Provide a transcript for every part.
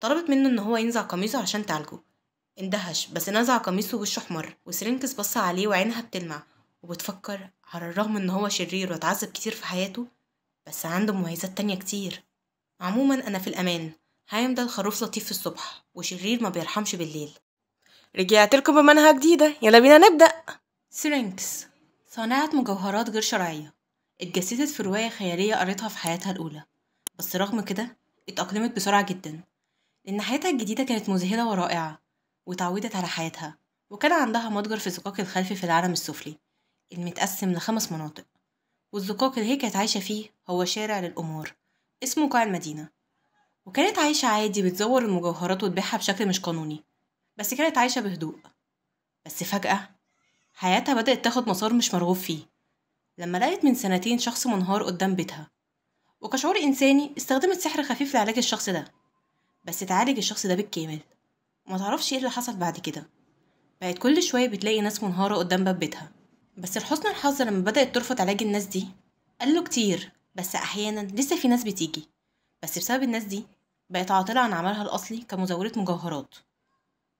طلبت منه إن هو ينزع قميصه عشان تعالجه اندهش بس نزع قميصه ووشه أحمر وسرينكس بص عليه وعينها بتلمع وبتفكر على الرغم إن هو شرير واتعذب كتير في حياته بس عنده مميزات تانية كتير عموما أنا في الأمان هايم ده الخروف لطيف في الصبح وشرير ما بيرحمش بالليل رجعت لكم بمنهج جديدة يلا بينا نبدأ سرينكس صانعة مجوهرات غير شرعية اتجسدت في رواية خيالية قريتها في حياتها الأولى بس رغم كده اتأقلمت بسرعة جدا لأن حياتها الجديدة كانت مذهلة ورائعة وتعودت على حياتها وكان عندها متجر في الزقاق الخلفي في العالم السفلي المتقسم لخمس مناطق والزقاق اللي هي كانت عايشة فيه هو شارع للأمور اسمه قاع المدينة وكانت عايشة عادي بتزور المجوهرات وتبيعها بشكل مش قانوني بس كانت عايشة بهدوء بس فجأة حياتها بدأت تاخد مسار مش مرغوب فيه لما لقيت من سنتين شخص منهار قدام بيتها وكشعور إنساني استخدمت سحر خفيف لعلاج الشخص ده بس تعالج الشخص ده بالكامل وما تعرفش ايه اللي حصل بعد كده بقت كل شوية بتلاقي ناس منهارة قدام باب بيتها بس لحسن الحظ لما بدأت ترفض علاج الناس دي قال له كتير بس أحيانا لسه في ناس بتيجي بس بسبب الناس دي بقت عاطلة عن عملها الأصلي كمزورة مجوهرات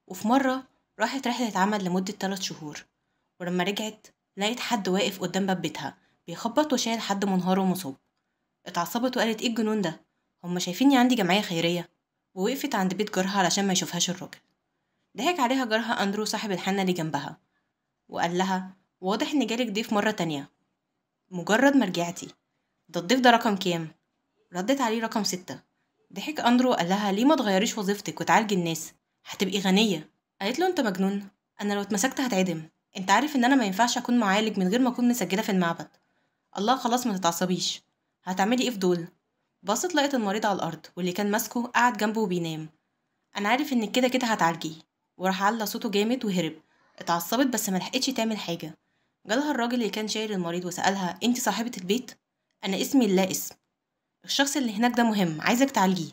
وفي مرة راحت رحلة عمل لمدة تلات شهور ولما رجعت لقيت حد واقف قدام باب بيتها بيخبط وشايل حد منهار ومصاب اتعصبت وقالت ايه الجنون ده هما شايفيني عندي جمعية خيرية ووقفت عند بيت جارها علشان ما يشوفهاش الراجل ضحك عليها جارها أندرو صاحب الحنة اللي جنبها وقال لها واضح إن جالك ضيف مرة تانية مجرد ما رجعتي ده الضيف ده رقم كام ردت عليه رقم ستة ضحك أندرو قال لها ليه ما تغيريش وظيفتك وتعالجي الناس هتبقي غنية قالت له أنت مجنون أنا لو اتمسكت هتعدم أنت عارف إن أنا ما ينفعش أكون معالج من غير ما أكون مسجلة في المعبد الله خلاص ما تتعصبيش هتعملي إيه في دول بصت لقيت المريض على الأرض واللي كان ماسكه قعد جنبه وبينام أنا عارف إنك كده كده هتعالجيه وراح على صوته جامد وهرب اتعصبت بس ملحقتش تعمل حاجة جالها الراجل اللي كان شايل المريض وسألها انت صاحبة البيت؟ أنا اسمي لا اسم الشخص اللي هناك ده مهم عايزك تعالجيه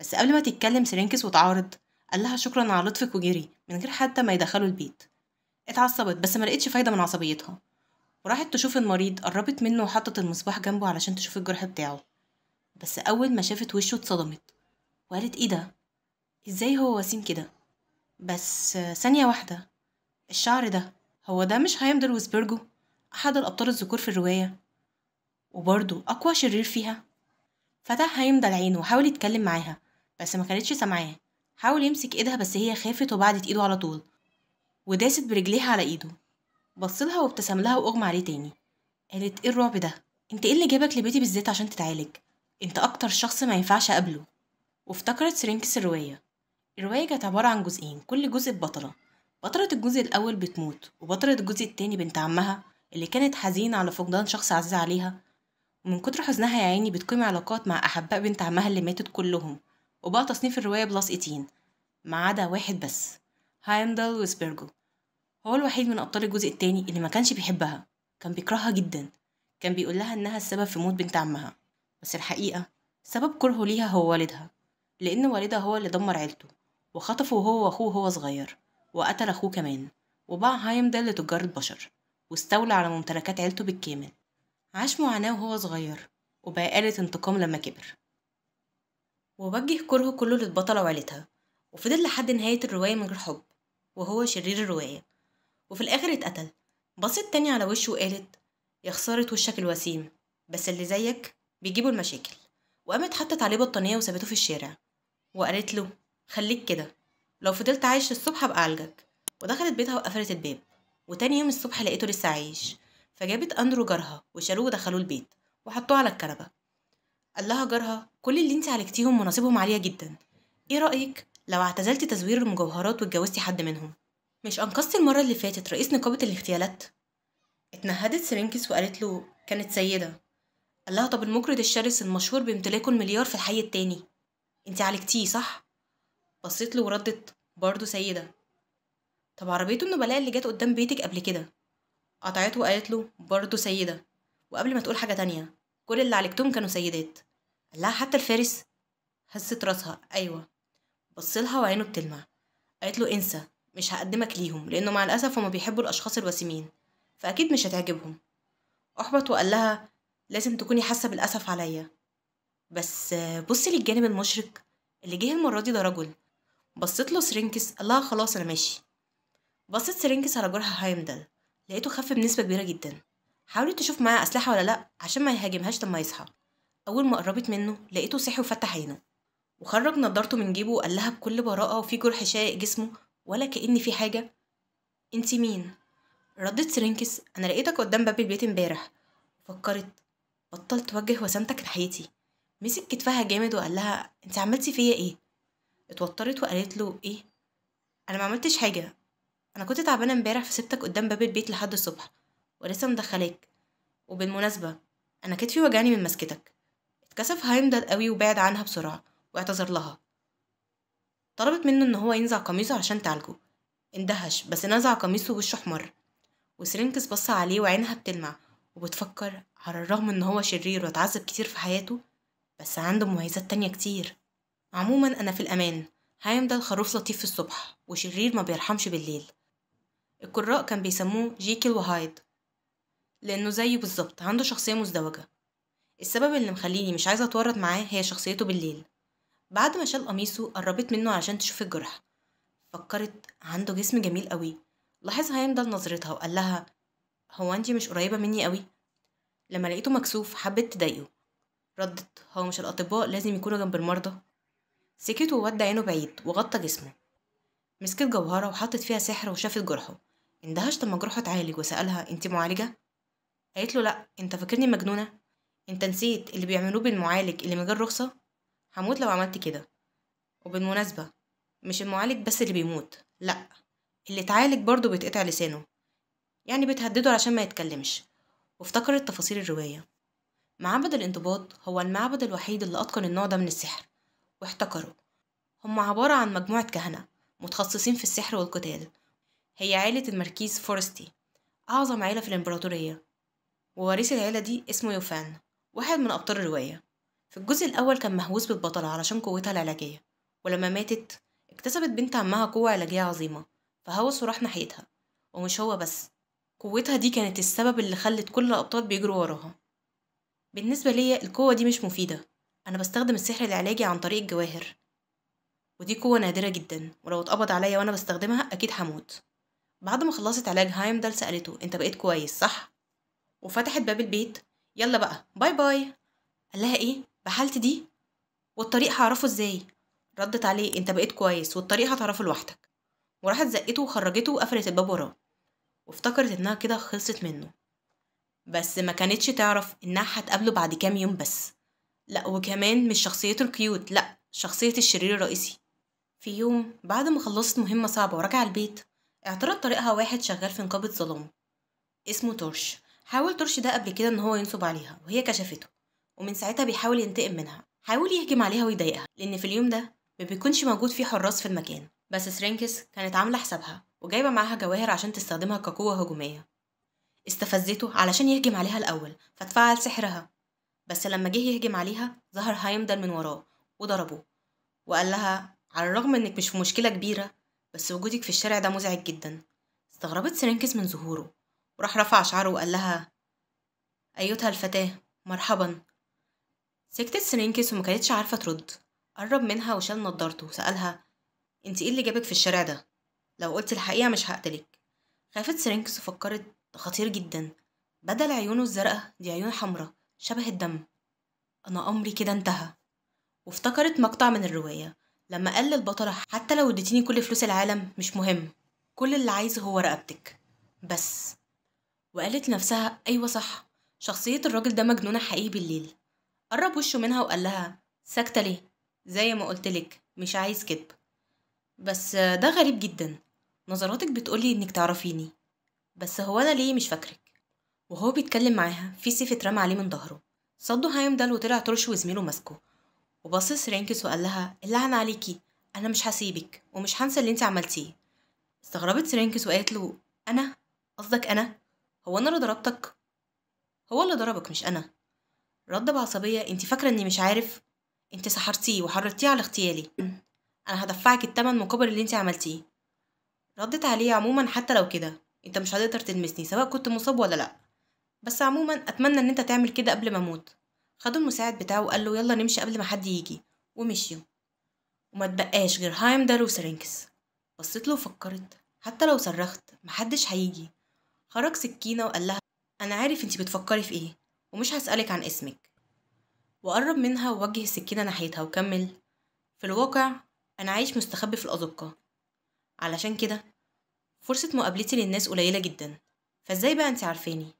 بس قبل ما تتكلم سرينكس وتعارض قال لها شكرا على لطفك وجري من غير حتى ما يدخلوا البيت اتعصبت بس ما لقيتش فايدة من عصبيتها وراحت تشوف المريض قربت منه وحطت المصباح جنبه علشان تشوف الجرح بتاعه بس أول ما شافت وشه اتصدمت وقالت إيه ده؟ إزاي هو وسيم كده؟ بس ثانية واحدة الشعر ده هو ده مش هيمدر وسبرجو أحد الأبطال الذكور في الرواية وبرضه أقوى شرير فيها فتح هيمدل عينه وحاول يتكلم معاها بس ما كانتش سامعاه حاول يمسك ايدها بس هي خافت وبعدت ايده على طول وداست برجليها على ايده بصلها وابتسم لها واغمى عليه تاني قالت ايه الرعب ده انت ايه اللي جابك لبيتي بالذات عشان تتعالج انت اكتر شخص ما ينفعش اقابله وافتكرت سرينكس الرواية الرواية كانت عبارة عن جزئين كل جزء ببطلة بطلة الجزء الأول بتموت وبطلة الجزء التاني بنت عمها اللي كانت حزينة على فقدان شخص عزيز عليها ومن كتر حزنها يا عيني بتقيم علاقات مع أحباء بنت عمها اللي ماتت كلهم وبقى تصنيف الرواية بلس إتين ما عدا واحد بس هايندل وسبيرجو هو الوحيد من أبطال الجزء التاني اللي ما كانش بيحبها كان بيكرهها جدا كان بيقول لها إنها السبب في موت بنت عمها بس الحقيقة سبب كرهه ليها هو والدها لأن والدها هو اللي دمر عيلته وخطفه هو وأخوه وهو صغير وقتل أخوه كمان وباع ده لتجار البشر واستولى على ممتلكات عيلته بالكامل عاش معاناة وهو صغير وبقى آلة انتقام لما كبر ووجه كرهه كله للبطلة وعيلتها وفضل لحد نهاية الرواية من غير حب وهو شرير الرواية وفي الآخر اتقتل بصت تاني على وشه وقالت يا خسارة وشك الوسيم بس اللي زيك بيجيبوا المشاكل وقامت حطت عليه بطانية وسابته في الشارع وقالت له خليك كده لو فضلت عايش الصبح أبقى أعالجك ودخلت بيتها وقفلت الباب وتاني يوم الصبح لقيته لسه عايش فجابت أندرو جارها وشالوه ودخلوه البيت وحطوه على الكنبة قال لها جارها كل اللي انت عالجتيهم مناصبهم عالية جدا ايه رأيك لو اعتزلتي تزوير المجوهرات واتجوزتي حد منهم مش أنقذتي المرة اللي فاتت رئيس نقابة الاغتيالات اتنهدت سرينكس وقالت له كانت سيدة قال لها طب المجرد الشرس المشهور بامتلاكه المليار في الحي التاني انت عالجتيه صح بصيت له وردت برضه سيدة طب عربية النبلاء اللي جت قدام بيتك قبل كده قطعته وقالت له برضه سيدة وقبل ما تقول حاجة تانية كل اللي عالجتهم كانوا سيدات قال لها حتى الفارس هست راسها أيوة بصلها وعينه بتلمع قالت له انسى مش هقدمك ليهم لأنه مع الأسف هما بيحبوا الأشخاص الوسيمين فأكيد مش هتعجبهم أحبط وقال لها لازم تكوني حاسة بالأسف عليا بس بصي للجانب المشرق اللي جه المرة دي ده رجل بصيت له سرينكس قالها خلاص أنا ماشي بصيت سرينكس على جرح هايمدل لقيته خف بنسبة كبيرة جدا حاولت تشوف معاه أسلحة ولا لأ عشان ما يهاجمهاش لما يصحى أول ما قربت منه لقيته صحي وفتح عينه وخرج نضارته من جيبه وقال لها بكل براءة وفي جرح شائق جسمه ولا كأن في حاجة انت مين؟ ردت سرينكس أنا لقيتك قدام باب البيت امبارح فكرت بطل توجه وسامتك ناحيتي مسك كتفها جامد وقال لها انت عملتي فيا ايه اتوترت وقالت له ايه انا ما عملتش حاجه انا كنت تعبانه امبارح فسبتك قدام باب البيت لحد الصبح ولسه مدخلاك وبالمناسبه انا كتفي وجعني من مسكتك اتكسف هايمدل قوي وبعد عنها بسرعه واعتذر لها طلبت منه ان هو ينزع قميصه عشان تعالجه اندهش بس نزع قميصه ووشه احمر وسرينكس بص عليه وعينها بتلمع وبتفكر على الرغم ان هو شرير واتعذب كتير في حياته بس عنده مميزات تانية كتير عموما انا في الامان هايم ده الخروف لطيف في الصبح وشرير ما بيرحمش بالليل القراء كان بيسموه جيكل وهايد لانه زيه بالظبط عنده شخصيه مزدوجه السبب اللي مخليني مش عايزه اتورط معاه هي شخصيته بالليل بعد ما شال قميصه قربت منه عشان تشوف الجرح فكرت عنده جسم جميل قوي لاحظ هيمضل نظرتها وقال لها هو انتي مش قريبه مني قوي لما لقيته مكسوف حبت تضايقه ردت هو مش الأطباء لازم يكونوا جنب المرضى سكت وودى عينه بعيد وغطى جسمه مسكت جوهرة وحطت فيها سحر وشافت جرحه اندهشت لما جرحه اتعالج وسألها انت معالجة؟ قالت له لأ انت فاكرني مجنونة؟ انت نسيت اللي بيعملوه بالمعالج اللي من غير رخصة؟ هموت لو عملت كده وبالمناسبة مش المعالج بس اللي بيموت لأ اللي اتعالج برضه بيتقطع لسانه يعني بتهدده علشان ما يتكلمش وافتكرت تفاصيل الرواية معبد الانضباط هو المعبد الوحيد اللي أتقن النوع ده من السحر واحتكره هم عبارة عن مجموعة كهنة متخصصين في السحر والقتال هي عائلة المركيز فورستي أعظم عيلة في الإمبراطورية ووريث العيلة دي اسمه يوفان واحد من أبطال الرواية في الجزء الأول كان مهووس بالبطلة علشان قوتها العلاجية ولما ماتت اكتسبت بنت عمها قوة علاجية عظيمة فهوسه راح ناحيتها ومش هو بس قوتها دي كانت السبب اللي خلت كل الأبطال بيجروا وراها بالنسبة ليا القوة دي مش مفيدة أنا بستخدم السحر العلاجي عن طريق الجواهر ودي قوة نادرة جدا ولو اتقبض عليا وأنا بستخدمها أكيد هموت بعد ما خلصت علاج هايمدال سألته أنت بقيت كويس صح؟ وفتحت باب البيت يلا بقى باي باي قال لها إيه؟ بحالتي دي؟ والطريق هعرفه إزاي؟ ردت عليه أنت بقيت كويس والطريق هتعرفه لوحدك وراحت زقته وخرجته وقفلت الباب وراه وافتكرت إنها كده خلصت منه بس ما كانتش تعرف إنها هتقابله بعد كام يوم بس لأ وكمان مش شخصيته الكيوت لأ شخصية الشرير الرئيسي في يوم بعد ما خلصت مهمة صعبة وراجعة البيت اعترض طريقها واحد شغال في نقابة ظلام اسمه تورش حاول تورش ده قبل كده إن هو ينصب عليها وهي كشفته ومن ساعتها بيحاول ينتقم منها حاول يهجم عليها ويضايقها لأن في اليوم ده ما بيكونش موجود فيه حراس في المكان بس سرينكس كانت عاملة حسابها وجايبة معاها جواهر عشان تستخدمها كقوة هجومية استفزته علشان يهجم عليها الأول فتفعل سحرها بس لما جه يهجم عليها ظهر هايمدل من وراه وضربه وقال لها على الرغم انك مش في مشكلة كبيرة بس وجودك في الشارع ده مزعج جدا استغربت سرينكس من ظهوره وراح رفع شعره وقال لها أيتها الفتاة مرحبا سكتت سرينكس وما كانتش عارفة ترد قرب منها وشال نضارته وسألها انت ايه اللي جابك في الشارع ده لو قلت الحقيقة مش هقتلك خافت سرينكس وفكرت خطير جدا بدل عيونه الزرقاء دي عيون حمراء شبه الدم أنا أمري كده انتهى وافتكرت مقطع من الرواية لما قال للبطلة حتى لو اديتيني كل فلوس العالم مش مهم كل اللي عايزه هو رقبتك بس وقالت لنفسها أيوة صح شخصية الراجل ده مجنونة حقيقي بالليل قرب وشه منها وقال لها ساكتة ليه زي ما قلتلك مش عايز كدب بس ده غريب جدا نظراتك بتقولي إنك تعرفيني بس هو أنا ليه مش فاكرك وهو بيتكلم معاها في سيف اترمى عليه من ظهره صده هيمدل وطلع ترش وزميله ماسكه وبص رينكس وقال لها اللعنة عليكي أنا مش هسيبك ومش هنسى اللي انت عملتيه استغربت سرينكس وقالت له أنا قصدك أنا هو أنا اللي ضربتك هو اللي ضربك مش أنا رد بعصبية انت فاكرة إني مش عارف انت سحرتيه وحررتيه على اغتيالي أنا هدفعك التمن مقابل اللي انت عملتيه ردت عليه عموما حتى لو كده انت مش هتقدر تلمسني سواء كنت مصاب ولا لا بس عموما اتمنى ان انت تعمل كده قبل ما اموت خدوا المساعد بتاعه وقال له يلا نمشي قبل ما حد يجي ومشيوا وما تبقاش غير هايمدر وسرينكس بصيت له وفكرت حتى لو صرخت محدش هيجي خرج سكينة وقال لها أنا عارف انتي بتفكري في ايه ومش هسألك عن اسمك وقرب منها ووجه السكينة ناحيتها وكمل في الواقع أنا عايش مستخبي في الأزقة علشان كده فرصة مقابلتي للناس قليلة جدا فازاي بقى انت عارفاني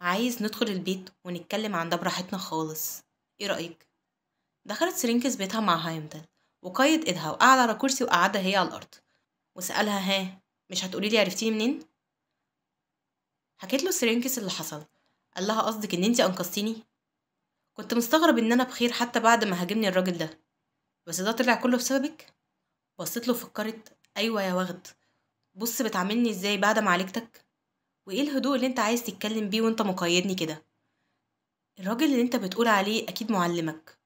عايز ندخل البيت ونتكلم عن ده براحتنا خالص ايه رأيك دخلت سرينكس بيتها مع هايمدل وقيد ايدها وقعد على كرسي وقعدها هي على الارض وسألها ها مش هتقولي لي عرفتيني منين حكيت له سرينكس اللي حصل قال لها قصدك ان انت انقذتيني كنت مستغرب ان انا بخير حتى بعد ما هاجمني الراجل ده بس ده طلع كله بسببك بصيت له فكرت ايوه يا وغد بص بتعاملني ازاي بعد معالجتك وايه الهدوء اللي انت عايز تتكلم بيه وانت مقيدني كده الراجل اللي انت بتقول عليه اكيد معلمك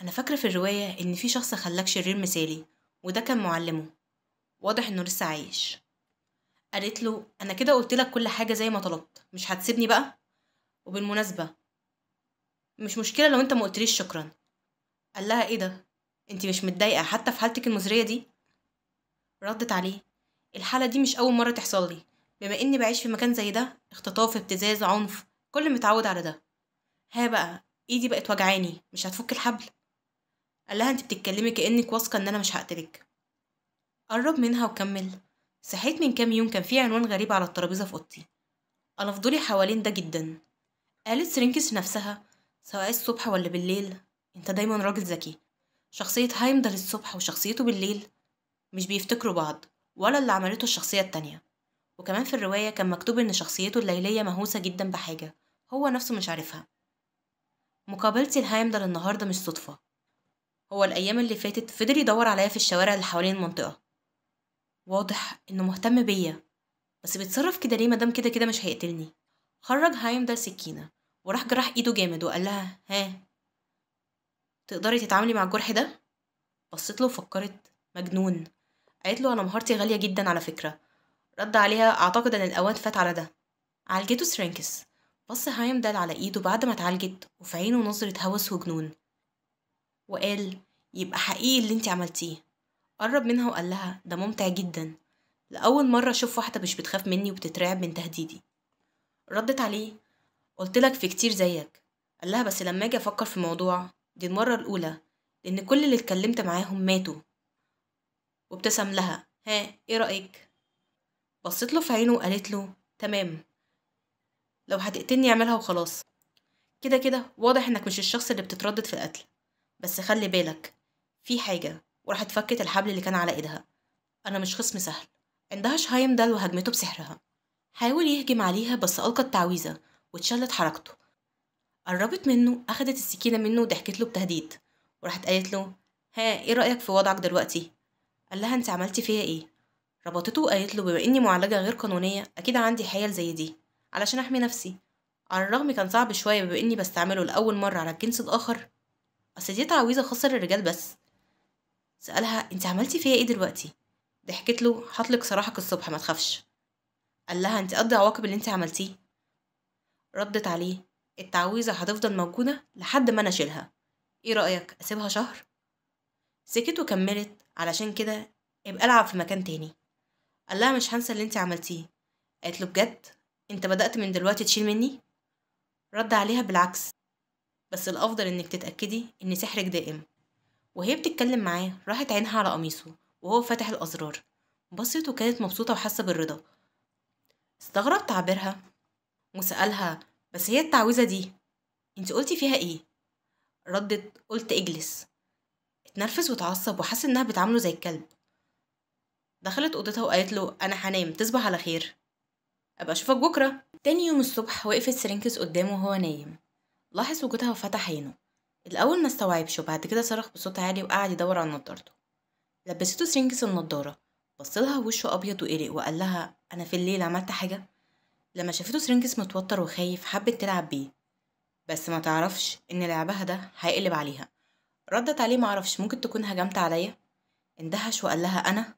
انا فاكره في الروايه ان في شخص خلاك شرير مثالي وده كان معلمه واضح انه لسه عايش قالت له انا كده قلت لك كل حاجه زي ما طلبت مش هتسيبني بقى وبالمناسبه مش مشكله لو انت ما قلتليش شكرا قال لها ايه ده انت مش متضايقه حتى في حالتك المزريه دي ردت عليه الحالة دي مش أول مرة تحصل لي بما إني بعيش في مكان زي ده اختطاف ابتزاز عنف كل متعود على ده ها بقى ايدي بقت وجعاني مش هتفك الحبل قال لها انت بتتكلمي كأنك واثقة ان انا مش هقتلك قرب منها وكمل صحيت من كام يوم كان في عنوان غريب على الترابيزة في أوضتي أنا فضولي حوالين ده جدا قالت سرينكس نفسها سواء الصبح ولا بالليل انت دايما راجل ذكي شخصية هايمدل الصبح وشخصيته بالليل مش بيفتكروا بعض ولا اللي عملته الشخصية التانية وكمان في الرواية كان مكتوب إن شخصيته الليلية مهووسة جدا بحاجة هو نفسه مش عارفها مقابلتي لهايمدر النهاردة مش صدفة هو الأيام اللي فاتت فضل يدور عليا في الشوارع اللي حوالين المنطقة واضح إنه مهتم بيا بس بيتصرف كده ليه مادام كده كده مش هيقتلني خرج هايمدر سكينة وراح جرح إيده جامد وقال لها ها تقدري تتعاملي مع الجرح ده؟ بصيت له وفكرت مجنون قالت له انا مهارتي غاليه جدا على فكره رد عليها اعتقد ان الاوان فات على ده عالجته سرينكس بص هايمدال على ايده بعد ما اتعالجت وفي عينه نظره هوس وجنون وقال يبقى حقيقي اللي انت عملتيه قرب منها وقال لها ده ممتع جدا لاول مره اشوف واحده مش بتخاف مني وبتترعب من تهديدي ردت عليه قلت لك في كتير زيك قال لها بس لما اجي افكر في الموضوع دي المره الاولى لان كل اللي اتكلمت معاهم ماتوا وابتسم لها ها ايه رأيك بصيت له في عينه وقالت له تمام لو هتقتلني اعملها وخلاص كده كده واضح انك مش الشخص اللي بتتردد في القتل بس خلي بالك في حاجة وراحت فكت الحبل اللي كان على ايدها انا مش خصم سهل عندها شهايم دل وهجمته بسحرها حاول يهجم عليها بس ألقى التعويذة واتشلت حركته قربت منه أخدت السكينة منه وضحكت له بتهديد وراحت قالت له ها ايه رأيك في وضعك دلوقتي قال لها انت عملتي فيا ايه ربطته وقالت له بما اني معالجه غير قانونيه اكيد عندي حيل زي دي علشان احمي نفسي على الرغم كان صعب شويه بما اني بستعمله لاول مره على الجنس الاخر اصل دي تعويذه خاصه للرجال بس سالها انت عملتي فيا ايه دلوقتي ضحكت له هطلق سراحك الصبح ما تخافش قال لها انت قد عواقب اللي انت عملتيه ردت عليه التعويذه هتفضل موجوده لحد ما انا اشيلها ايه رايك اسيبها شهر سكت وكملت علشان كده ابقى العب في مكان تاني قال لها مش هنسى اللي انت عملتيه قالت له بجد انت بدأت من دلوقتي تشيل مني رد عليها بالعكس بس الأفضل إنك تتأكدي إن سحرك دائم وهي بتتكلم معاه راحت عينها على قميصه وهو فاتح الأزرار بصت وكانت مبسوطة وحاسة بالرضا استغرب تعبيرها وسألها بس هي التعويذة دي انت قلتي فيها ايه ردت قلت اجلس اتنرفز واتعصب وحس انها بتعامله زي الكلب دخلت اوضتها وقالت له انا هنام تصبح على خير ابقى اشوفك بكره تاني يوم الصبح وقفت سرينكس قدامه وهو نايم لاحظ وجودها وفتح عينه الاول ما استوعبش وبعد كده صرخ بصوت عالي وقعد يدور على نضارته لبسته سرينكس النضاره بصلها وشه ابيض وقلق وقال لها انا في الليل عملت حاجه لما شافته سرينكس متوتر وخايف حبت تلعب بيه بس ما تعرفش ان لعبها ده هيقلب عليها ردت عليه معرفش ممكن تكون هجمت عليا اندهش وقال لها انا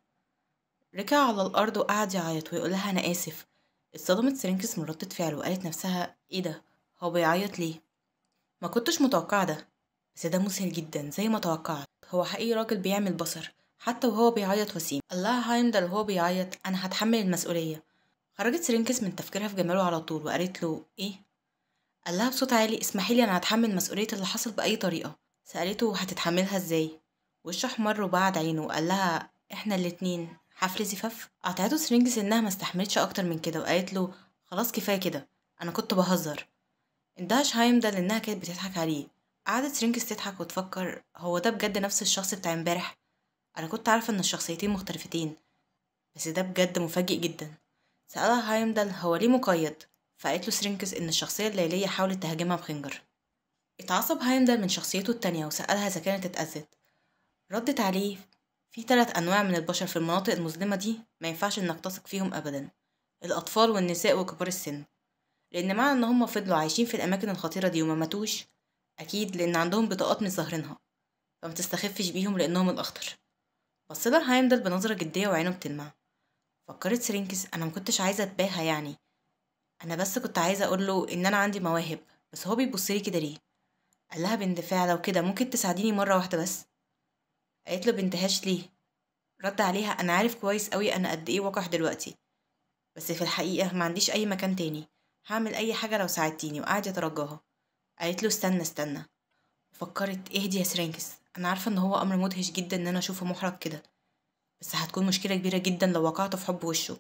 ركع على الارض وقعد يعيط ويقول لها انا اسف اتصدمت سرينكس من ردة فعله وقالت نفسها ايه ده هو بيعيط ليه ما كنتش متوقعه ده بس ده مسهل جدا زي ما توقعت هو حقيقي راجل بيعمل بصر حتى وهو بيعيط وسيم الله هايمدل وهو بيعيط انا هتحمل المسؤوليه خرجت سرينكس من تفكيرها في جماله على طول وقالت له ايه قال لها بصوت عالي اسمحي لي انا هتحمل مسؤوليه اللي حصل باي طريقه سألته هتتحملها ازاي وشه احمر وبعد عينه وقال لها احنا الاتنين حفل زفاف اعطيته سرنجس انها ما استحملتش اكتر من كده وقالت له خلاص كفايه كده انا كنت بهزر اندهش ده لانها كانت بتضحك عليه قعدت سرنجس تضحك وتفكر هو ده بجد نفس الشخص بتاع امبارح انا كنت عارفه ان الشخصيتين مختلفتين بس ده بجد مفاجئ جدا سألها هايمدل هو ليه مقيد فقالت له سرينكس إن الشخصية الليلية حاولت تهاجمها بخنجر اتعصب هايمدل من شخصيته التانية وسألها إذا كانت اتأذت ردت عليه في تلات أنواع من البشر في المناطق المظلمة دي ما ينفعش إنك تثق فيهم أبدا الأطفال والنساء وكبار السن لأن معنى إن هما فضلوا عايشين في الأماكن الخطيرة دي وما ماتوش أكيد لأن عندهم بطاقات من ظاهرينها فما تستخفش بيهم لأنهم الأخطر بصلها هايمدل بنظرة جدية وعينه بتلمع فكرت سرينكس أنا مكنتش عايزة أتباهى يعني أنا بس كنت عايزة أقوله إن أنا عندي مواهب بس هو بيبصلي كده ليه قال لها باندفاع لو كده ممكن تساعديني مرة واحدة بس قالت له بانتهاش ليه رد عليها أنا عارف كويس أوي أنا قد إيه وقح دلوقتي بس في الحقيقة ما عنديش أي مكان تاني هعمل أي حاجة لو ساعدتيني وقعد يترجاها قالت له استنى استنى فكرت اهدي يا سرينكس أنا عارفة إن هو أمر مدهش جدا إن أنا أشوفه محرج كده بس هتكون مشكلة كبيرة جدا لو وقعت في حب وشه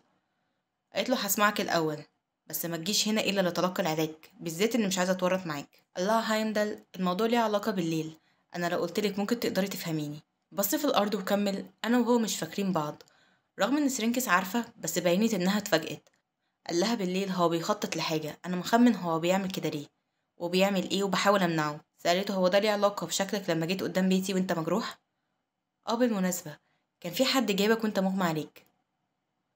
قالت له هسمعك الأول بس ما تجيش هنا الا لتلقي العلاج بالذات اني مش عايزه اتورط معاك الله هايمدل الموضوع ليه علاقه بالليل انا لو قلتلك ممكن تقدري تفهميني بص في الارض وكمل انا وهو مش فاكرين بعض رغم ان سرينكس عارفه بس بينت انها اتفاجئت قال لها بالليل هو بيخطط لحاجه انا مخمن هو بيعمل كده ليه وبيعمل ايه وبحاول امنعه سالته هو ده ليه علاقه بشكلك لما جيت قدام بيتي وانت مجروح اه بالمناسبه كان في حد جايبك وانت مغمى عليك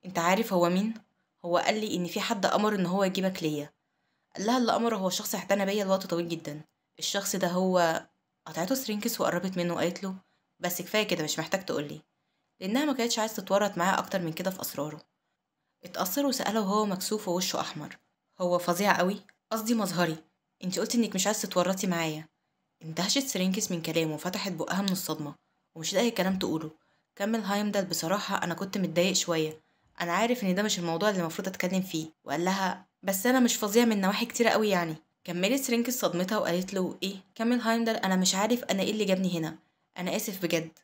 انت عارف هو مين هو قال لي ان في حد امر ان هو يجيبك ليا قال لها اللي امره هو شخص اعتنى بيا لوقت طويل جدا الشخص ده هو قطعته سرينكس وقربت منه وقالت له بس كفايه كده مش محتاج تقولي لانها ما كانتش عايزه تتورط معاه اكتر من كده في اسراره اتاثر وساله وهو مكسوف ووشه احمر هو فظيع قوي قصدي مظهري انت قلت انك مش عايزه تتورطي معايا اندهشت سرينكس من كلامه وفتحت بقها من الصدمه ومش لاقي كلام تقوله كمل هايمدل بصراحه انا كنت متضايق شويه انا عارف ان ده مش الموضوع اللي المفروض اتكلم فيه وقال لها بس انا مش فظيع من نواحي كتيره قوي يعني كملت سرينك صدمتها وقالت له ايه كمل هايمدر انا مش عارف انا ايه اللي جابني هنا انا اسف بجد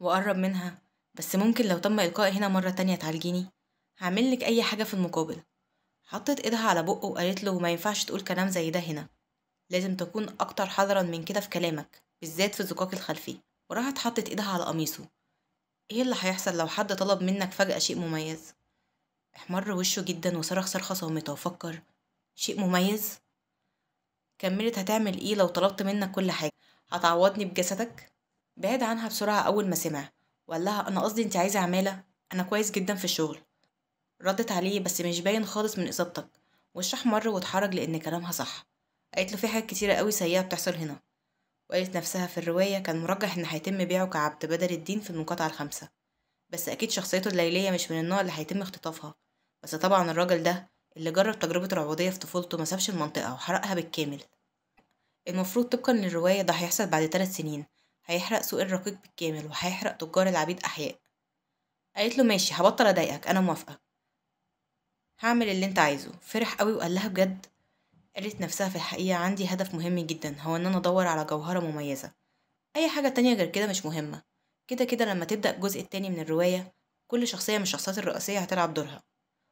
وقرب منها بس ممكن لو تم القائي هنا مره تانية تعالجيني هعمل لك اي حاجه في المقابل حطت ايدها على بقه وقالت له ما ينفعش تقول كلام زي ده هنا لازم تكون اكتر حذرا من كده في كلامك بالذات في الزقاق الخلفي وراحت حطت ايدها على قميصه ايه اللي هيحصل لو حد طلب منك فجأة شيء مميز؟ احمر وشه جدا وصرخ صرخة صامتة وفكر شيء مميز؟ كملت هتعمل ايه لو طلبت منك كل حاجة؟ هتعوضني بجسدك؟ بعد عنها بسرعة أول ما سمع وقال لها أنا قصدي أنت عايزة عمالة أنا كويس جدا في الشغل ردت عليه بس مش باين خالص من إصابتك وشه احمر واتحرج لأن كلامها صح قالت له في حاجات كتيرة قوي سيئة بتحصل هنا وقالت نفسها في الرواية كان مرجح إن هيتم بيعه كعبد بدل الدين في المقاطعة الخامسة بس أكيد شخصيته الليلية مش من النوع اللي هيتم اختطافها بس طبعا الراجل ده اللي جرب تجربة العبودية في طفولته ما سابش المنطقة وحرقها بالكامل المفروض طبقا للرواية ده هيحصل بعد ثلاث سنين هيحرق سوق الرقيق بالكامل وهيحرق تجار العبيد أحياء قالت له ماشي هبطل أضايقك أنا موافقة هعمل اللي انت عايزه فرح قوي وقال لها بجد قالت نفسها في الحقيقة عندي هدف مهم جدا هو إن أنا أدور على جوهرة مميزة أي حاجة تانية غير كده مش مهمة كده كده لما تبدأ الجزء التاني من الرواية كل شخصية من الشخصيات الرئيسية هتلعب دورها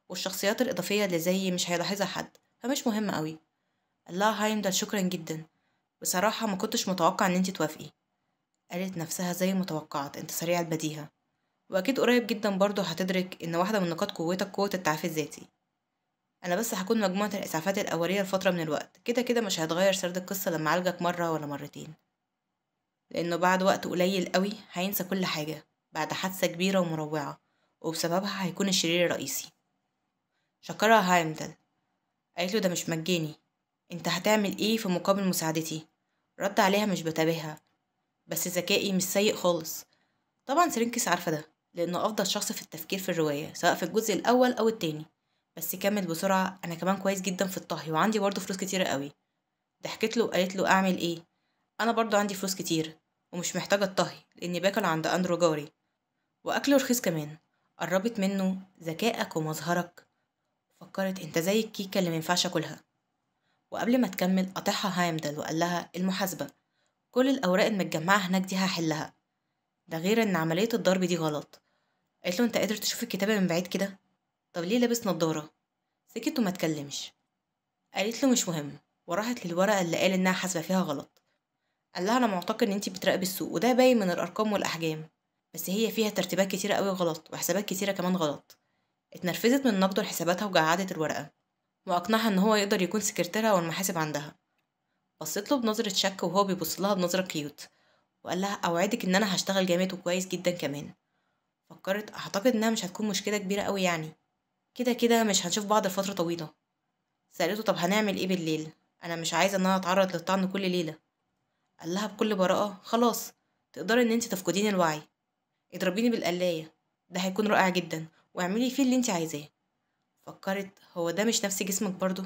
والشخصيات الإضافية اللي زيي مش هيلاحظها حد فمش مهمة قوي الله هايمدل شكرا جدا بصراحة ما كنتش متوقع إن انتي توافقي قالت نفسها زي ما توقعت انت سريع البديهة وأكيد قريب جدا برضه هتدرك إن واحدة من نقاط قوتك قوة التعافي الذاتي انا بس هكون مجموعة الاسعافات الاولية لفترة من الوقت كده كده مش هتغير سرد القصة لما اعالجك مرة ولا مرتين لانه بعد وقت قليل قوي هينسى كل حاجة بعد حادثة كبيرة ومروعة وبسببها هيكون الشرير الرئيسي شكرها هايمدل قالت له ده مش مجاني انت هتعمل ايه في مقابل مساعدتي رد عليها مش بتابعها بس ذكائي مش سيء خالص طبعا سرينكس عارفة ده لأنه أفضل شخص في التفكير في الرواية سواء في الجزء الأول أو التاني بس كمل بسرعة أنا كمان كويس جدا في الطهي وعندي برضه فلوس كتيرة قوي ضحكت له وقالت له أعمل إيه أنا برضه عندي فلوس كتير ومش محتاجة الطهي لأني باكل عند أندرو جاري وأكله رخيص كمان قربت منه ذكائك ومظهرك فكرت انت زي الكيكة اللي مينفعش اكلها وقبل ما تكمل قطعها هايمدل وقال لها المحاسبة كل الأوراق المتجمعة هناك دي هحلها ده غير إن عملية الضرب دي غلط قالت له أنت قادر تشوف الكتابة من بعيد كده طب ليه لابس نضارة سكت وما اتكلمش قالت له مش مهم وراحت للورقة اللي قال إنها حاسبة فيها غلط قال لها أنا معتقد إن أنتي بتراقبي السوق وده باين من الأرقام والأحجام بس هي فيها ترتيبات كتيرة أوي غلط وحسابات كتيرة كمان غلط اتنرفزت من نقده لحساباتها وجعدت الورقة وأقنعها إن هو يقدر يكون سكرتيرها والمحاسب عندها بصيت له بنظرة شك وهو بيبص لها بنظرة كيوت وقال لها أوعدك إن أنا هشتغل جامد وكويس جدا كمان فكرت أعتقد إنها مش هتكون مشكلة كبيرة أوي يعني كده كده مش هنشوف بعض لفترة طويلة سألته طب هنعمل ايه بالليل انا مش عايزة ان انا اتعرض للطعن كل ليلة قالها بكل براءة خلاص تقدري ان انت تفقديني الوعي اضربيني بالقلاية ده هيكون رائع جدا واعملي فيه اللي انت عايزاه فكرت هو ده مش نفس جسمك برضه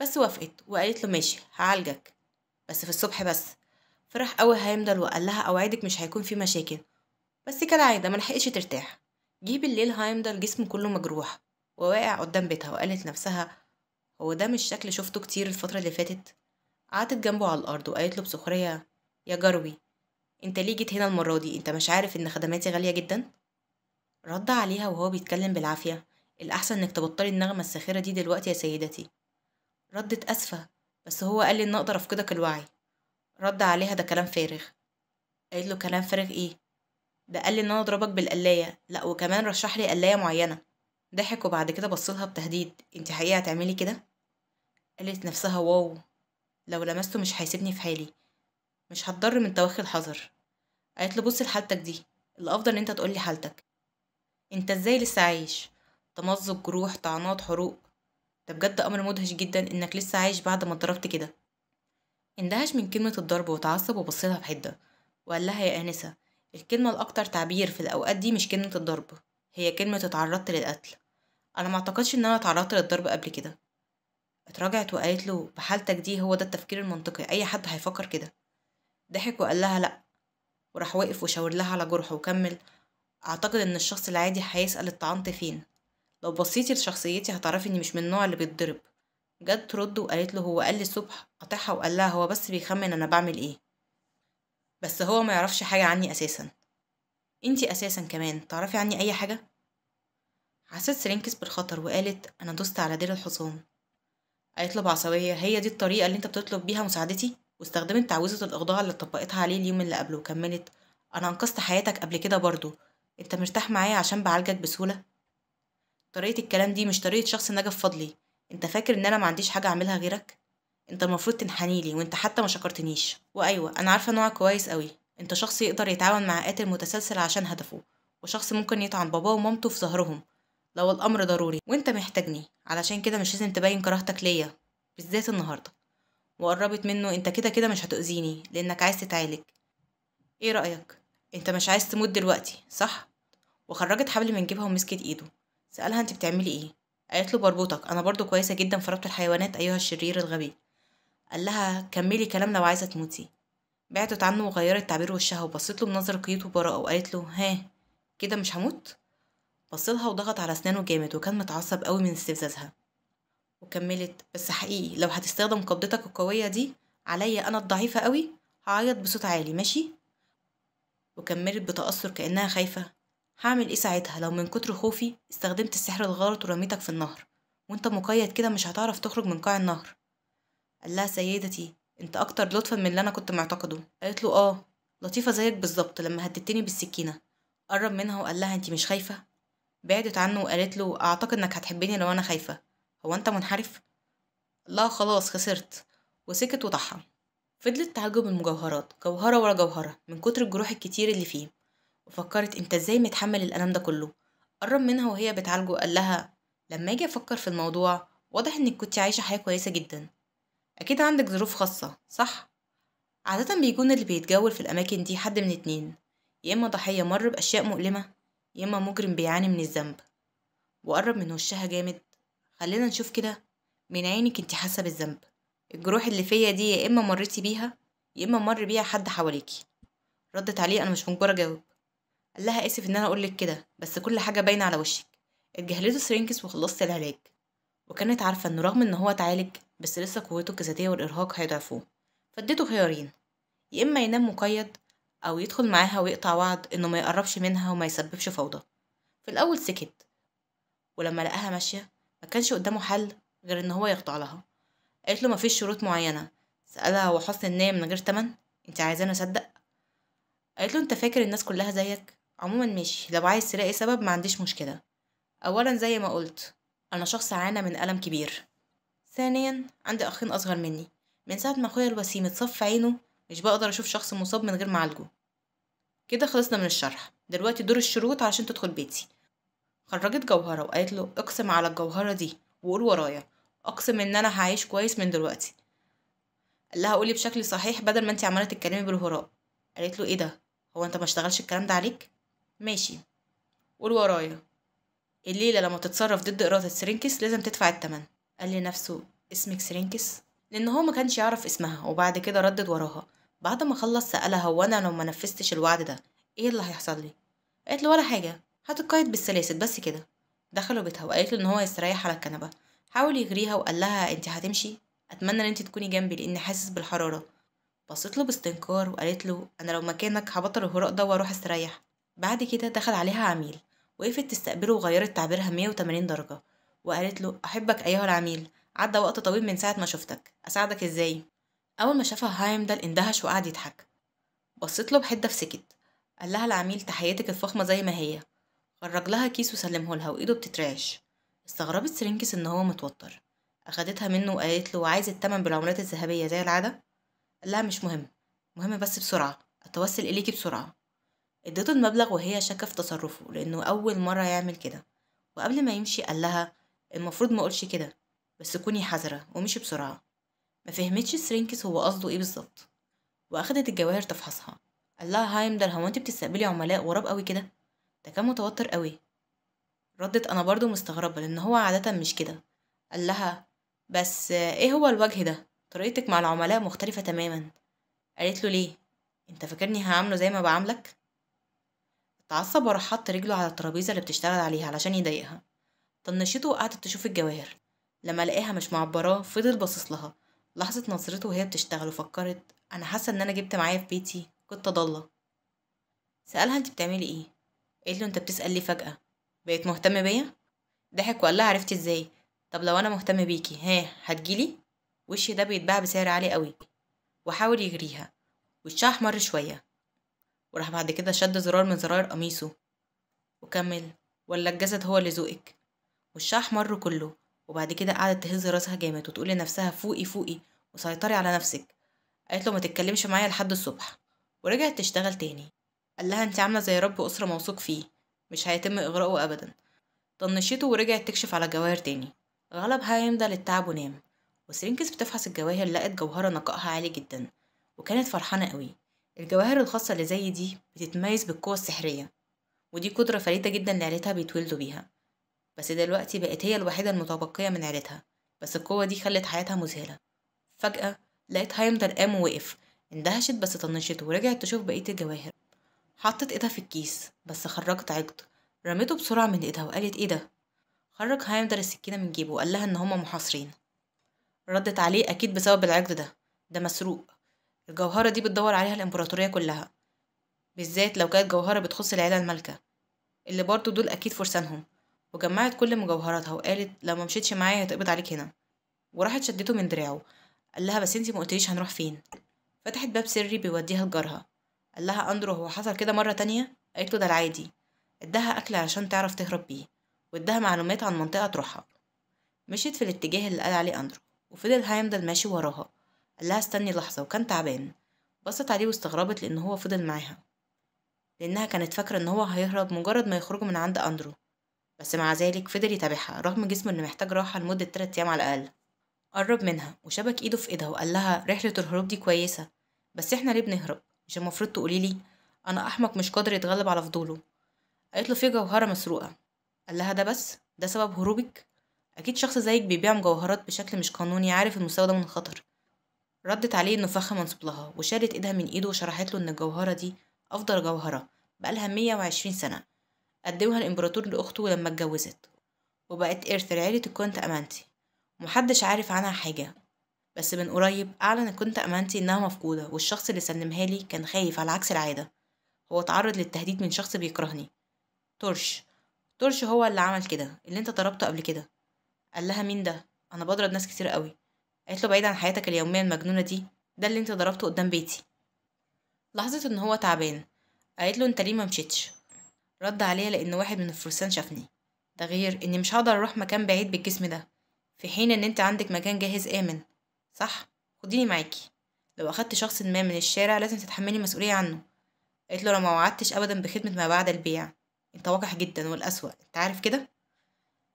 بس وافقت وقالت له ماشي هعالجك بس في الصبح بس فرح قوي هيمدل وقال لها اوعدك مش هيكون في مشاكل بس كالعاده ملحقتش ترتاح جه بالليل هايمدر جسمه كله مجروح وواقع قدام بيتها وقالت نفسها هو ده مش شكل شفته كتير الفترة اللي فاتت قعدت جنبه على الأرض وقالت له بسخرية يا جروي انت ليه جيت هنا المرة دي انت مش عارف ان خدماتي غالية جدا رد عليها وهو بيتكلم بالعافية الأحسن انك تبطلي النغمة الساخرة دي دلوقتي يا سيدتي ردت أسفة بس هو قال لي ان اقدر افقدك الوعي رد عليها ده كلام فارغ قالت له كلام فارغ ايه ده قال لي ان انا اضربك بالقلايه لا وكمان رشح لي قلايه معينه ضحك وبعد كده بصلها بتهديد انت حقيقه هتعملي كده قالت نفسها واو لو لمسته مش هيسيبني في حالي مش هتضر من توخي الحذر قالت له بص لحالتك دي الافضل ان انت تقولي حالتك انت ازاي لسه عايش تمزق جروح طعنات حروق ده بجد امر مدهش جدا انك لسه عايش بعد ما اتضربت كده اندهش من كلمه الضرب وتعصب وبصلها في حده وقال لها يا انسه الكلمة الأكتر تعبير في الأوقات دي مش كلمة الضرب هي كلمة اتعرضت للقتل أنا معتقدش إن أنا اتعرضت للضرب قبل كده اتراجعت وقالت له بحالتك دي هو ده التفكير المنطقي أي حد هيفكر كده ضحك وقال لها لأ وراح وقف وشاور لها على جرحه وكمل أعتقد إن الشخص العادي هيسأل الطعنت فين لو بصيتي لشخصيتي هتعرفي إني مش من النوع اللي بيتضرب جت ترد وقالت له هو قال لي الصبح قاطعها وقال لها هو بس بيخمن أنا بعمل إيه بس هو ما يعرفش حاجة عني أساسا انتي أساسا كمان تعرفي عني أي حاجة؟ حسيت سرينكس بالخطر وقالت أنا دست على دير الحصان قالت له بعصبية هي دي الطريقة اللي انت بتطلب بيها مساعدتي واستخدمت تعويذة الإخضاع اللي طبقتها عليه اليوم اللي قبله وكملت أنا أنقذت حياتك قبل كده برضه انت مرتاح معايا عشان بعالجك بسهولة طريقة الكلام دي مش طريقة شخص نجا في فضلي انت فاكر ان انا ما عنديش حاجة اعملها غيرك انت المفروض تنحني لي وانت حتى ما شكرتنيش وايوه انا عارفه نوعك كويس قوي انت شخص يقدر يتعاون مع قاتل متسلسل عشان هدفه وشخص ممكن يطعن باباه ومامته في ظهرهم لو الامر ضروري وانت محتاجني علشان كده مش لازم تبين كراهتك ليا بالذات النهارده وقربت منه انت كده كده مش هتؤذيني لانك عايز تتعالج ايه رايك انت مش عايز تموت دلوقتي صح وخرجت حبل من جيبها ومسكت ايده سالها انت بتعملي ايه قالت له بربطك انا برضو كويسه جدا في ربط الحيوانات ايها الشرير الغبي قال لها كملي كلام لو عايزة تموتي بعدت عنه وغيرت تعبير وشها وبصت له بنظر قيود وبراءة وقالت له ها كده مش هموت بصلها وضغط على اسنانه جامد وكان متعصب قوي من استفزازها وكملت بس حقيقي لو هتستخدم قبضتك القوية دي عليا أنا الضعيفة قوي هعيط بصوت عالي ماشي وكملت بتأثر كأنها خايفة هعمل ايه ساعتها لو من كتر خوفي استخدمت السحر الغلط ورميتك في النهر وانت مقيد كده مش هتعرف تخرج من قاع النهر قال لها سيدتي انت اكتر لطفا من اللي انا كنت معتقده قالت له اه لطيفه زيك بالظبط لما هددتني بالسكينه قرب منها وقال لها انت مش خايفه بعدت عنه وقالت له اعتقد انك هتحبني لو انا خايفه هو انت منحرف لا خلاص خسرت وسكت وضحى فضلت تعالجه بالمجوهرات جوهرة ورا جوهرة من كتر الجروح الكتير اللي فيه وفكرت انت ازاي متحمل الألم ده كله قرب منها وهي بتعالجه قال لها لما اجي افكر في الموضوع واضح انك كنت عايشة حياة كويسة جدا أكيد عندك ظروف خاصة صح؟ عادة بيكون اللي بيتجول في الأماكن دي حد من اتنين يا إما ضحية مر بأشياء مؤلمة يا إما مجرم بيعاني من الذنب وقرب من وشها جامد خلينا نشوف كده من عينك انت حاسة بالذنب الجروح اللي فيا دي يا إما مريتي بيها يا إما مر بيها حد حواليكي ردت عليه أنا مش مجبرة أجاوب قال لها آسف إن أنا أقولك كده بس كل حاجة باينة على وشك اتجهلته سرينكس وخلصت العلاج وكانت عارفة إنه رغم إن هو اتعالج بس لسه قوته الجسدية والإرهاق هيضعفوه فاديته خيارين يا إما ينام مقيد أو يدخل معاها ويقطع وعد إنه ما يقربش منها وما يسببش فوضى في الأول سكت ولما لقاها ماشية ما كانش قدامه حل غير إن هو يخضع لها قالت له مفيش شروط معينة سألها هو حسن النية من غير تمن انت عايزاني أصدق قالت له انت فاكر الناس كلها زيك عموما ماشي لو عايز تلاقي سبب ما عنديش مشكلة أولا زي ما قلت أنا شخص عانى من ألم كبير ثانيا عندي أخين أصغر مني من ساعة ما أخويا الوسيم اتصف عينه مش بقدر أشوف شخص مصاب من غير معالجه كده خلصنا من الشرح دلوقتي دور الشروط عشان تدخل بيتي خرجت جوهرة وقالت له اقسم على الجوهرة دي وقول ورايا اقسم ان انا هعيش كويس من دلوقتي قال لها قولي بشكل صحيح بدل ما انت عماله تتكلمي بالهراء قالت له ايه ده هو انت ما اشتغلش الكلام ده عليك ماشي قول ورايا الليله لما تتصرف ضد اراده سرينكس لازم تدفع الثمن قال لنفسه اسمك سرينكس لأن هو ما كانش يعرف اسمها وبعد كده ردد وراها بعد ما خلص سألها هو أنا لو ما نفذتش الوعد ده إيه اللي هيحصل لي قالت له ولا حاجة هتتقيد بالسلاسل بس كده دخلوا بيتها وقالت له إن هو يستريح على الكنبة حاول يغريها وقال لها أنت هتمشي أتمنى إن أنت تكوني جنبي لأني حاسس بالحرارة بصيت له باستنكار وقالت له أنا لو مكانك هبطل الهراء ده وأروح استريح بعد كده دخل عليها عميل وقفت تستقبله وغيرت تعبيرها 180 درجة وقالت له أحبك أيها العميل عدى وقت طويل من ساعة ما شفتك أساعدك إزاي؟ أول ما شافها هايمدال اندهش وقعد يضحك بصيت له بحدة فسكت قال لها العميل تحياتك الفخمة زي ما هي خرج لها كيس وسلمه لها وإيده بتترعش استغربت سرينكس إن هو متوتر أخدتها منه وقالت له عايز التمن بالعملات الذهبية زي العادة؟ قال لها مش مهم مهم بس بسرعة أتوسل إليكي بسرعة اديته المبلغ وهي شاكة في تصرفه لأنه أول مرة يعمل كده وقبل ما يمشي قال لها المفروض ما اقولش كده بس كوني حذرة ومشي بسرعة ما فهمتش سرينكس هو قصده ايه بالظبط واخدت الجواهر تفحصها قال لها ده هو انت بتستقبلي عملاء وراب قوي كده ده كان متوتر قوي ردت انا برضو مستغربة لان هو عادة مش كده قال لها بس ايه هو الوجه ده طريقتك مع العملاء مختلفة تماما قالت له ليه انت فاكرني هعمله زي ما بعاملك اتعصب وراح حط رجله على الترابيزة اللي بتشتغل عليها علشان يضايقها طنشته وقعدت تشوف الجواهر لما لقاها مش معبراه فضل باصص لها لحظة نظرته وهي بتشتغل وفكرت أنا حاسة إن أنا جبت معايا في بيتي كنت ضالة سألها أنت بتعملي إيه؟ قالت له أنت بتسأل ليه فجأة بقيت مهتم بيا؟ ضحك وقال لها عرفتي إزاي؟ طب لو أنا مهتم بيكي ها هتجيلي؟ وشي ده بيتباع بسعر عالي قوي وحاول يجريها وشها أحمر شوية وراح بعد كده شد زرار من زرار قميصه وكمل ولا الجسد هو اللي ذوقك وشها احمر كله وبعد كده قعدت تهز راسها جامد وتقول لنفسها فوقي فوقي وسيطري على نفسك قالت له ما تتكلمش معايا لحد الصبح ورجعت تشتغل تاني قال لها انت عامله زي رب اسره موثوق فيه مش هيتم اغراءه ابدا طنشته ورجعت تكشف على الجواهر تاني هايم ده للتعب ونام وسرينكس بتفحص الجواهر لقت جوهرة نقائها عالي جدا وكانت فرحانة قوي الجواهر الخاصة اللي زي دي بتتميز بالقوة السحرية ودي قدرة فريدة جدا لعيلتها بيتولدوا بيها بس دلوقتي بقت هي الوحيدة المتبقية من عيلتها بس القوة دي خلت حياتها مذهلة فجأة لقيت هايمدر قام ووقف اندهشت بس طنشته ورجعت تشوف بقية الجواهر حطت ايدها في الكيس بس خرجت عقد رميته بسرعة من ايدها وقالت ايه ده خرج هايمدر السكينة من جيبه وقال لها ان هما محاصرين ردت عليه اكيد بسبب العقد ده ده مسروق الجوهرة دي بتدور عليها الامبراطورية كلها بالذات لو كانت جوهرة بتخص العيلة المالكة اللي برضو دول اكيد فرسانهم وجمعت كل مجوهراتها وقالت لو ما مشيتش معايا هتقبض عليك هنا وراحت شدته من دراعه قال لها بس انتي ما قلتليش هنروح فين فتحت باب سري بيوديها لجارها قال لها اندرو هو حصل كده مره تانية قالت له ده العادي اداها اكل عشان تعرف تهرب بيه واداها معلومات عن منطقه تروحها مشيت في الاتجاه اللي قال عليه اندرو وفضل هيمضل ماشي وراها قال لها استني لحظه وكان تعبان بصت عليه واستغربت لان هو فضل معاها لانها كانت فاكره ان هو هيهرب مجرد ما يخرجوا من عند اندرو بس مع ذلك فضل يتابعها رغم جسمه إنه محتاج راحة لمدة تلات أيام على الأقل قرب منها وشبك إيده في إيدها وقال لها رحلة الهروب دي كويسة بس إحنا ليه بنهرب مش المفروض تقوليلي أنا أحمق مش قادر يتغلب على فضوله قالت له في جوهرة مسروقة قال لها ده بس ده سبب هروبك أكيد شخص زيك بيبيع مجوهرات بشكل مش قانوني عارف المستوى ده من الخطر ردت عليه إنه فخ منصب لها وشالت إيدها من إيده وشرحت له إن الجوهرة دي أفضل جوهرة بقالها مية وعشرين سنة قدمها الإمبراطور لأخته لما اتجوزت وبقت إرث لعيلة الكونت أمانتي ومحدش عارف عنها حاجة بس من قريب أعلن الكونت أمانتي إنها مفقودة والشخص اللي سلمها لي كان خايف على عكس العادة هو اتعرض للتهديد من شخص بيكرهني تورش تورش هو اللي عمل كده اللي انت ضربته قبل كده قال لها مين ده انا بضرب ناس كتير قوي قالت له بعيد عن حياتك اليوميه المجنونه دي ده اللي انت ضربته قدام بيتي لاحظت ان هو تعبان قالت له انت ليه ما مشيتش رد عليا لأن واحد من الفرسان شافني ده غير إني مش هقدر أروح مكان بعيد بالجسم ده في حين إن أنت عندك مكان جاهز آمن صح خديني معاكي لو أخدت شخص ما من الشارع لازم تتحملي مسؤولية عنه قلت له أنا ما وعدتش أبدا بخدمة ما بعد البيع أنت وقح جدا والأسوأ أنت عارف كده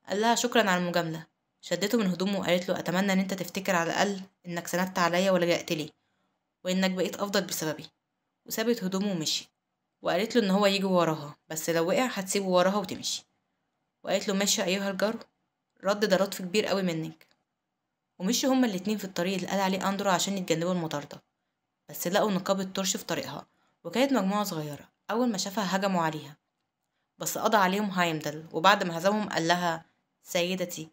قال لها شكرا على المجاملة شدته من هدومه وقالت له أتمنى إن أنت تفتكر على الأقل إنك سندت عليا ولجأت لي وإنك بقيت أفضل بسببي وسابت هدومه ومشيت وقالت له إن هو يجي وراها بس لو وقع هتسيبه وراها وتمشي وقالت له ماشي أيها الجار رد ده لطف كبير قوي منك ومشي هما الاتنين في الطريق اللي قال عليه أندرو عشان يتجنبوا المطاردة بس لقوا نقاب ترش في طريقها وكانت مجموعة صغيرة أول ما شافها هجموا عليها بس قضى عليهم هايمدل وبعد ما هزمهم قال لها سيدتي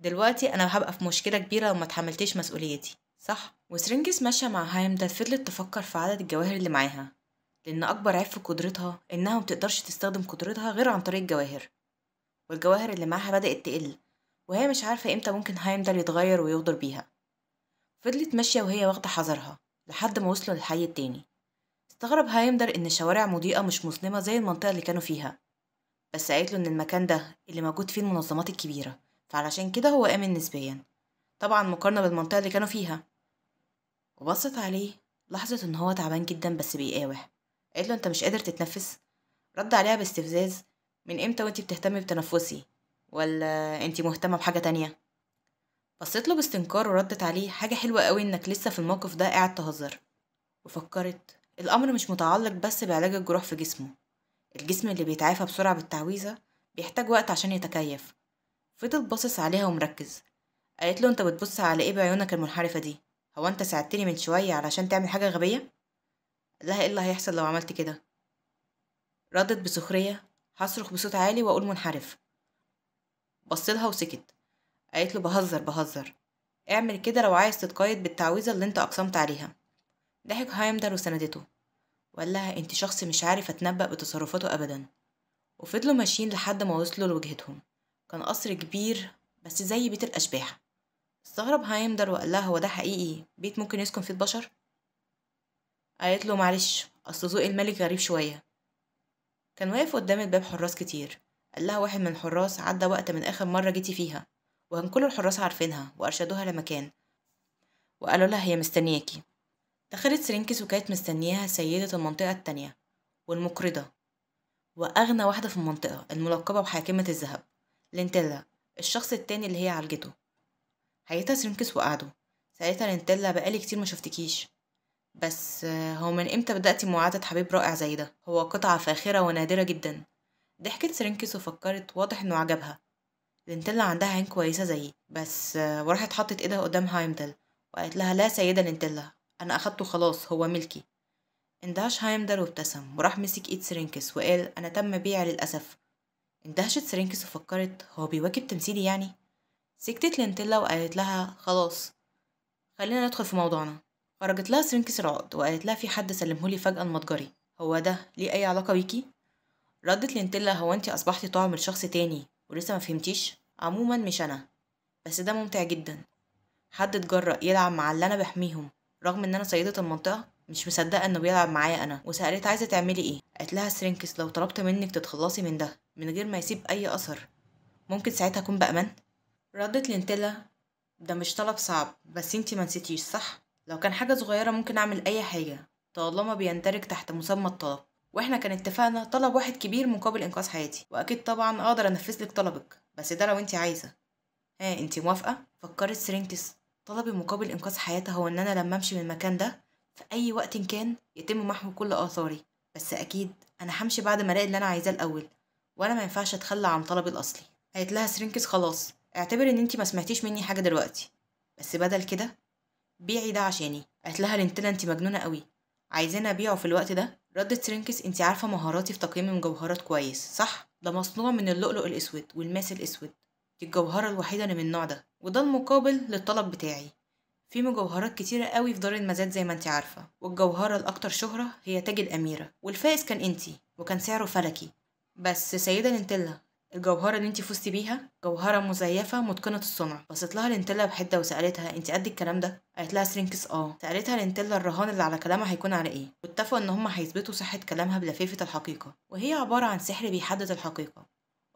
دلوقتي أنا هبقى في مشكلة كبيرة لو ما تحملتيش مسؤوليتي صح وسرينجس ماشية مع هايمدل فضلت تفكر في عدد الجواهر اللي معاها لأن أكبر عيب في قدرتها إنها متقدرش تستخدم قدرتها غير عن طريق الجواهر والجواهر اللي معاها بدأت تقل وهي مش عارفة إمتى ممكن هايمدال يتغير ويغدر بيها فضلت ماشية وهي واخدة حذرها لحد ما وصلوا للحي التاني استغرب هايمدر إن الشوارع مضيئة مش مظلمة زي المنطقة اللي كانوا فيها بس قالت له إن المكان ده اللي موجود فيه المنظمات الكبيرة فعلشان كده هو آمن نسبيا طبعا مقارنة بالمنطقة اللي كانوا فيها وبصت عليه لاحظت إن هو تعبان جدا بس بيقاوح قالت له انت مش قادر تتنفس رد عليها باستفزاز من امتى وانتي بتهتمي بتنفسي ولا انتي مهتمه بحاجه تانية بصيت له باستنكار وردت عليه حاجه حلوه قوي انك لسه في الموقف ده قاعد تهزر وفكرت الامر مش متعلق بس بعلاج الجروح في جسمه الجسم اللي بيتعافى بسرعه بالتعويذه بيحتاج وقت عشان يتكيف فضل باصص عليها ومركز قالت له انت بتبص على ايه بعيونك المنحرفه دي هو انت ساعدتني من شويه علشان تعمل حاجه غبيه لها ايه اللي هيحصل لو عملت كده ردت بسخرية هصرخ بصوت عالي وأقول منحرف بصلها وسكت قالت له بهزر بهزر اعمل كده لو عايز تتقيد بالتعويذة اللي انت أقسمت عليها ضحك هايمدر وسندته وقال لها انت شخص مش عارف اتنبأ بتصرفاته أبدا وفضلوا ماشيين لحد ما وصلوا لوجهتهم كان قصر كبير بس زي بيت الأشباح استغرب هايمدر وقال لها هو ده حقيقي بيت ممكن يسكن فيه البشر قالت له معلش أصل ذوق الملك غريب شوية كان واقف قدام الباب حراس كتير قال لها واحد من الحراس عدى وقت من آخر مرة جيتي فيها وكان كل الحراس عارفينها وأرشدوها لمكان وقالوا لها هي مستنياكي دخلت سرينكس وكانت مستنياها سيدة المنطقة التانية والمقرضة وأغنى واحدة في المنطقة الملقبة بحاكمة الذهب لينتيلا الشخص التاني اللي هي عالجته حياتها سرينكس وقعدوا سألتها لينتيلا بقالي كتير ما شفتكيش بس هو من امتى بدأتي معادة حبيب رائع زي ده هو قطعة فاخرة ونادرة جدا ضحكت سرنكس وفكرت واضح انه عجبها لنتلا عندها عين كويسة زيي بس وراحت حطت ايدها قدام هايمدل وقالت لها لا سيدة لنتلا انا اخدته خلاص هو ملكي اندهش هايمدل وابتسم وراح مسك ايد سرنكس وقال انا تم بيعي للاسف اندهشت سرنكس وفكرت هو بيواكب تمثيلي يعني سكتت لنتلا وقالت لها خلاص خلينا ندخل في موضوعنا خرجت لها سرينكس رعد وقالت لها في حد سلمهولي فجأة المتجري هو ده ليه أي علاقة بيكي؟ ردت لنتيلا هو انتي أصبحتي طعم لشخص تاني ولسه ما فهمتيش؟ عموما مش أنا بس ده ممتع جدا حد اتجرأ يلعب مع اللي أنا بحميهم رغم إن أنا سيدة المنطقة مش مصدقة إنه بيلعب معايا أنا وسألت عايزة تعملي إيه قالت لها سرينكس لو طلبت منك تتخلصي من ده من غير ما يسيب أي أثر ممكن ساعتها أكون بأمان؟ ردت لنتيلا ده مش طلب صعب بس انتي منسيتيش صح؟ لو كان حاجة صغيرة ممكن أعمل أي حاجة طالما بيندرج تحت مسمى الطلب واحنا كان اتفقنا طلب واحد كبير مقابل انقاذ حياتي واكيد طبعا اقدر انفذ لك طلبك بس ده لو انت عايزه ها انت موافقه فكرت سرينكس طلبي مقابل انقاذ حياتها هو ان انا لما امشي من المكان ده في اي وقت كان يتم محو كل اثاري بس اكيد انا همشي بعد ما الاقي اللي انا عايزاه الاول وانا ما ينفعش اتخلى عن طلبي الاصلي قالت لها سرينكس خلاص اعتبر ان انت ما سمعتيش مني حاجه دلوقتي بس بدل كده بيعي ده عشاني قالت لها لنتلا انت مجنونه قوي عايزين ابيعه في الوقت ده ردت ترينكس انت عارفه مهاراتي في تقييم المجوهرات كويس صح ده مصنوع من اللؤلؤ الاسود والماس الاسود دي الجوهره الوحيده اللي من النوع ده وده المقابل للطلب بتاعي في مجوهرات كتيرة قوي في دار المزاد زي ما انت عارفة والجوهرة الأكتر شهرة هي تاج الأميرة والفائز كان انتي وكان سعره فلكي بس سيدة ننتلا الجوهرة اللي انت فزتي بيها جوهرة مزيفة متقنة الصنع بصيت لها لينتلا بحدة وسألتها انت قد الكلام ده قالت لها سرينكس اه سألتها لينتلا الرهان اللي على كلامها هيكون على ايه واتفقوا ان هما هيثبتوا صحة كلامها بلفيفة الحقيقة وهي عبارة عن سحر بيحدد الحقيقة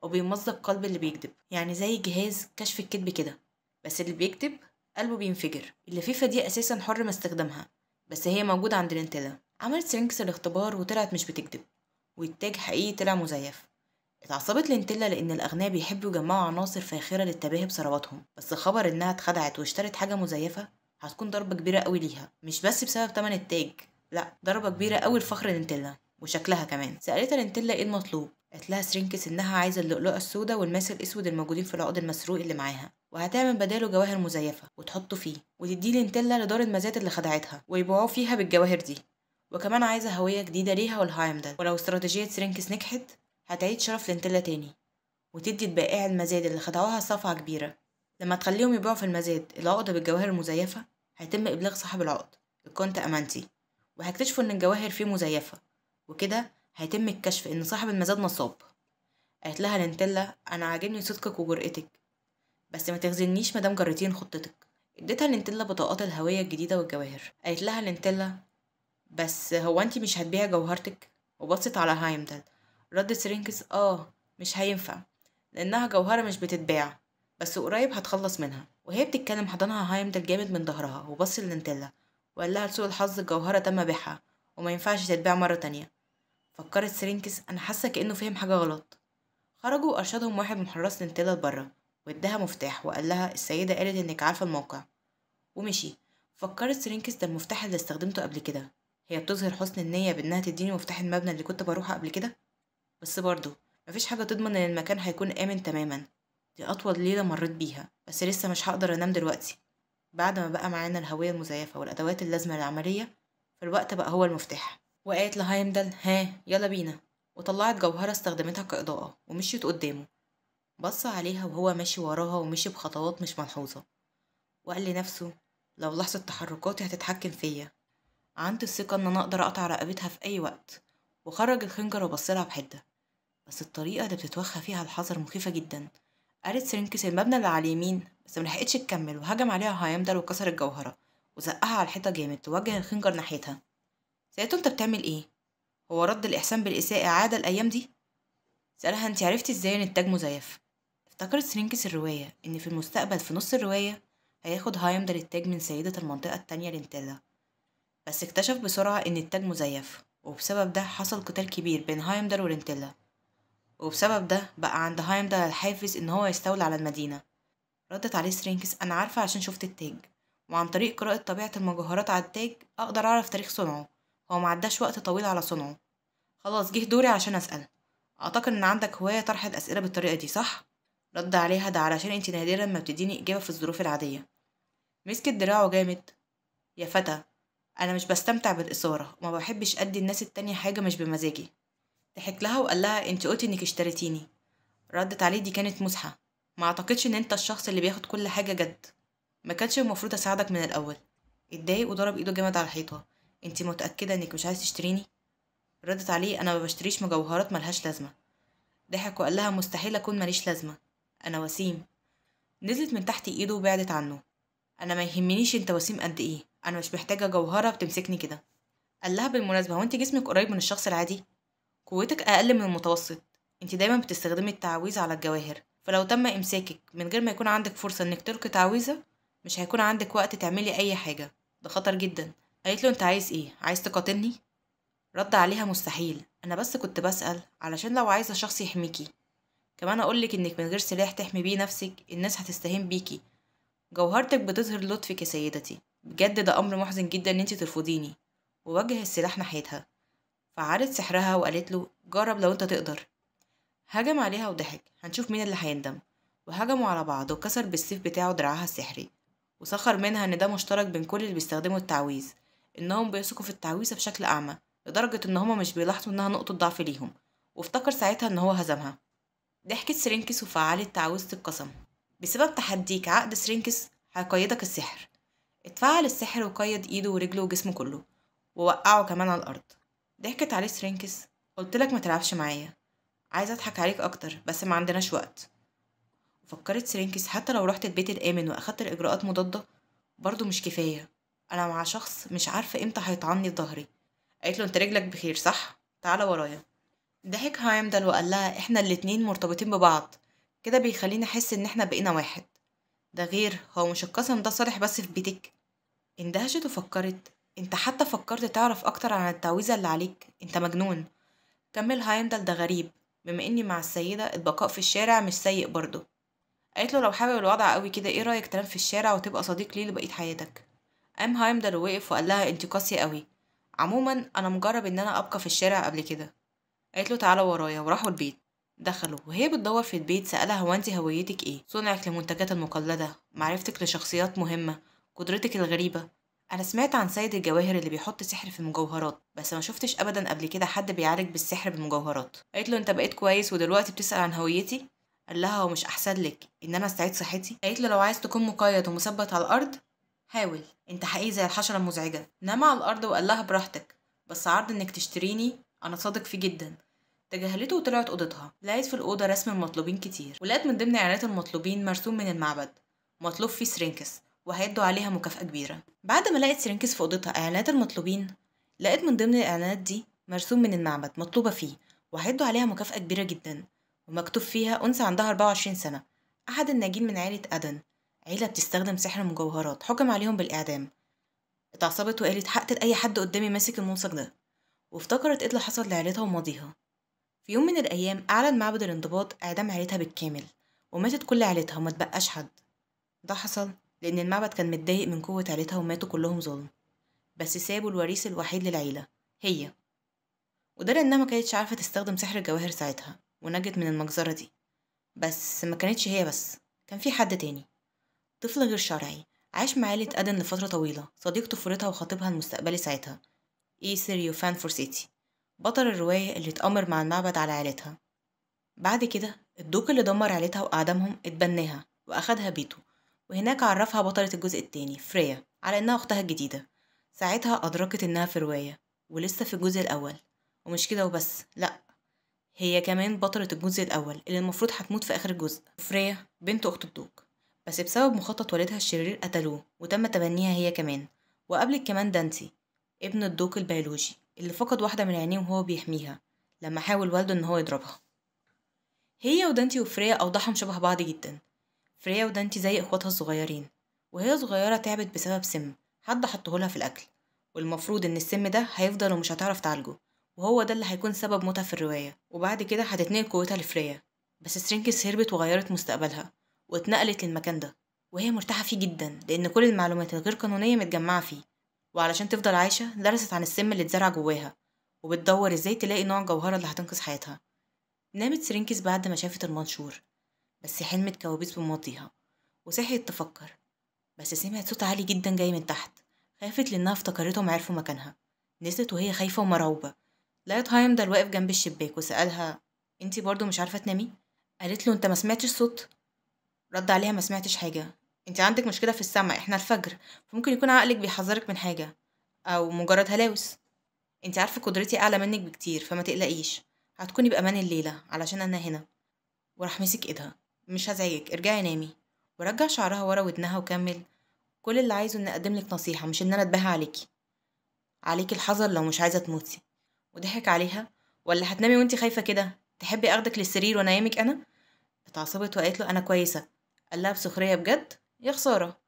وبيمزق قلب اللي بيكذب يعني زي جهاز كشف الكذب كده بس اللي بيكذب قلبه بينفجر اللفيفة دي أساسا حر ما استخدامها بس هي موجودة عند لينتلا عملت سرينكس الاختبار وطلعت مش بتكذب والتاج حقيقي طلع مزيف اتعصبت لنتيلا لان الاغنياء بيحبوا يجمعوا عناصر فاخره للتباهي بثرواتهم بس خبر انها اتخدعت واشترت حاجه مزيفه هتكون ضربه كبيره قوي ليها مش بس بسبب تمن التاج لا ضربه كبيره قوي لفخر لنتيلا وشكلها كمان سالتها لنتيلا ايه المطلوب قالت لها سرينكس انها عايزه اللؤلؤه السوداء والماس الاسود الموجودين في العقد المسروق اللي معاها وهتعمل بداله جواهر مزيفه وتحطه فيه وتديه لنتيلا لدار المزاد اللي خدعتها ويبيعوه فيها بالجواهر دي وكمان عايزه هويه جديده ليها والهايمدل ولو استراتيجيه سرينكس نجحت هتعيد شرف لنتلا تاني وتدي البائع المزاد اللي خدعوها صفعة كبيرة لما تخليهم يبيعوا في المزاد العقدة بالجواهر المزيفة هيتم إبلاغ صاحب العقد الكونت أمانتي وهيكتشفوا إن الجواهر فيه مزيفة وكده هيتم الكشف إن صاحب المزاد نصاب قالت لها لنتلا أنا عاجبني صدقك وجرأتك بس ما تخزنيش مدام جريتين خطتك اديتها لنتلا بطاقات الهوية الجديدة والجواهر قالت لها لنتلا بس هو انتي مش هتبيعي جوهرتك وبصت على هايمدال ردت رينكس اه مش هينفع لانها جوهرة مش بتتباع بس قريب هتخلص منها وهي بتتكلم حضنها هايمدل جامد من ظهرها وبص لنتيلا وقال لها لسوء الحظ الجوهرة تم بيعها وما ينفعش تتباع مرة تانية فكرت سرينكس أنا حاسة كأنه فهم حاجة غلط خرجوا وأرشدهم واحد من حراس نتيلا لبرا واداها مفتاح وقال لها السيدة قالت إنك عارفة الموقع ومشي فكرت سرينكس ده المفتاح اللي استخدمته قبل كده هي بتظهر حسن النية بإنها تديني مفتاح المبنى اللي كنت بروحه قبل كده بس برضه مفيش حاجة تضمن إن المكان هيكون آمن تماما دي أطول ليلة مريت بيها بس لسه مش هقدر أنام دلوقتي بعد ما بقى معانا الهوية المزيفة والأدوات اللازمة للعملية فالوقت بقى هو المفتاح وقالت لهايمدل ها يلا بينا وطلعت جوهرة استخدمتها كإضاءة ومشيت قدامه بص عليها وهو ماشي وراها ومشي بخطوات مش ملحوظة وقال لنفسه لو لحظة تحركاتي هتتحكم فيا عندي الثقة إن أنا أقدر أقطع رقبتها في أي وقت وخرج الخنجر وبصلها بحدة بس الطريقة اللي بتتوخى فيها الحذر مخيفة جدا قالت سرينكس إيه، المبنى اللي على اليمين بس ملحقتش تكمل وهجم عليها هايمدر وكسر الجوهرة وزقها على الحيطة جامد توجه الخنجر ناحيتها سألته انت بتعمل ايه؟ هو رد الإحسان بالإساءة عادة الأيام دي؟ سألها انت عرفتي ازاي ان التاج مزيف؟ افتكرت سرينكس الرواية ان في المستقبل في نص الرواية هياخد هايمدر التاج من سيدة المنطقة التانية لنتيلا بس اكتشف بسرعة ان التاج مزيف وبسبب ده حصل قتال كبير بين هايمدر ورنتيلا وبسبب ده بقى عند ده الحافز إن هو يستولى على المدينة ردت عليه سرينكس أنا عارفة عشان شفت التاج وعن طريق قراءة طبيعة المجوهرات على التاج أقدر أعرف تاريخ صنعه هو معداش وقت طويل على صنعه خلاص جه دوري عشان أسأل أعتقد إن عندك هواية طرح الأسئلة بالطريقة دي صح؟ رد عليها ده علشان انت نادرا ما بتديني إجابة في الظروف العادية مسكت دراعه جامد يا فتى أنا مش بستمتع بالإثارة وما بحبش أدي الناس التانية حاجة مش بمزاجي ضحك لها وقال لها انت قلتي انك اشتريتيني ردت عليه دي كانت مزحه ما اعتقدش ان انت الشخص اللي بياخد كل حاجه جد ما كانش المفروض اساعدك من الاول اتضايق وضرب ايده جامد على الحيطه انت متاكده انك مش عايز تشتريني ردت عليه انا ما بشتريش مجوهرات ملهاش لازمه ضحك وقال لها مستحيل اكون ماليش لازمه انا وسيم نزلت من تحت ايده وبعدت عنه انا ما يهمنيش انت وسيم قد ايه انا مش محتاجه جوهره بتمسكني كده قال لها بالمناسبه هو انت جسمك قريب من الشخص العادي قوتك أقل من المتوسط انت دايما بتستخدمي التعويذ على الجواهر فلو تم إمساكك من غير ما يكون عندك فرصة إنك تلقي تعويذة مش هيكون عندك وقت تعملي أي حاجة ده خطر جدا قالت له انت عايز ايه عايز تقاتلني رد عليها مستحيل انا بس كنت بسأل علشان لو عايزة شخص يحميكي كمان اقولك انك من غير سلاح تحمي بيه نفسك الناس هتستهين بيكي جوهرتك بتظهر لطفك يا سيدتي بجد ده امر محزن جدا ان انت ترفضيني ووجه السلاح ناحيتها فعارت سحرها وقالت له جرب لو انت تقدر هجم عليها وضحك هنشوف مين اللي هيندم وهجموا على بعض وكسر بالسيف بتاعه دراعها السحري وسخر منها ان ده مشترك بين كل اللي بيستخدموا التعويذ انهم بيثقوا في التعويذه بشكل اعمى لدرجه ان هما مش بيلاحظوا انها نقطه ضعف ليهم وافتكر ساعتها ان هو هزمها ضحكت سرينكس وفعلت تعويذه القسم بسبب تحديك عقد سرينكس هيقيدك السحر اتفعل السحر وقيد ايده ورجله وجسمه كله ووقعه كمان على الارض ضحكت عليه سرينكس لك ما تلعبش معايا عايزه اضحك عليك اكتر بس ما عندناش وقت وفكرت سرينكس حتى لو رحت البيت الامن واخدت الاجراءات مضاده برضه مش كفايه انا مع شخص مش عارفه امتى هيطعني في ظهري قالت له انت رجلك بخير صح تعالى ورايا ضحك هايمدل وقال لها احنا الاتنين مرتبطين ببعض كده بيخليني احس ان احنا بقينا واحد ده غير هو مش القسم ده صالح بس في بيتك اندهشت وفكرت انت حتى فكرت تعرف اكتر عن التعويذة اللي عليك انت مجنون كمل هايمدل ده غريب بما اني مع السيدة البقاء في الشارع مش سيء برضه قالت له لو حابب الوضع قوي كده ايه رايك تنام في الشارع وتبقى صديق ليه لبقية حياتك قام هايمدل ووقف وقال لها انت قاسية قوي عموما انا مجرب ان انا ابقى في الشارع قبل كده قالت له تعالى ورايا وراحوا البيت دخلوا وهي بتدور في البيت سألها هو انت هويتك ايه صنعك لمنتجات المقلدة معرفتك لشخصيات مهمة قدرتك الغريبة انا سمعت عن سيد الجواهر اللي بيحط سحر في المجوهرات بس ما شفتش ابدا قبل كده حد بيعالج بالسحر بالمجوهرات قالت له انت بقيت كويس ودلوقتي بتسال عن هويتي قال لها هو مش احسن لك ان انا استعيد صحتي قالت له لو عايز تكون مقيد ومثبت على الارض حاول انت حقيقي زي الحشره المزعجه نام على الارض وقال لها براحتك بس عرض انك تشتريني انا صادق فيه جدا تجاهلته وطلعت اوضتها لقيت في الاوضه رسم المطلوبين كتير ولقيت من ضمن اعلانات المطلوبين مرسوم من المعبد مطلوب فيه سرينكس وهيدوا عليها مكافأة كبيرة بعد ما لقيت سيرينكس في أوضتها إعلانات المطلوبين لقيت من ضمن الإعلانات دي مرسوم من المعبد مطلوبة فيه وهيدوا عليها مكافأة كبيرة جدا ومكتوب فيها أنثى عندها 24 سنة أحد الناجين من عائلة أدن عيلة بتستخدم سحر المجوهرات حكم عليهم بالإعدام اتعصبت وقالت هقتل أي حد قدامي ماسك المنسق ده وافتكرت ايه اللي حصل لعيلتها وماضيها في يوم من الأيام أعلن معبد الانضباط إعدام عيلتها بالكامل وماتت كل عيلتها وما حد ده حصل لأن المعبد كان متضايق من قوة عيلتها وماتوا كلهم ظلم بس سابوا الوريث الوحيد للعيلة هي وده لأنها ما كانتش عارفة تستخدم سحر الجواهر ساعتها ونجت من المجزرة دي بس ما كانتش هي بس كان في حد تاني طفل غير شرعي عاش مع عيلة أدن لفترة طويلة صديق طفولتها وخطيبها المستقبلي ساعتها إيسر يوفان فورسيتي بطل الرواية اللي اتأمر مع المعبد على عيلتها بعد كده الدوق اللي دمر عيلتها وأعدامهم اتبناها وأخدها بيته وهناك عرفها بطلة الجزء التاني فريا على إنها أختها الجديدة ساعتها أدركت إنها في رواية ولسه في الجزء الأول ومش كده وبس لأ هي كمان بطلة الجزء الأول اللي المفروض هتموت في آخر الجزء فريا بنت أخت الدوق بس بسبب مخطط والدها الشرير قتلوه وتم تبنيها هي كمان وقابلت كمان دانتي ابن الدوق البيولوجي اللي فقد واحدة من عينيه وهو بيحميها لما حاول والده إن هو يضربها هي ودانتي وفريا أوضاعهم شبه بعض جدا فريا ودانتي زي اخواتها الصغيرين وهي صغيرة تعبت بسبب سم حد حطهولها في الأكل والمفروض إن السم ده هيفضل ومش هتعرف تعالجه وهو ده اللي هيكون سبب موتها في الرواية وبعد كده هتتنقل قوتها لفريا بس سترينكس هربت وغيرت مستقبلها واتنقلت للمكان ده وهي مرتاحة فيه جدا لأن كل المعلومات الغير قانونية متجمعة فيه وعلشان تفضل عايشة درست عن السم اللي اتزرع جواها وبتدور ازاي تلاقي نوع الجوهرة اللي هتنقذ حياتها نامت سرينكس بعد ما شافت المنشور بس حلمت كوابيس بماضيها وصحيت تفكر بس سمعت صوت عالي جدا جاي من تحت خافت لأنها افتكرتهم عرفوا مكانها نزلت وهي خايفة ومرعوبة لقيت هايمدر واقف جنب الشباك وسألها انتي برضو مش عارفة تنامي؟ قالت له انت ما سمعتش الصوت؟ رد عليها ما سمعتش حاجة انت عندك مشكلة في السمع احنا الفجر فممكن يكون عقلك بيحذرك من حاجة أو مجرد هلاوس انت عارفة قدرتي أعلى منك بكتير فما تقلقيش هتكوني بأمان الليلة علشان أنا هنا وراح مسك ايدها مش هزعجك ارجعي نامي ورجع شعرها ورا ودنها وكمل كل اللي عايزه اني اقدم لك نصيحه مش ان انا اتباهى عليكي عليكي الحذر لو مش عايزه تموتي وضحك عليها ولا هتنامي وانت خايفه كده تحبي اخدك للسرير ونايمك انا اتعصبت وقالت له انا كويسه قال لها بسخريه بجد يا خساره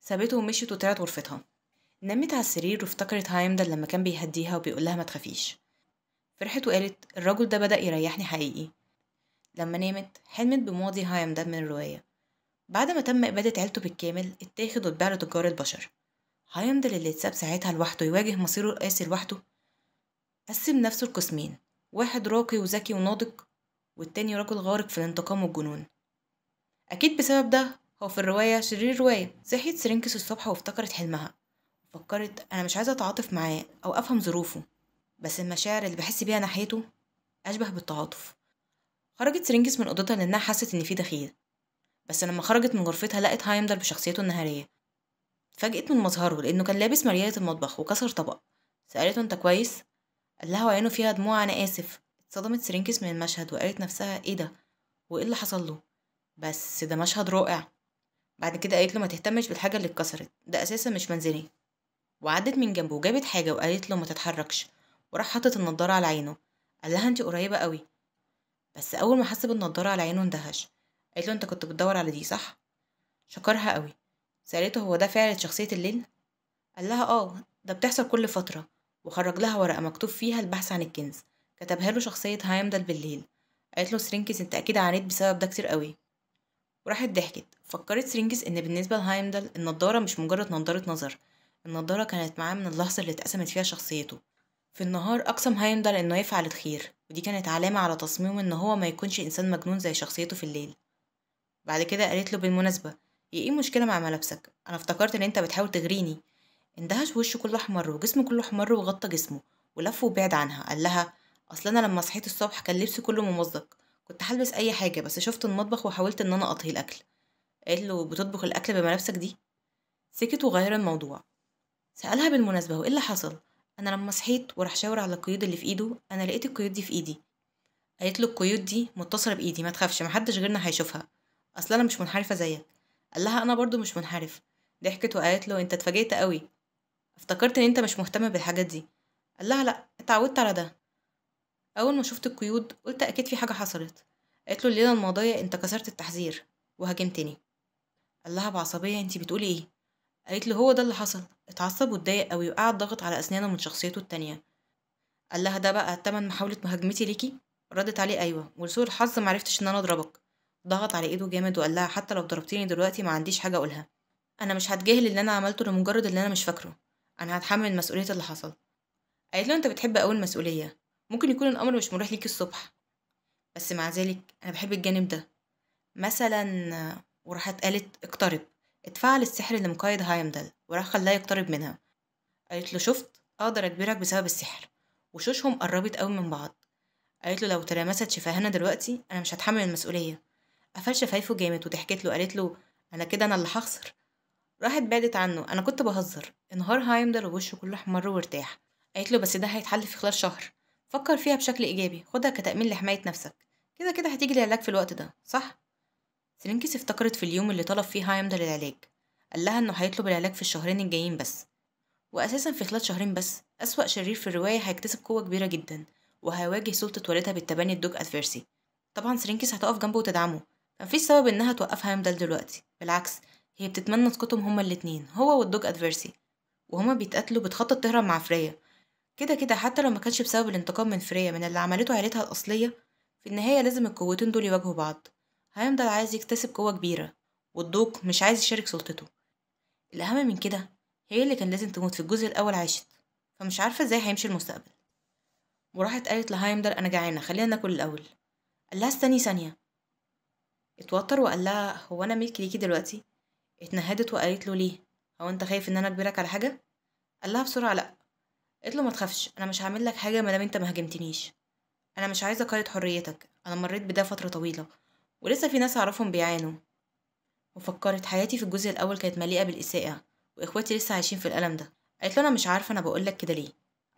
سابته ومشيت وطلعت غرفتها نمت على السرير وافتكرت هايمدل لما كان بيهديها وبيقول لها ما تخافيش فرحت وقالت الرجل ده بدا يريحني حقيقي لما نامت حلمت بماضي هايم ده من الرواية بعد ما تم إبادة عيلته بالكامل اتاخد واتباع لتجار البشر هايمد اللي اتساب ساعتها لوحده يواجه مصيره القاسي لوحده قسم نفسه لقسمين واحد راقي وذكي وناضج والتاني راجل غارق في الانتقام والجنون أكيد بسبب ده هو في الرواية شرير رواية صحيت سرينكس الصبح وافتكرت حلمها فكرت أنا مش عايزة أتعاطف معاه أو أفهم ظروفه بس المشاعر اللي بحس بيها ناحيته أشبه بالتعاطف خرجت سرينجس من أوضتها لأنها حست إن في دخيل بس لما خرجت من غرفتها لقت هايمدر بشخصيته النهارية فاجئت من مظهره لأنه كان لابس مريله المطبخ وكسر طبق سألته أنت كويس؟ قال لها وعينه فيها دموع أنا آسف اتصدمت سرينكس من المشهد وقالت نفسها ايه ده وايه اللي حصل له بس ده مشهد رائع بعد كده قالت له ما تهتمش بالحاجه اللي اتكسرت ده اساسا مش منزلي وعدت من جنبه وجابت حاجه وقالت له ما تتحركش وراح حاطط النضاره على عينه قال لها انت قريبه قوي بس أول ما حس بالنضارة على عينه اندهش قالت له أنت كنت بتدور على دي صح؟ شكرها قوي سألته هو ده فعل شخصية الليل؟ قال لها آه ده بتحصل كل فترة وخرج لها ورقة مكتوب فيها البحث عن الكنز كتبها له شخصية هايمدل بالليل قالت له سرينكس انت أكيد عانيت بسبب ده كتير قوي وراحت ضحكت فكرت سرينجز ان بالنسبه لهايمدل النضاره مش مجرد نضاره نظر النضاره كانت معاه من اللحظه اللي اتقسمت فيها شخصيته في النهار اقسم هايمدل انه يفعل الخير ودي كانت علامة على تصميمه إن هو ما يكونش إنسان مجنون زي شخصيته في الليل بعد كده قالت له بالمناسبة هي ايه المشكلة مع ملابسك؟ أنا افتكرت إن أنت بتحاول تغريني اندهش وشه كله أحمر وجسمه كله أحمر وغطى جسمه ولف وبعد عنها قال لها أصل أنا لما صحيت الصبح كان لبسي كله ممزق كنت هلبس أي حاجة بس شفت المطبخ وحاولت إن أنا أطهي الأكل قالت له بتطبخ الأكل بملابسك دي؟ سكت وغير الموضوع سألها بالمناسبة وإيه اللي حصل؟ انا لما صحيت وراح شاور على القيود اللي في ايده انا لقيت القيود دي في ايدي قالت له القيود دي متصله بايدي ما تخافش محدش غيرنا هيشوفها اصل انا مش منحرفه زيك قال لها انا برضو مش منحرف ضحكت وقالت له انت اتفاجئت قوي افتكرت ان انت مش مهتم بالحاجات دي قال لها لا اتعودت على ده اول ما شفت القيود قلت اكيد في حاجه حصلت قالت له الليله الماضيه انت كسرت التحذير وهاجمتني قال لها بعصبيه انت بتقولي ايه قالت له هو ده اللي حصل اتعصب واتضايق قوي وقعد ضغط على أسنانه من شخصيته التانية قال لها ده بقى تمن محاولة مهاجمتي ليكي ردت عليه أيوة ولسوء الحظ معرفتش إن أنا أضربك ضغط على إيده جامد وقال لها حتى لو ضربتيني دلوقتي ما عنديش حاجة أقولها أنا مش هتجاهل اللي أنا عملته لمجرد اللي أنا مش فاكره أنا هتحمل مسؤولية اللي حصل قالت له أنت بتحب أوي المسؤولية ممكن يكون الأمر مش مريح ليكي الصبح بس مع ذلك أنا بحب الجانب ده مثلا وراحت قالت اقترب اتفعل السحر اللي مقيد هايمدل وراح خلاه يقترب منها قالت له شفت أقدر أجبرك بسبب السحر وشوشهم قربت قوي من بعض قالت له لو تلامست شفاهنا دلوقتي أنا مش هتحمل المسؤولية قفل شفايفه جامد وضحكت له قالت له أنا كده أنا اللي هخسر راحت بعدت عنه أنا كنت بهزر انهار هايمدل ووشه كله أحمر وارتاح قالت له بس ده هيتحل في خلال شهر فكر فيها بشكل إيجابي خدها كتأمين لحماية نفسك كده كده هتيجي العلاج في الوقت ده صح سلينكس افتكرت في اليوم اللي طلب فيه هايمدا للعلاج قال لها انه هيطلب العلاج في الشهرين الجايين بس واساسا في خلال شهرين بس اسوا شرير في الروايه هيكتسب قوه كبيره جدا وهيواجه سلطه والدها بالتبني الدوج ادفيرسي طبعا سرينكس هتقف جنبه وتدعمه مفيش سبب انها توقف هايمدال دلوقتي بالعكس هي بتتمنى تسقطهم هما الاتنين هو والدوج ادفيرسي وهما بيتقاتلوا بتخطط تهرب مع فريا كده كده حتى لو ما كانش بسبب الانتقام من فريا من اللي عملته عيلتها الاصليه في النهايه لازم القوتين دول يواجهوا بعض هيفضل عايز يكتسب قوة كبيرة والدوق مش عايز يشارك سلطته الأهم من كده هي اللي كان لازم تموت في الجزء الأول عاشت فمش عارفة ازاي هيمشي المستقبل وراحت قالت لهايمدر أنا جعانة خلينا ناكل الأول قال لها استني ثانية اتوتر وقال لها هو أنا ملك ليكي دلوقتي اتنهدت وقالت له ليه هو انت خايف ان انا أكبرك على حاجه قال لها بسرعه لا قلت له ما تخافش انا مش هعمل لك حاجه ما دام انت ما هجمتنيش انا مش عايزه اقيد حريتك انا مريت بده فتره طويله ولسه في ناس أعرفهم بيعانوا وفكرت حياتي في الجزء الأول كانت مليئة بالإساءة وإخواتي لسه عايشين في الألم ده قالت له أنا مش عارفة أنا بقولك كده ليه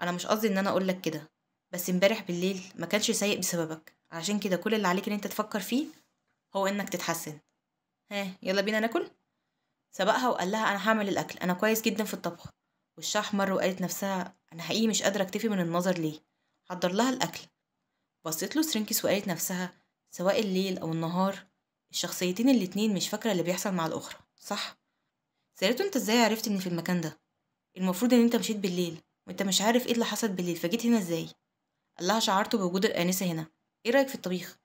أنا مش قصدي إن أنا أقولك كده بس امبارح بالليل ما كانش سيء بسببك عشان كده كل اللي عليك إن أنت تفكر فيه هو إنك تتحسن ها يلا بينا ناكل سبقها وقال لها أنا هعمل الأكل أنا كويس جدا في الطبخ وشها أحمر وقالت نفسها أنا حقيقي مش قادرة أكتفي من النظر ليه حضر لها الأكل بصيت له سرينكس وقالت نفسها سواء الليل أو النهار الشخصيتين الاتنين مش فاكرة اللي بيحصل مع الأخرى صح؟ سألته أنت إزاي عرفت إني في المكان ده؟ المفروض إن أنت مشيت بالليل وأنت مش عارف إيه اللي حصل بالليل فجيت هنا إزاي؟ قال لها شعرت بوجود الآنسة هنا إيه رأيك في الطبيخ؟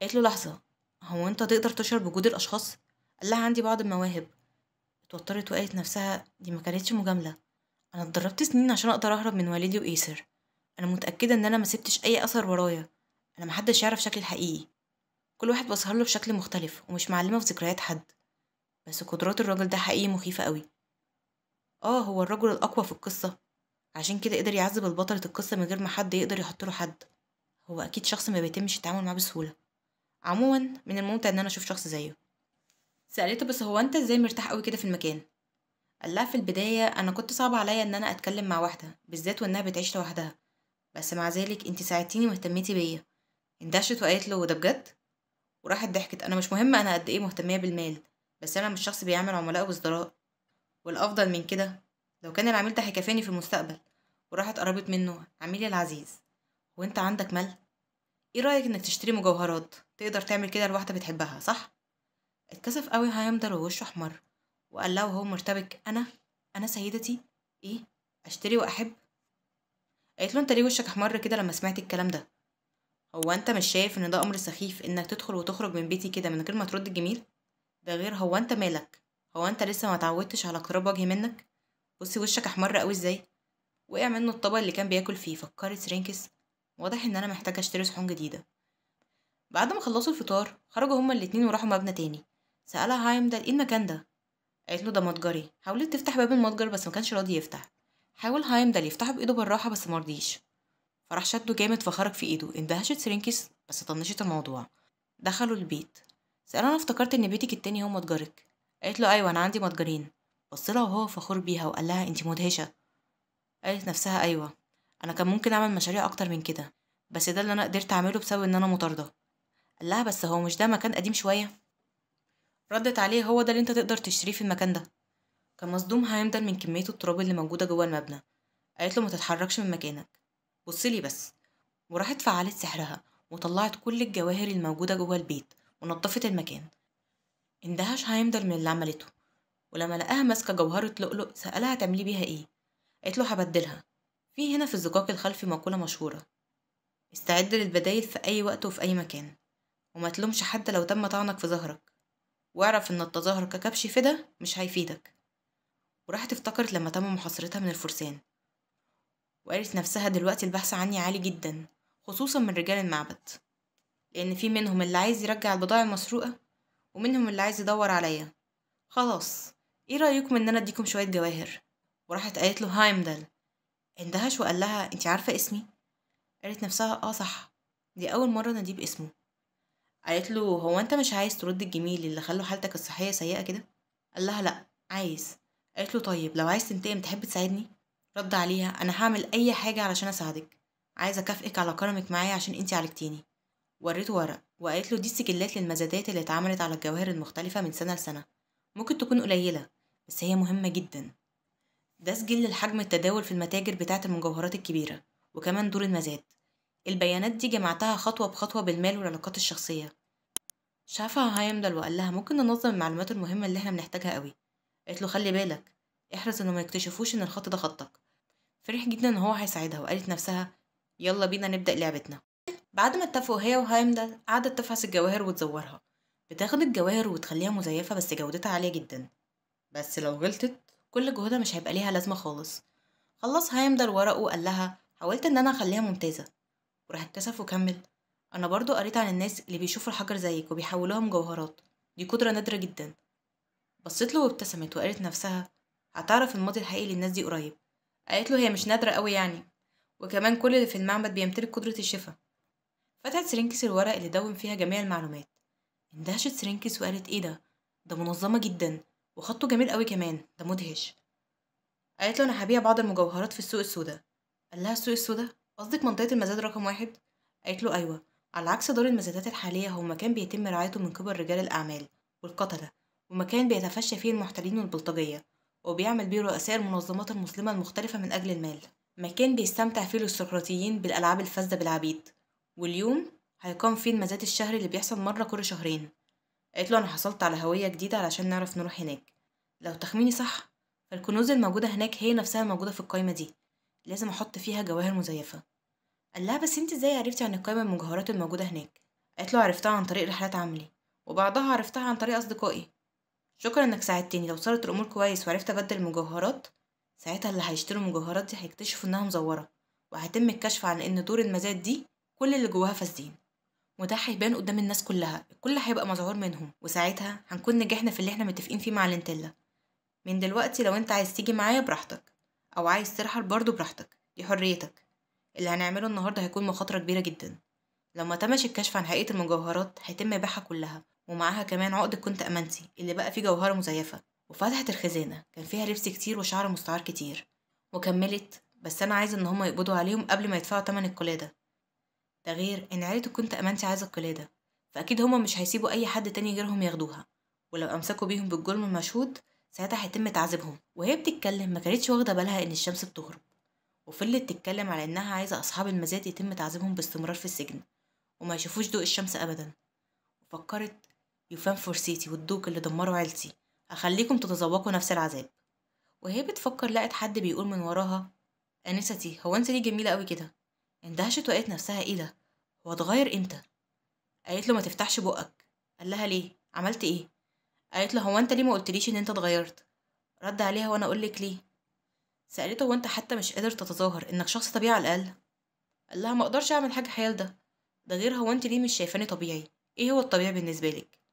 قالت له لحظة هو أنت تقدر تشعر بوجود الأشخاص؟ قال لها عندي بعض المواهب اتوترت وقالت نفسها دي ما كانتش مجاملة أنا اتدربت سنين عشان أقدر أهرب من والدي وإيسر أنا متأكدة إن أنا ما سبتش أي أثر ورايا أنا محدش يعرف شكلي الحقيقي كل واحد بسهر له بشكل مختلف ومش معلمة في ذكريات حد بس قدرات الراجل ده حقيقي مخيفة قوي اه هو الرجل الأقوى في القصة عشان كده قدر يعذب البطلة القصة من غير ما حد يقدر يحط له حد هو أكيد شخص ما بيتمش التعامل معاه بسهولة عموما من الممتع إن أنا أشوف شخص زيه سألته بس هو أنت إزاي مرتاح قوي كده في المكان قال لها في البداية أنا كنت صعب عليا إن أنا أتكلم مع واحدة بالذات وإنها بتعيش لوحدها بس مع ذلك أنت ساعدتيني واهتميتي بيا اندهشت وقالت له ده بجد وراحت ضحكت أنا مش مهم أنا قد إيه مهتمية بالمال بس أنا مش شخص بيعمل عملاء وازدراء والأفضل من كده لو كان العميل ده هيكافئني في المستقبل وراحت قربت منه عميلي العزيز هو أنت عندك مال؟ إيه رأيك إنك تشتري مجوهرات تقدر تعمل كده لواحدة بتحبها صح؟ اتكسف قوي هيمدر ووشه أحمر وقال لها وهو مرتبك أنا أنا سيدتي إيه؟ أشتري وأحب؟ قالت له أنت ليه وشك أحمر كده لما سمعت الكلام ده؟ هو انت مش شايف ان ده امر سخيف انك تدخل وتخرج من بيتي كده من غير ما ترد الجميل ده غير هو انت مالك هو انت لسه ما اتعودتش على اقتراب وجهي منك بصي وشك احمر قوي ازاي وقع منه الطبق اللي كان بياكل فيه فكرت سرينكس واضح ان انا محتاجه اشتري صحون جديده بعد ما خلصوا الفطار خرجوا هما الاتنين وراحوا مبنى تاني سألها هايم ده ايه المكان ده قالت له ده متجري حاولت تفتح باب المتجر بس ما كانش راضي يفتح حاول هايم ده يفتحه بايده بالراحه بس مرضيش فراح شده جامد فخرج في ايده اندهشت سرينكيس بس طنشت الموضوع دخلوا البيت انا افتكرت ان بيتك التاني هو متجرك قالت له ايوه انا عندي متجرين بصلها وهو فخور بيها وقال لها انت مدهشه قالت نفسها ايوه انا كان ممكن اعمل مشاريع اكتر من كده بس ده اللي انا قدرت اعمله بسبب ان انا مطارده قال لها بس هو مش ده مكان قديم شويه ردت عليه هو ده اللي انت تقدر تشتريه في المكان ده كان مصدوم هيمدل من كميه التراب اللي موجوده جوه المبنى قالت له ما تتحركش من مكانك بصلي بس وراحت فعلت سحرها وطلعت كل الجواهر الموجودة جوه البيت ونطفت المكان اندهش هيمدر من اللي عملته ولما لقاها ماسكة جوهرة لؤلؤ سألها هتعملي بيها ايه قالت له هبدلها في هنا في الزقاق الخلفي مقولة مشهورة استعد للبدايل في أي وقت وفي أي مكان وما تلومش حد لو تم طعنك في ظهرك واعرف إن التظاهر ككبش فدا مش هيفيدك وراحت افتكرت لما تم محاصرتها من الفرسان وقالت نفسها دلوقتي البحث عني عالي جدا خصوصا من رجال المعبد لأن في منهم اللي عايز يرجع البضاعة المسروقة ومنهم اللي عايز يدور عليا خلاص ايه رأيكم ان انا اديكم شوية جواهر وراحت قالت له هايمدل اندهش وقال لها انت عارفة اسمي قالت نفسها اه صح دي اول مرة نديب اسمه قالت له هو انت مش عايز ترد الجميل اللي خلوا حالتك الصحية سيئة كده قال لها لا عايز قالت له طيب لو عايز تنتقم تحب تساعدني رد عليها انا هعمل اي حاجه علشان اساعدك عايزه اكافئك على كرمك معايا عشان انتي عالجتيني وريته ورق وقالت له دي السجلات للمزادات اللي اتعملت على الجواهر المختلفه من سنه لسنه ممكن تكون قليله بس هي مهمه جدا ده سجل الحجم التداول في المتاجر بتاعه المجوهرات الكبيره وكمان دور المزاد البيانات دي جمعتها خطوه بخطوه بالمال والعلاقات الشخصيه شافها هايمدل وقال لها ممكن ننظم المعلومات المهمه اللي احنا بنحتاجها قوي قالت له خلي بالك احرص انه ما يكتشفوش ان الخط ده خطك فرح جدا ان هو هيساعدها وقالت نفسها يلا بينا نبدا لعبتنا بعد ما اتفقوا هي ده قعدت تفحص الجواهر وتزورها بتاخد الجواهر وتخليها مزيفه بس جودتها عاليه جدا بس لو غلطت كل جهودها مش هيبقى ليها لازمه خالص خلص ده الورق وقال لها حاولت ان انا اخليها ممتازه وراح اتكسف وكمل انا برضو قريت عن الناس اللي بيشوفوا الحجر زيك وبيحولوها مجوهرات دي قدره نادره جدا بصيت له وابتسمت وقالت نفسها هتعرف الماضي الحقيقي للناس دي قريب قالت له هي مش نادرة قوي يعني وكمان كل اللي في المعبد بيمتلك قدرة الشفاء فتحت سرينكس الورق اللي دون فيها جميع المعلومات اندهشت سرينكس وقالت ايه ده ده منظمة جدا وخطه جميل قوي كمان ده مدهش قالت له انا هبيع بعض المجوهرات في السوق السوداء قال لها السوق السوداء قصدك منطقة المزاد رقم واحد قالت له ايوه على عكس دار المزادات الحالية هو مكان بيتم رعايته من قبل رجال الأعمال والقتلة ومكان بيتفشى فيه المحتلين والبلطجية وبيعمل بيه رؤساء المنظمات المسلمة المختلفة من أجل المال مكان بيستمتع فيه الاستقراطيين بالألعاب الفاسدة بالعبيد واليوم هيقام فيه المزاد الشهري اللي بيحصل مرة كل شهرين قالت له أنا حصلت على هوية جديدة علشان نعرف نروح هناك لو تخميني صح فالكنوز الموجودة هناك هي نفسها الموجودة في القايمة دي لازم أحط فيها جواهر مزيفة قال لها بس انت ازاي عرفتي عن القايمة المجوهرات الموجودة هناك قالت له عرفتها عن طريق رحلات عملي وبعدها عرفتها عن طريق أصدقائي شكرا انك ساعدتني لو صارت الامور كويس وعرفت ابدل المجوهرات ساعتها اللي هيشتروا المجوهرات دي هيكتشفوا انها مزوره وهيتم الكشف عن ان دور المزاد دي كل اللي جواها فاسدين وده هيبان قدام الناس كلها الكل هيبقى مزعور منهم وساعتها هنكون نجحنا في اللي احنا متفقين فيه مع لنتلا من دلوقتي لو انت عايز تيجي معايا براحتك او عايز ترحل برضه براحتك دي حريتك اللي هنعمله النهارده هيكون مخاطره كبيره جدا لما تمش الكشف عن حقيقه المجوهرات هيتم بيعها كلها ومعاها كمان عقدة كنت أمانتي اللي بقى فيه جوهرة مزيفة وفتحت الخزانة كان فيها لبس كتير وشعر مستعار كتير وكملت بس أنا عايزة إن هما يقبضوا عليهم قبل ما يدفعوا تمن القلادة ده غير إن عيلة كنت أمانتي عايزة القلادة فأكيد هما مش هيسيبوا أي حد تاني غيرهم ياخدوها ولو أمسكوا بيهم بالجرم المشهود ساعتها هيتم تعذيبهم وهي بتتكلم ما كانتش واخدة بالها إن الشمس بتغرب وفضلت تتكلم على إنها عايزة أصحاب المزاد يتم تعذيبهم باستمرار في السجن وما يشوفوش ضوء الشمس أبدا وفكرت يوفان فورسيتي والدوك اللي دمروا عيلتي أخليكم تتذوقوا نفس العذاب وهي بتفكر لقت حد بيقول من وراها أنستي هو أنت ليه جميلة أوي كده اندهشت وقالت نفسها إيه ده هو اتغير إمتى قالت له ما تفتحش بقك قال لها ليه عملت إيه قالت له هو أنت ليه ما قلتليش إن أنت اتغيرت رد عليها وأنا أقولك ليه سألته هو أنت حتى مش قادر تتظاهر إنك شخص طبيعي على الأقل قال لها ما أقدرش أعمل حاجة حيال ده ده غير هو أنت ليه مش شايفاني طبيعي ايه هو الطبيعي بالنسبة لك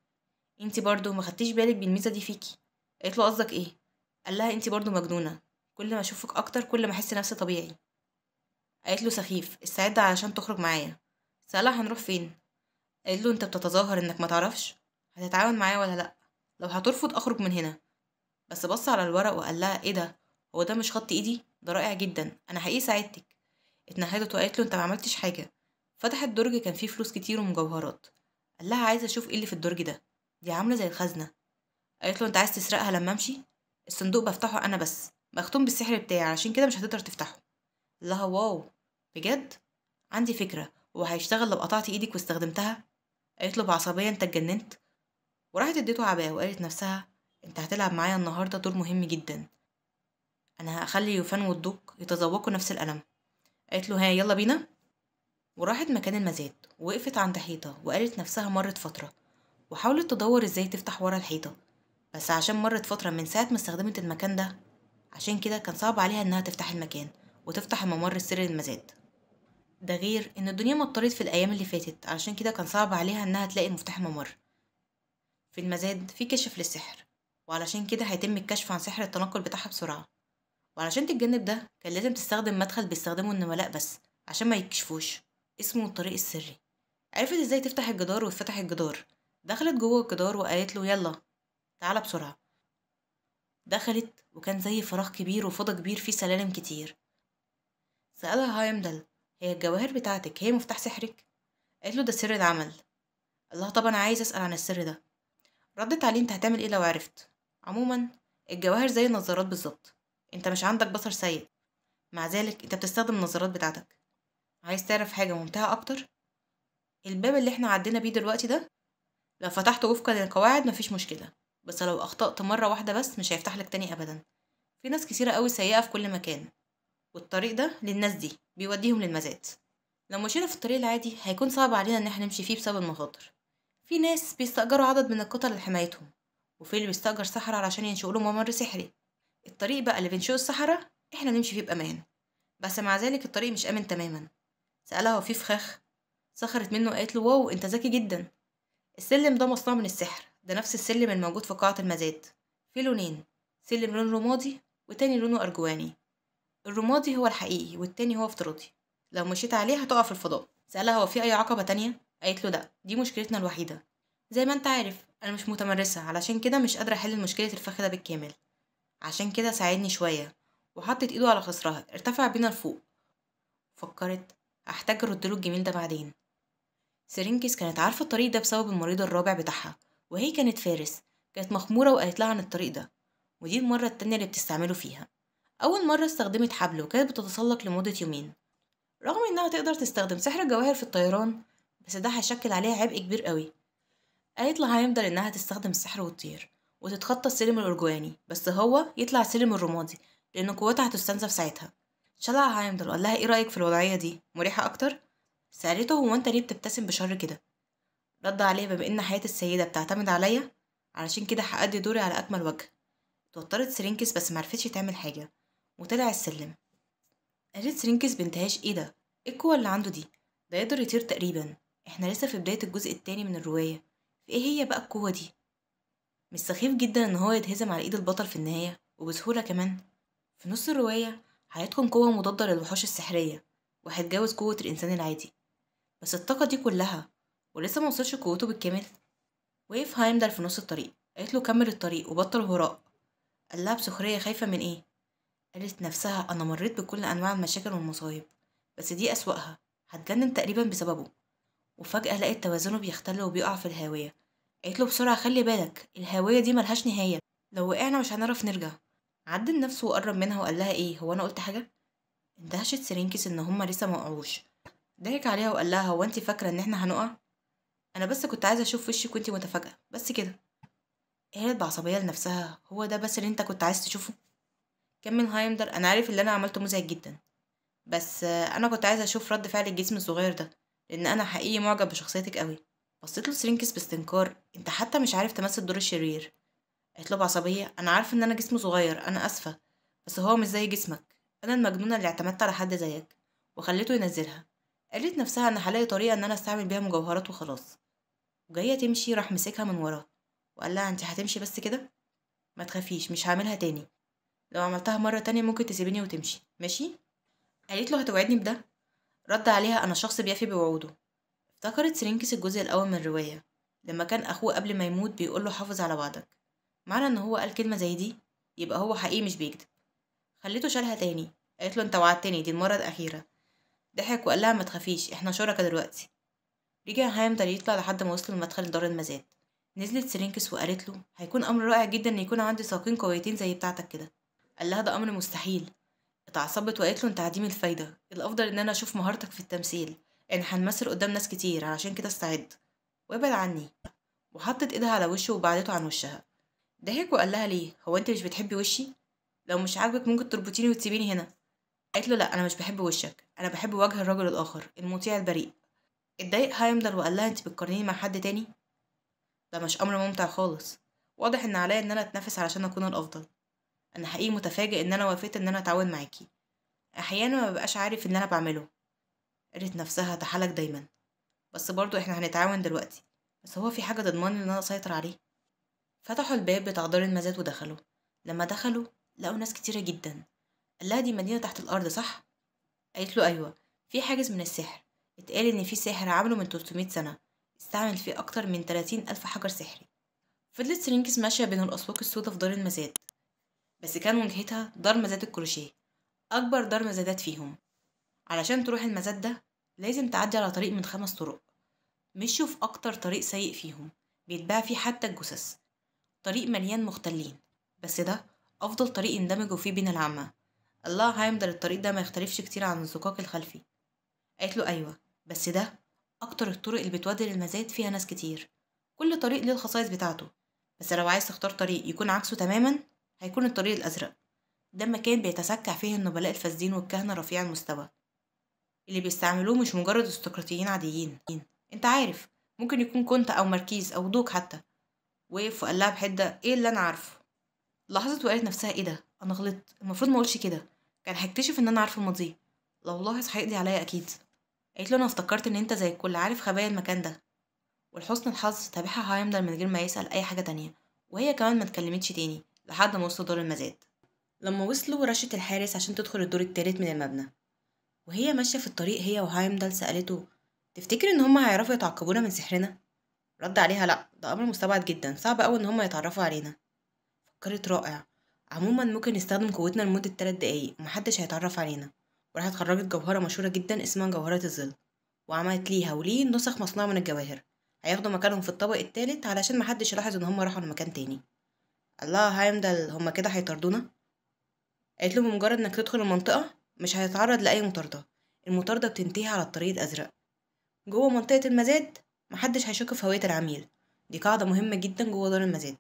انت برضو ما خدتيش بالك بالميزه دي فيكي قالت له قصدك ايه قال لها انت برضو مجنونه كل ما اشوفك اكتر كل ما احس نفسي طبيعي قالت له سخيف استعد علشان تخرج معايا سالها هنروح فين قال له انت بتتظاهر انك ما تعرفش هتتعاون معايا ولا لا لو هترفض اخرج من هنا بس بص على الورق وقال لها ايه ده هو ده مش خط ايدي ده رائع جدا انا حقيقي ساعدتك اتنهدت وقالت له انت ما عملتش حاجه فتحت درج كان فيه فلوس كتير ومجوهرات قال لها عايزه اشوف ايه اللي في الدرج ده دي عاملة زي الخزنة قالت له انت عايز تسرقها لما امشي الصندوق بفتحه انا بس مختوم بالسحر بتاعي عشان كده مش هتقدر تفتحه لها واو بجد عندي فكرة وهيشتغل لو قطعت ايدك واستخدمتها قالت له بعصبية انت اتجننت وراحت اديته عباءة وقالت نفسها انت هتلعب معايا النهاردة دور مهم جدا انا هخلي يوفان والدوق يتذوقوا نفس الألم قالت له ها يلا بينا وراحت مكان المزاد ووقفت عند حيطة وقالت نفسها مرت فترة وحاولت تدور ازاي تفتح ورا الحيطة بس عشان مرت فترة من ساعة ما استخدمت المكان ده عشان كده كان صعب عليها انها تفتح المكان وتفتح الممر السري للمزاد ده غير ان الدنيا مطرت في الايام اللي فاتت عشان كده كان صعب عليها انها تلاقي مفتاح الممر في المزاد في كشف للسحر وعلشان كده هيتم الكشف عن سحر التنقل بتاعها بسرعة وعلشان تتجنب ده كان لازم تستخدم مدخل بيستخدمه النملاء بس عشان ما يكشفوش اسمه الطريق السري عرفت ازاي تفتح الجدار وتفتح الجدار دخلت جوه الجدار وقالت له يلا تعالى بسرعة دخلت وكان زي فراغ كبير وفضا كبير فيه سلالم كتير سألها هايمدل هي الجواهر بتاعتك هي مفتاح سحرك قالت له ده سر العمل قال لها طبعا عايز أسأل عن السر ده ردت عليه انت هتعمل ايه لو عرفت عموما الجواهر زي النظارات بالظبط انت مش عندك بصر سيء مع ذلك انت بتستخدم النظارات بتاعتك عايز تعرف حاجة ممتعة أكتر الباب اللي احنا عدينا بيه دلوقتي ده لو فتحته وفقا للقواعد مفيش مشكلة بس لو أخطأت مرة واحدة بس مش هيفتحلك تاني أبدا في ناس كتيرة قوي سيئة في كل مكان والطريق ده للناس دي بيوديهم للمزاد لو مشينا في الطريق العادي هيكون صعب علينا إن احنا نمشي فيه بسبب المخاطر في ناس بيستأجروا عدد من القطط لحمايتهم وفي اللي بيستأجر سحرة علشان ينشئوا له ممر سحري الطريق بقى اللي بينشئوا السحرة احنا نمشي فيه بأمان بس مع ذلك الطريق مش آمن تماما سألها هو فخاخ سخرت منه قالت له واو انت ذكي جدا السلم ده مصنوع من السحر ده نفس السلم الموجود في قاعة المزاد في لونين سلم لون رمادي وتاني لونه أرجواني الرمادي هو الحقيقي والتاني هو افتراضي لو مشيت عليه هتقع في الفضاء سألها هو في أي عقبة تانية قالت له لأ دي مشكلتنا الوحيدة زي ما انت عارف أنا مش متمرسة علشان كده مش قادرة أحل مشكلة الفخ ده بالكامل عشان كده ساعدني شوية وحطت إيده على خصرها ارتفع بينا لفوق فكرت هحتاج أردله الجميل ده بعدين سيرينكس كانت عارفة الطريق ده بسبب المريضة الرابع بتاعها وهي كانت فارس كانت مخمورة وقالت لها عن الطريق ده ودي المرة التانية اللي بتستعمله فيها أول مرة استخدمت حبل وكانت بتتسلق لمدة يومين رغم إنها تقدر تستخدم سحر الجواهر في الطيران بس ده هيشكل عليها عبء كبير قوي قالت لها هيفضل إنها تستخدم السحر وتطير وتتخطى السلم الأرجواني بس هو يطلع السلم الرمادي لأن قوتها هتستنزف ساعتها شلع هايمدل وقال لها إيه رأيك في الوضعية دي مريحة أكتر؟ سألته هو أنت ليه بتبتسم بشر كده رد عليه بما إن حياة السيدة بتعتمد عليا علشان كده هأدي دوري على أكمل وجه توترت سرينكس بس معرفتش تعمل حاجة وطلع السلم قالت سرينكس بانتهاش ايه ده ايه القوة اللي عنده دي ده يقدر يطير تقريبا احنا لسه في بداية الجزء التاني من الرواية في ايه هي بقى القوة دي مش سخيف جدا ان هو يتهزم على ايد البطل في النهاية وبسهولة كمان في نص الرواية هيتكون قوة مضادة للوحوش السحرية وهيتجاوز قوة الإنسان العادي بس الطاقة دي كلها ولسه موصلش قوته بالكامل وقف هايمدل في نص الطريق قالت له كمل الطريق وبطل هراء قال لها بسخرية خايفة من ايه قالت نفسها أنا مريت بكل أنواع المشاكل والمصايب بس دي أسوأها هتجنن تقريبا بسببه وفجأة لقت توازنه بيختل وبيقع في الهاوية قالت له بسرعة خلي بالك الهاوية دي ملهاش نهاية لو وقعنا مش هنعرف نرجع عدل نفسه وقرب منها وقال لها ايه هو انا قلت حاجة؟ اندهشت سرينكس ان هما لسه موقعوش ضحك عليها وقال لها هو انت فاكره ان احنا هنقع انا بس كنت عايزه اشوف وشك وانت متفاجئه بس كده قالت بعصبيه لنفسها هو ده بس اللي انت كنت عايز تشوفه كمل هايمدر انا عارف اللي انا عملته مزعج جدا بس انا كنت عايزه اشوف رد فعل الجسم الصغير ده لان انا حقيقي معجب بشخصيتك قوي بصيت له سرينكس باستنكار انت حتى مش عارف تمثل دور الشرير قالت له بعصبيه انا عارفه ان انا جسمي صغير انا اسفه بس هو مش زي جسمك انا المجنونه اللي اعتمدت على حد زيك وخليته ينزلها قالت نفسها ان هلاقي طريقه ان انا استعمل بيها مجوهرات وخلاص وجايه تمشي راح مسكها من وراها وقال لها انت هتمشي بس كده ما تخافيش مش هعملها تاني لو عملتها مره تانية ممكن تسيبيني وتمشي ماشي قالت له هتوعدني بده رد عليها انا شخص بيفي بوعوده افتكرت سرينكس الجزء الاول من الروايه لما كان اخوه قبل ما يموت بيقول له حافظ على وعدك معنى ان هو قال كلمه زي دي يبقى هو حقيقي مش بيكذب خليته شالها تاني قالت له انت وعدتني دي المره الاخيره ضحك وقال لها ما تخافيش احنا شركة دلوقتي رجع هيمضل يطلع لحد ما وصلوا لمدخل دار المزاد نزلت سيرينكس وقالت له هيكون امر رائع جدا ان يكون عندي ساقين قويتين زي بتاعتك كده قال لها ده امر مستحيل اتعصبت وقالت له انت عديم الفايده الافضل ان انا اشوف مهارتك في التمثيل ان هنمثل قدام ناس كتير علشان كده استعد وابعد عني وحطت ايدها على وشه وبعدته عن وشها ضحك وقال لها ليه هو انت مش بتحبي وشي لو مش عاجبك ممكن تربطيني وتسيبيني هنا قالت له لا انا مش بحب وشك انا بحب وجه الرجل الاخر المطيع البريء اتضايق هايمدر وقال لها انت بتقارنيني مع حد تاني ده مش امر ممتع خالص واضح ان عليا ان انا اتنافس علشان اكون الافضل انا حقيقي متفاجئ ان انا وافقت ان انا اتعاون معاكي احيانا ما ببقاش عارف ان انا بعمله قالت نفسها تحالك دايما بس برضو احنا هنتعاون دلوقتي بس هو في حاجه تضمني ان انا اسيطر عليه فتحوا الباب بتاع دار المزاد ودخلوا لما دخلوا لقوا ناس كتيره جدا قال لها دي مدينة تحت الأرض صح؟ قالت له أيوة في حاجز من السحر اتقال إن في ساحر عامله من 300 سنة استعمل فيه أكتر من 30 ألف حجر سحري فضلت سرينكس ماشية بين الأسواق السوداء في دار المزاد بس كان وجهتها دار مزاد الكروشيه أكبر دار مزادات فيهم علشان تروح المزاد ده لازم تعدي على طريق من خمس طرق مشوا في أكتر طريق سيء فيهم بيتباع فيه حتى الجثث طريق مليان مختلين بس ده أفضل طريق يندمجوا فيه بين العامة الله هيمدر الطريق ده ما يختلفش كتير عن الزقاق الخلفي قالت له أيوة بس ده أكتر الطرق اللي بتودي للمزاد فيها ناس كتير كل طريق ليه الخصائص بتاعته بس لو عايز تختار طريق يكون عكسه تماما هيكون الطريق الأزرق ده مكان بيتسكع فيه النبلاء الفاسدين والكهنة رفيع المستوى اللي بيستعملوه مش مجرد استقراطيين عاديين انت عارف ممكن يكون كنت أو مركيز أو دوك حتى وقف وقال لها بحدة ايه اللي أنا عارفه لاحظت وقالت نفسها ايه ده انا غلطت المفروض ما اقولش كده كان هيكتشف ان انا عارفه الماضي لو لاحظ هيقضي عليا اكيد قالت له انا افتكرت ان انت زي الكل عارف خبايا المكان ده ولحسن الحظ تابعها هايمدر من غير ما يسال اي حاجه تانية وهي كمان ما اتكلمتش تاني لحد ما وصلوا دور المزاد لما وصلوا رشت الحارس عشان تدخل الدور التالت من المبنى وهي ماشيه في الطريق هي وهايمدل سالته تفتكر ان هما هيعرفوا يتعقبونا من سحرنا رد عليها لا ده امر مستبعد جدا صعب قوي ان هما يتعرفوا علينا فكرت رائع عموما ممكن نستخدم قوتنا لمدة 3 دقايق ومحدش هيتعرف علينا وراح اتخرجت جوهرة مشهورة جدا اسمها جوهرة الظل وعملت ليها وليه نسخ مصنوعة من الجواهر هياخدوا مكانهم في الطبق التالت علشان محدش يلاحظ ان هما راحوا لمكان تاني الله هيمدل هما كده هيطردونا قالت له بمجرد انك تدخل المنطقة مش هيتعرض لأي مطاردة المطاردة بتنتهي على الطريق الأزرق جوه منطقة المزاد محدش هيشك في هوية العميل دي قاعدة مهمة جدا جوه دار المزاد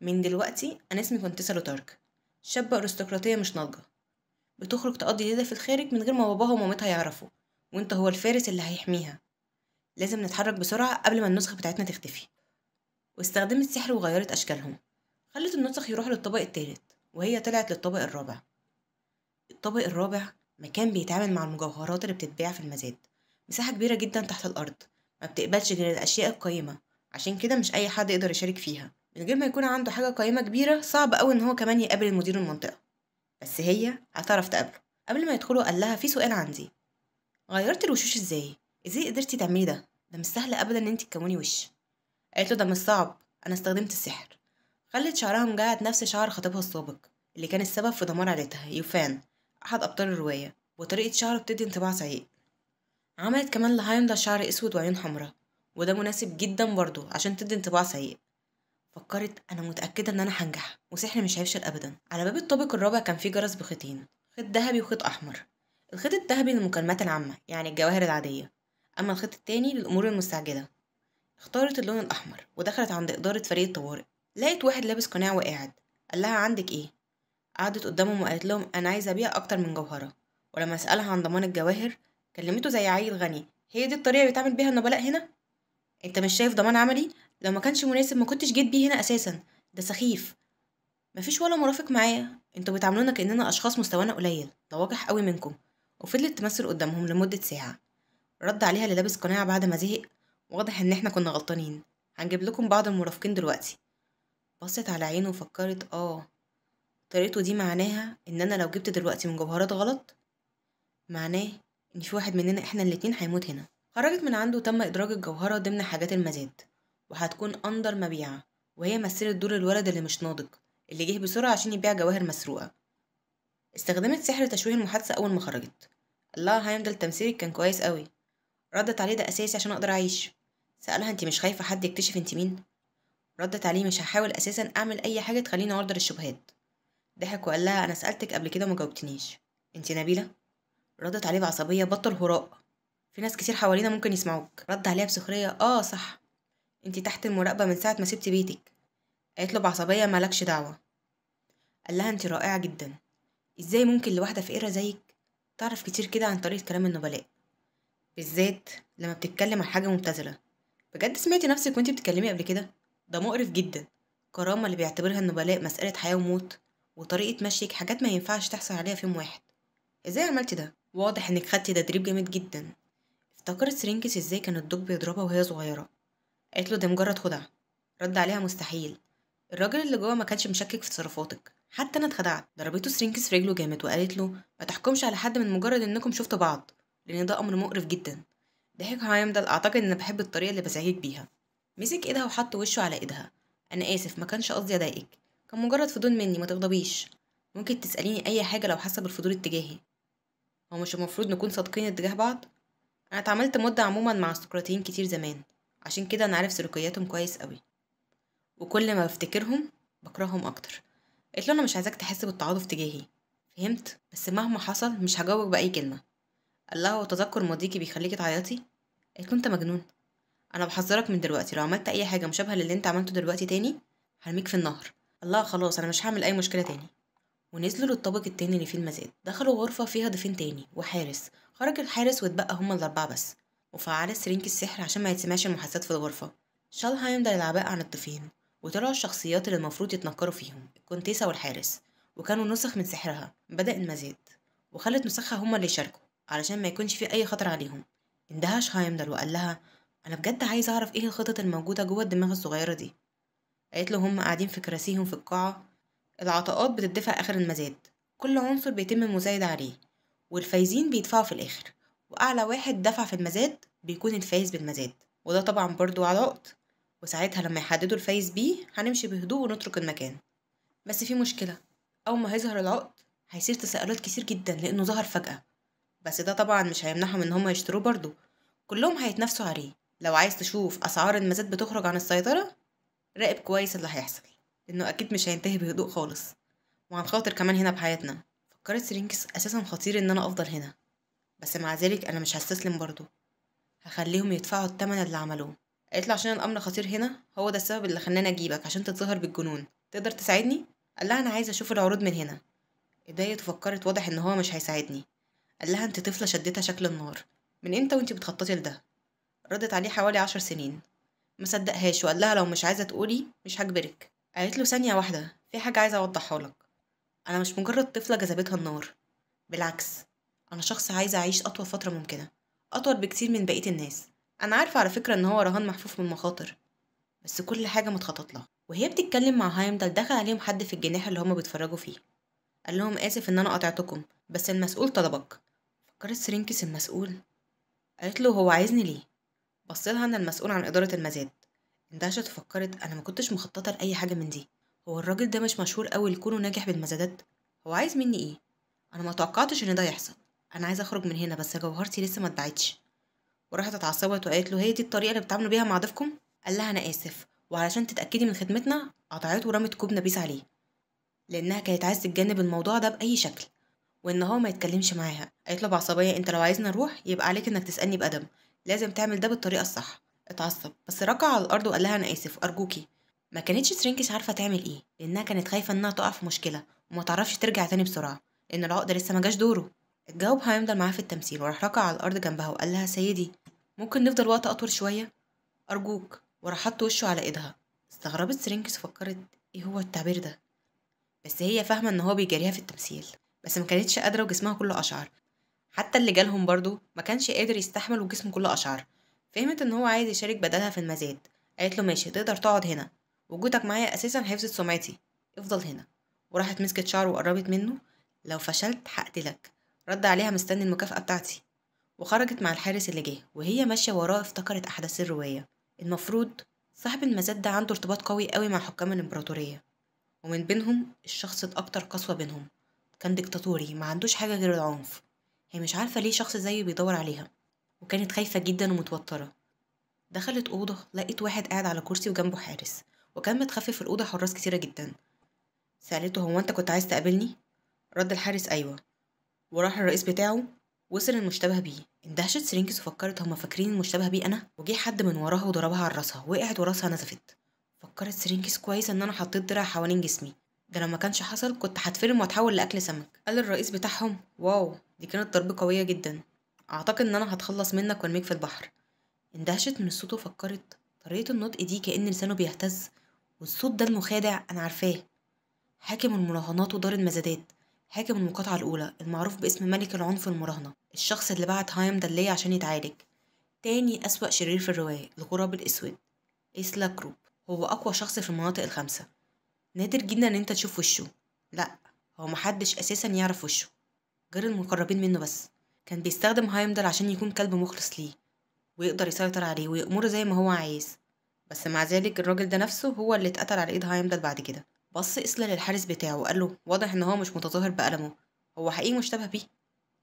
من دلوقتي أنا اسمي كونتيسا لوتارك شابة أرستقراطية مش ناضجة بتخرج تقضي ليلة في الخارج من غير ما باباها ومامتها يعرفوا وانت هو الفارس اللي هيحميها لازم نتحرك بسرعة قبل ما النسخة بتاعتنا تختفي واستخدمت سحر وغيرت أشكالهم خلت النسخ يروحوا للطبق التالت وهي طلعت للطبق الرابع الطبق الرابع مكان بيتعامل مع المجوهرات اللي بتتباع في المزاد مساحة كبيرة جدا تحت الأرض ما بتقبلش غير الأشياء القيمة عشان كده مش أي حد يقدر يشارك فيها من غير ما يكون عنده حاجة قيمة كبيرة صعب أوي إن هو كمان يقابل المدير المنطقة بس هي هتعرف تقابله قبل ما يدخلوا قال لها في سؤال عندي غيرت الوشوش ازاي ازاي قدرتي تعملي ده ده مش سهل ابدا ان انت تكوني وش قالت له ده مش صعب انا استخدمت السحر خلت شعرها مجعد نفس شعر خطيبها السابق اللي كان السبب في دمار عيلتها يوفان احد ابطال الروايه وطريقه شعره بتدي انطباع سيء عملت كمان لهايندا شعر اسود وعيون حمراء وده مناسب جدا برضه عشان تدي انطباع سيء فكرت أنا متأكدة إن أنا هنجح وسحر مش هيفشل أبدا على باب الطابق الرابع كان في جرس بخيطين خيط ذهبي وخيط أحمر الخيط الذهبي للمكالمات العامة يعني الجواهر العادية أما الخيط التاني للأمور المستعجلة اختارت اللون الأحمر ودخلت عند إدارة فريق الطوارئ لقيت واحد لابس قناع وقاعد قال لها عندك إيه قعدت قدامهم وقالت لهم أنا عايزة أبيع أكتر من جوهرة ولما سألها عن ضمان الجواهر كلمته زي عيل غني هي دي الطريقة اللي بيتعامل بيها النبلاء هنا انت مش شايف ضمان عملي لو ما كانش مناسب ما كنتش جيت بيه هنا اساسا ده سخيف مفيش ولا مرافق معايا انتوا بتعاملونا كاننا اشخاص مستوانا قليل ده واضح قوي منكم وفضلت تمثل قدامهم لمده ساعه رد عليها اللي لابس قناع بعد ما زهق واضح ان احنا كنا غلطانين هنجيب لكم بعض المرافقين دلوقتي بصت على عينه وفكرت اه طريقته دي معناها ان انا لو جبت دلوقتي من جوهرات غلط معناه ان في واحد مننا احنا الاتنين هيموت هنا خرجت من عنده وتم ادراج الجوهره ضمن حاجات المزاد وهتكون أندر مبيعة وهي مثلت دور الولد اللي مش ناضج اللي جه بسرعة عشان يبيع جواهر مسروقة استخدمت سحر تشويه المحادثة أول ما خرجت الله هيندل تمثيلك كان كويس قوي ردت عليه ده أساسي عشان أقدر أعيش سألها أنت مش خايفة حد يكتشف أنت مين ردت عليه مش هحاول أساسا أعمل أي حاجة تخليني أوردر الشبهات ضحك وقال لها أنا سألتك قبل كده وما جاوبتنيش أنت نبيلة ردت عليه بعصبية بطل هراء في ناس كتير حوالينا ممكن يسمعوك رد عليها بسخرية آه صح انتي تحت المراقبة من ساعة ما سبت بيتك قالت له بعصبية مالكش دعوة قال لها انتي رائعة جدا ازاي ممكن لواحدة فقيرة زيك تعرف كتير كده عن طريقة كلام النبلاء بالذات لما بتتكلم عن حاجة مبتذلة بجد سمعتي نفسك وانتي بتتكلمي قبل كده ده مقرف جدا كرامة اللي بيعتبرها النبلاء مسألة حياة وموت وطريقة مشيك حاجات ما ينفعش تحصل عليها في يوم واحد ازاي عملتي ده واضح انك خدتي تدريب جامد جدا افتكرت سرينكس ازاي كان الدب بيضربها وهي صغيرة قالت له ده مجرد خدعة رد عليها مستحيل الراجل اللي جوه ما كانش مشكك في تصرفاتك حتى انا اتخدعت ضربته سرينكس في رجله جامد وقالت له ما تحكمش على حد من مجرد انكم شفتوا بعض لان ده امر مقرف جدا ضحك ده اعتقد ان بحب الطريقه اللي بزعجك بيها مسك ايدها وحط وشه على ايدها انا اسف ما كانش قصدي اضايقك كان مجرد فضول مني ما تغضبيش ممكن تساليني اي حاجه لو حسب الفضول اتجاهي هو مش المفروض نكون صادقين اتجاه بعض انا اتعاملت مده عموما مع السقراطيين كتير زمان عشان كده انا عارف سلوكياتهم كويس قوي وكل ما بفتكرهم بكرههم اكتر قلت له انا مش عايزاك تحس بالتعاطف تجاهي فهمت بس مهما حصل مش هجاوبك باي كلمه قال لها هو تذكر ماضيكي بيخليكي تعيطي قلت له انت مجنون انا بحذرك من دلوقتي لو عملت اي حاجه مشابهه للي انت عملته دلوقتي تاني هرميك في النهر الله خلاص انا مش هعمل اي مشكله تاني ونزلوا للطابق التاني اللي فيه المزاد دخلوا غرفة فيها ضيفين تاني وحارس خرج الحارس واتبقى هما الأربعة بس وفعلت سرينك السحر عشان ما يتسمعش المحادثات في الغرفة شال يمضى العباء عن الطفين وطلعوا الشخصيات اللي المفروض يتنكروا فيهم الكونتيسة والحارس وكانوا نسخ من سحرها بدأ المزيد وخلت نسخها هما اللي يشاركوا علشان ما يكونش في أي خطر عليهم اندهش هايمدل وقال لها أنا بجد عايز أعرف إيه الخطط الموجودة جوه الدماغ الصغيرة دي قالت له هما قاعدين في كراسيهم في القاعة العطاءات بتدفع آخر المزاد كل عنصر بيتم المزايدة عليه والفايزين بيدفعوا في الآخر وأعلى واحد دفع في المزاد بيكون الفايز بالمزاد وده طبعا برضو عائق وساعتها لما يحددوا الفايز بيه هنمشي بهدوء ونترك المكان بس في مشكلة أول ما هيظهر العقد هيصير تساؤلات كتير جدا لأنه ظهر فجأة بس ده طبعا مش هيمنعهم إن هما يشتروه برضه كلهم هيتنافسوا عليه لو عايز تشوف أسعار المزاد بتخرج عن السيطرة راقب كويس اللي هيحصل لأنه أكيد مش هينتهي بهدوء خالص وهنخاطر كمان هنا بحياتنا فكرت سرينكس أساسا خطير إن أنا أفضل هنا بس مع ذلك أنا مش هستسلم برضه هخليهم يدفعوا التمن اللي عملوه قالت له عشان الأمر خطير هنا هو ده السبب اللي خلاني أجيبك عشان تتظاهر بالجنون تقدر تساعدني؟ قال لها أنا عايزة أشوف العروض من هنا إيديا تفكرت واضح إن هو مش هيساعدني قال لها أنت طفلة شدتها شكل النار من إمتى وأنت بتخططي لده؟ ردت عليه حوالي عشر سنين ما صدقهاش وقال لها لو مش عايزة تقولي مش هجبرك قالت له ثانية واحدة في حاجة عايزة أوضحها لك أنا مش مجرد طفلة جذبتها النار بالعكس انا شخص عايزه اعيش اطول فتره ممكنه اطول بكتير من بقيه الناس انا عارفه على فكره ان هو رهان محفوف من مخاطر بس كل حاجه متخطط لها وهي بتتكلم مع ده دخل عليهم حد في الجناح اللي هما بيتفرجوا فيه قال لهم اسف ان انا قطعتكم بس المسؤول طلبك فكرت سرينكس المسؤول قالت له هو عايزني ليه بصيلها انا المسؤول عن اداره المزاد اندهشت وفكرت انا ما كنتش مخططه لاي حاجه من دي هو الراجل ده مش مشهور قوي لكونه ناجح بالمزادات هو عايز مني ايه انا ما توقعتش ان ده يحصل انا عايزه اخرج من هنا بس جوهرتي لسه ما اتبعتش وراحت اتعصبت وقالت له هي دي الطريقه اللي بتعاملوا بيها مع ضيفكم قال لها انا اسف وعلشان تتاكدي من خدمتنا قطعته ورمت كوب نبيس عليه لانها كانت عايزه تتجنب الموضوع ده باي شكل وان هو ما يتكلمش معاها قالت له بعصبيه انت لو عايزنا نروح يبقى عليك انك تسالني بادب لازم تعمل ده بالطريقه الصح اتعصب بس ركع على الارض وقال لها انا اسف ارجوكي ما كانتش سرينكش عارفه تعمل ايه لانها كانت خايفه انها تقع في مشكله وما تعرفش ترجع تاني بسرعه لان العقد لسه ما جاش دوره الجواب هيمضل معاه في التمثيل وراح ركع على الأرض جنبها وقال لها سيدي ممكن نفضل وقت أطول شوية أرجوك وراح حط وشه على إيدها استغربت سرينكس وفكرت إيه هو التعبير ده بس هي فاهمة إن هو بيجاريها في التمثيل بس ما كانتش قادرة وجسمها كله أشعر حتى اللي جالهم برضه ما كانش قادر يستحمل وجسمه كله أشعر فهمت إن هو عايز يشارك بدلها في المزاد قالت له ماشي تقدر تقعد هنا وجودك معايا أساسا هيفسد سمعتي افضل هنا وراحت مسكت شعره وقربت منه لو فشلت هقتلك رد عليها مستني المكافأة بتاعتي وخرجت مع الحارس اللي جه وهي ماشية وراه افتكرت أحداث الرواية المفروض صاحب المزاد ده عنده ارتباط قوي قوي مع حكام الإمبراطورية ومن بينهم الشخص الأكتر قسوة بينهم كان ديكتاتوري ما عندوش حاجة غير العنف هي مش عارفة ليه شخص زيه بيدور عليها وكانت خايفة جدا ومتوترة دخلت أوضة لقيت واحد قاعد على كرسي وجنبه حارس وكان متخفي في الأوضة حراس كتيرة جدا سألته هو أنت كنت عايز تقابلني؟ رد الحارس أيوة وراح الرئيس بتاعه وصل المشتبه بيه اندهشت سرينكس وفكرت هما فاكرين المشتبه بيه انا وجه حد من وراها وضربها على راسها وقعت وراسها نزفت فكرت سرينكس كويس ان انا حطيت دراع حوالين جسمي ده لو ما كانش حصل كنت هتفرم واتحول لاكل سمك قال الرئيس بتاعهم واو دي كانت ضربة قوية جدا اعتقد ان انا هتخلص منك وارميك في البحر اندهشت من الصوت وفكرت طريقة النطق دي كأن لسانه بيهتز والصوت ده المخادع انا عارفاه حاكم المراهنات ودار المزادات هاجم المقاطعة الأولى المعروف باسم ملك العنف والمراهنة الشخص اللي بعت هايم دلية عشان يتعالج تاني أسوأ شرير في الرواية الغراب الأسود إسلا كروب هو أقوى شخص في المناطق الخمسة نادر جدا إن أنت تشوف وشه لأ هو محدش أساسا يعرف وشه غير المقربين منه بس كان بيستخدم هايمدل عشان يكون كلب مخلص ليه ويقدر يسيطر عليه ويأمره زي ما هو عايز بس مع ذلك الراجل ده نفسه هو اللي اتقتل على ايد هايمدل بعد كده بص إسلا للحارس بتاعه وقال له واضح إن هو مش متظاهر بألمه هو حقيقي مشتبه بيه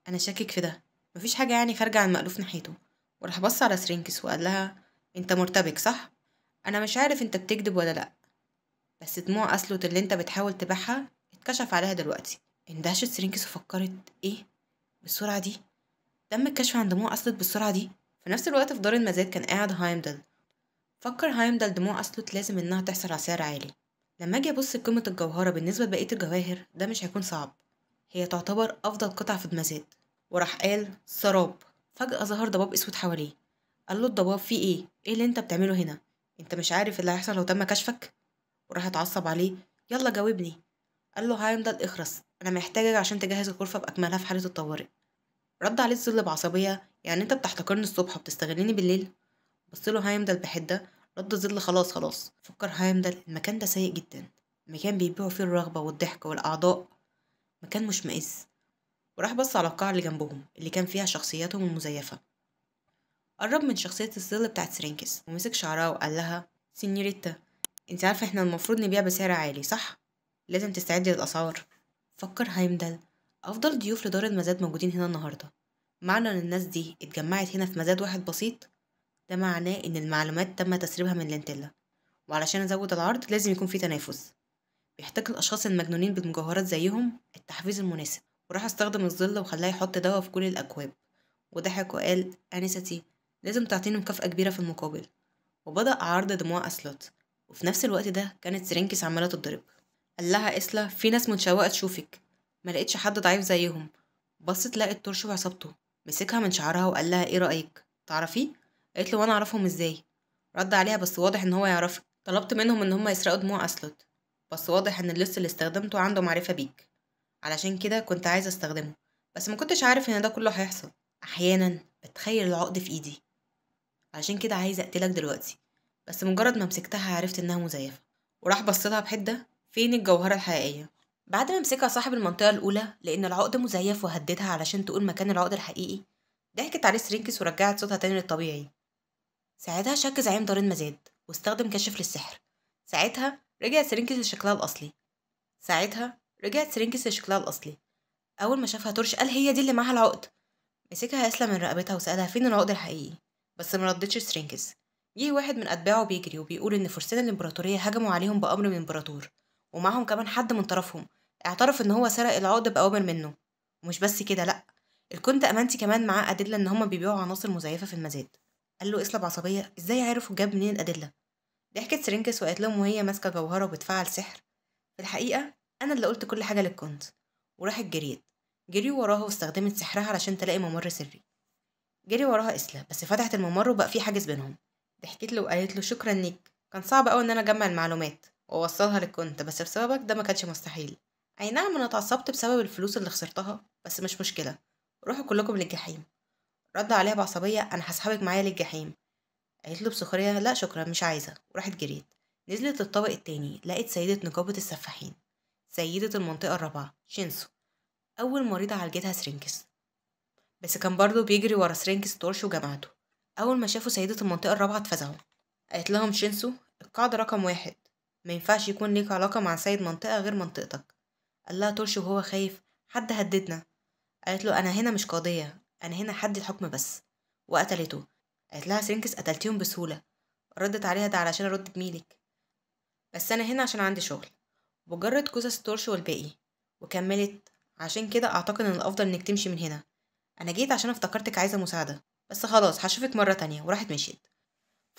أنا شاكك في ده مفيش حاجة يعني خارجة عن مألوف ناحيته وراح بص على سرينكس وقال لها أنت مرتبك صح؟ أنا مش عارف أنت بتكذب ولا لأ بس دموع أسلوت اللي أنت بتحاول تبيعها اتكشف عليها دلوقتي اندهشت سرينكس وفكرت إيه؟ بالسرعة دي؟ تم الكشف عن دموع أسلوت بالسرعة دي في نفس الوقت في دار المزاد كان قاعد هايمدل فكر هايمدل دموع أسلوت لازم إنها تحصل على سعر عالي لما اجي ابص لقيمه الجوهره بالنسبه لبقيه الجواهر ده مش هيكون صعب هي تعتبر افضل قطعه في المزاد وراح قال سراب فجاه ظهر ضباب اسود حواليه قال له الضباب فيه ايه ايه اللي انت بتعمله هنا انت مش عارف اللي هيحصل لو تم كشفك وراح اتعصب عليه يلا جاوبني قال له هيمضل اخرس انا محتاجك عشان تجهز الغرفه باكملها في حاله الطوارئ رد عليه الظل بعصبيه يعني انت بتحتقرني الصبح وبتستغلني بالليل بص له هايمدل بحده رد ظل خلاص خلاص فكر هايمدل المكان ده سيء جدا مكان بيبيعوا فيه الرغبة والضحك والأعضاء مكان مشمئز وراح بص على القاعة اللي جنبهم اللي كان فيها شخصياتهم المزيفة قرب من شخصية الظل بتاعت سرينكس ومسك شعرها وقال لها سينيوريتا انت عارفة احنا المفروض نبيع بسعر عالي صح؟ لازم تستعدي للأسعار فكر هايمدل أفضل ضيوف لدار المزاد موجودين هنا النهاردة معنى إن الناس دي اتجمعت هنا في مزاد واحد بسيط ده معناه إن المعلومات تم تسريبها من لينتلا وعلشان أزود العرض لازم يكون في تنافس بيحتاج الأشخاص المجنونين بالمجوهرات زيهم التحفيز المناسب وراح استخدم الظل وخلاه يحط دواء في كل الأكواب وضحك وقال أنستي لازم تعطيني مكافأة كبيرة في المقابل وبدأ عرض دموع أسلوت وفي نفس الوقت ده كانت سيرينكس عمالة تضرب قال لها إسلا في ناس متشوقة تشوفك ما لقيتش حد ضعيف زيهم بصت لقت ترشو عصابته مسكها من شعرها وقال لها ايه رأيك تعرفي قالت له وانا اعرفهم ازاي رد عليها بس واضح ان هو يعرفك طلبت منهم ان هم يسرقوا دموع اسلوت بس واضح ان اللص اللي استخدمته عنده معرفه بيك علشان كده كنت عايزه استخدمه بس ما كنتش عارف ان ده كله هيحصل احيانا بتخيل العقد في ايدي علشان كده عايزه اقتلك دلوقتي بس مجرد ما مسكتها عرفت انها مزيفه وراح بصلها بحده فين الجوهره الحقيقيه بعد ما مسكها صاحب المنطقه الاولى لان العقد مزيف وهددها علشان تقول مكان العقد الحقيقي ضحكت عليه سرينكس ورجعت صوتها تاني للطبيعي ساعتها شك زعيم دار المزاد واستخدم كشف للسحر ساعتها رجعت سرينكس لشكلها الأصلي ساعتها رجعت سرينكس لشكلها الأصلي أول ما شافها ترش قال هي دي اللي معاها العقد مسكها اسلم من رقبتها وسألها فين العقد الحقيقي بس مردتش سرينكس جه واحد من أتباعه بيجري وبيقول إن فرسان الإمبراطورية هجموا عليهم بأمر من الإمبراطور ومعهم كمان حد من طرفهم اعترف إن هو سرق العقد بأوامر منه ومش بس كده لأ الكونت أمانتي كمان معاه أدلة إن هما بيبيعوا عناصر مزيفة في المزاد قال له اصلب عصبية ازاي عرف وجاب منين الأدلة ضحكت سرينكس وقالت لهم وهي ماسكة جوهرة وبتفعل سحر في الحقيقة أنا اللي قلت كل حاجة للكونت وراحت جريت جري وراها واستخدمت سحرها علشان تلاقي ممر سري جري وراها إسلا بس فتحت الممر وبقى في حاجز بينهم ضحكت له وقالت له شكرا ليك كان صعب أوي إن أنا أجمع المعلومات وأوصلها للكونت بس بسببك ده ما كانش مستحيل أي نعم أنا اتعصبت بسبب الفلوس اللي خسرتها بس مش مشكلة روحوا كلكم للجحيم رد عليها بعصبية أنا هسحبك معايا للجحيم قالت له بسخرية لا شكرا مش عايزة وراحت جريت نزلت الطابق التاني لقيت سيدة نقابة السفاحين سيدة المنطقة الرابعة شينسو أول مريضة عالجتها سرينكس بس كان برضه بيجري ورا سرينكس تورش وجماعته أول ما شافوا سيدة المنطقة الرابعة اتفزعوا قالت لهم شينسو القاعدة رقم واحد ما ينفعش يكون ليك علاقة مع سيد منطقة غير منطقتك قال لها تورش وهو خايف حد هددنا قالت له أنا هنا مش قاضية أنا هنا حد الحكم بس وقتلته قالت لها سرينكس قتلتيهم بسهولة ردت عليها ده علشان أرد بميلك بس أنا هنا عشان عندي شغل مجرد قصص التورش والباقي وكملت عشان كده أعتقد إن الأفضل إنك تمشي من هنا أنا جيت عشان افتكرتك عايزة مساعدة بس خلاص هشوفك مرة تانية وراحت مشيت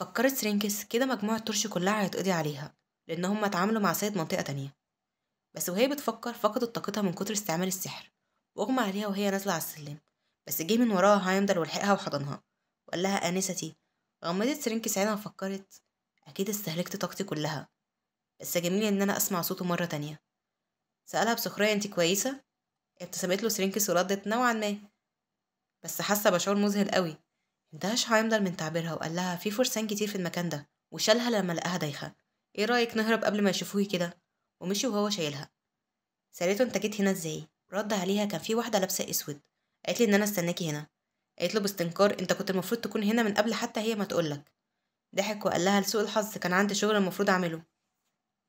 فكرت سرينكس كده مجموعة تورش كلها هيتقضي عليها لأن هما اتعاملوا مع سيد منطقة تانية بس وهي بتفكر فقدت طاقتها من كتر استعمال السحر واغمى عليها وهي نازلة على السلم بس جه من وراها هايندر ولحقها وحضنها وقال لها آنستي غمضت سرينكي عينها وفكرت أكيد استهلكت طاقتي كلها بس جميل إن أنا أسمع صوته مرة تانية سألها بسخرية أنت كويسة؟ ابتسمت له سرينكس وردت نوعا ما بس حاسة بشعور مذهل قوي اندهش هايمدر من تعبيرها وقال لها في فرسان كتير في المكان ده وشالها لما لقاها دايخة ايه رأيك نهرب قبل ما يشوفوه كده ومشي وهو شايلها سألته انت جيت هنا ازاي رد عليها كان في واحدة لابسة اسود قالت لي ان انا استناكي هنا قالت له باستنكار انت كنت المفروض تكون هنا من قبل حتى هي ما تقولك ضحك وقال لها لسوء الحظ كان عندي شغل المفروض اعمله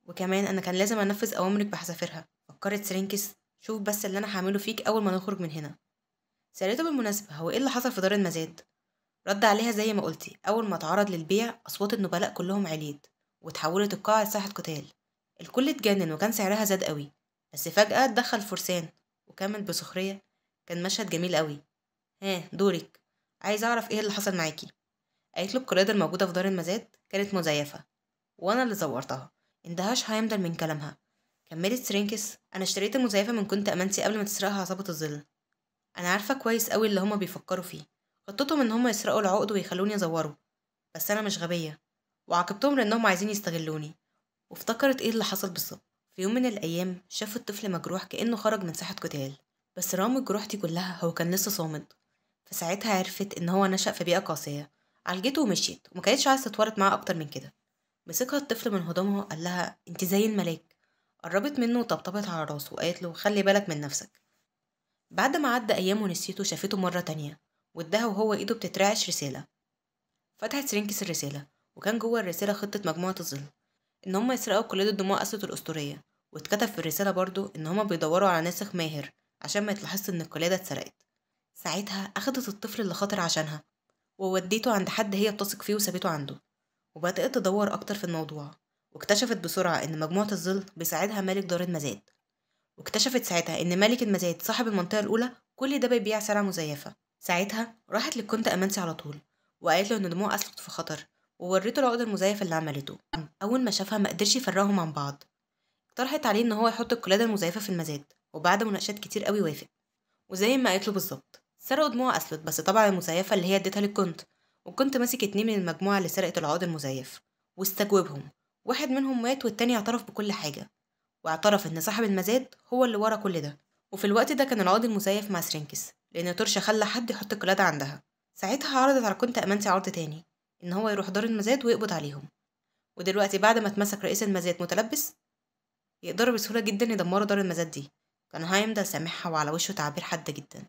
وكمان انا كان لازم انفذ اوامرك بحذافيرها فكرت سرينكس شوف بس اللي انا هعمله فيك اول ما نخرج من هنا سألته بالمناسبة هو ايه اللي حصل في دار المزاد رد عليها زي ما قلتي اول ما اتعرض للبيع اصوات النبلاء كلهم عليت وتحولت القاعة لساحة قتال الكل اتجنن وكان سعرها زاد قوي بس فجأة اتدخل فرسان وكمل بسخرية كان مشهد جميل قوي ها دورك عايز اعرف ايه اللي حصل معاكي قالت له القلاده الموجوده في دار المزاد كانت مزيفه وانا اللي زورتها اندهاش هايمدر من كلامها كملت سرينكس انا اشتريت المزيفه من كنت امانتي قبل ما تسرقها عصابه الظل انا عارفه كويس قوي اللي هما بيفكروا فيه خطتهم ان هما يسرقوا العقد ويخلوني ازوره بس انا مش غبيه وعاقبتهم لانهم عايزين يستغلوني وافتكرت ايه اللي حصل بالظبط في يوم من الايام شافوا الطفل مجروح كانه خرج من ساحه قتال بس رغم جروحتي كلها هو كان لسه صامد فساعتها عرفت ان هو نشأ في بيئة قاسية عالجته ومشيت وما كانتش عايزة تتورط معاه اكتر من كده مسكها الطفل من هضمها وقال لها انت زي الملاك قربت منه وطبطبت على راسه وقالت له خلي بالك من نفسك بعد ما عدى ايام ونسيته شافته مرة تانية واداها وهو ايده بتترعش رسالة فتحت سرينكس الرسالة وكان جوه الرسالة خطة مجموعة الظل ان هما يسرقوا كلية الدموع قصة الاسطورية واتكتب في الرسالة برضو ان هما بيدوروا على ناسخ ماهر عشان ما يتلاحظش إن القلادة اتسرقت ساعتها أخدت الطفل اللي خاطر عشانها ووديته عند حد هي بتثق فيه وسابته عنده وبدأت تدور أكتر في الموضوع واكتشفت بسرعة إن مجموعة الظل بيساعدها مالك دار المزاد واكتشفت ساعتها إن مالك المزاد صاحب المنطقة الأولى كل ده بيبيع سلع مزيفة ساعتها راحت للكونت أمانسي على طول وقالت له إن دموع أسلت في خطر ووريته العقد المزيف اللي عملته أول ما شافها مقدرش يفرقهم عن بعض اقترحت عليه إن هو يحط القلادة المزيفة في المزاد وبعد مناقشات كتير قوي وافق وزي ما قالت له بالظبط سرقوا دموع أسلت بس طبعا المزيفة اللي هي اديتها للكنت وكنت ماسك اتنين من المجموعة اللي سرقت العقد المزيف واستجوبهم واحد منهم مات والتاني اعترف بكل حاجة واعترف إن صاحب المزاد هو اللي ورا كل ده وفي الوقت ده كان العقد المزيف مع سرينكس لأن ترشا خلى حد يحط القلادة عندها ساعتها عرضت على كنت امانتي عرض تاني إن هو يروح دار المزاد ويقبض عليهم ودلوقتي بعد ما اتمسك رئيس المزاد متلبس يقدروا بسهولة جدا يدمروا دار المزاد دي كان هايمدا سامعها وعلى وشه تعبير حادة جدا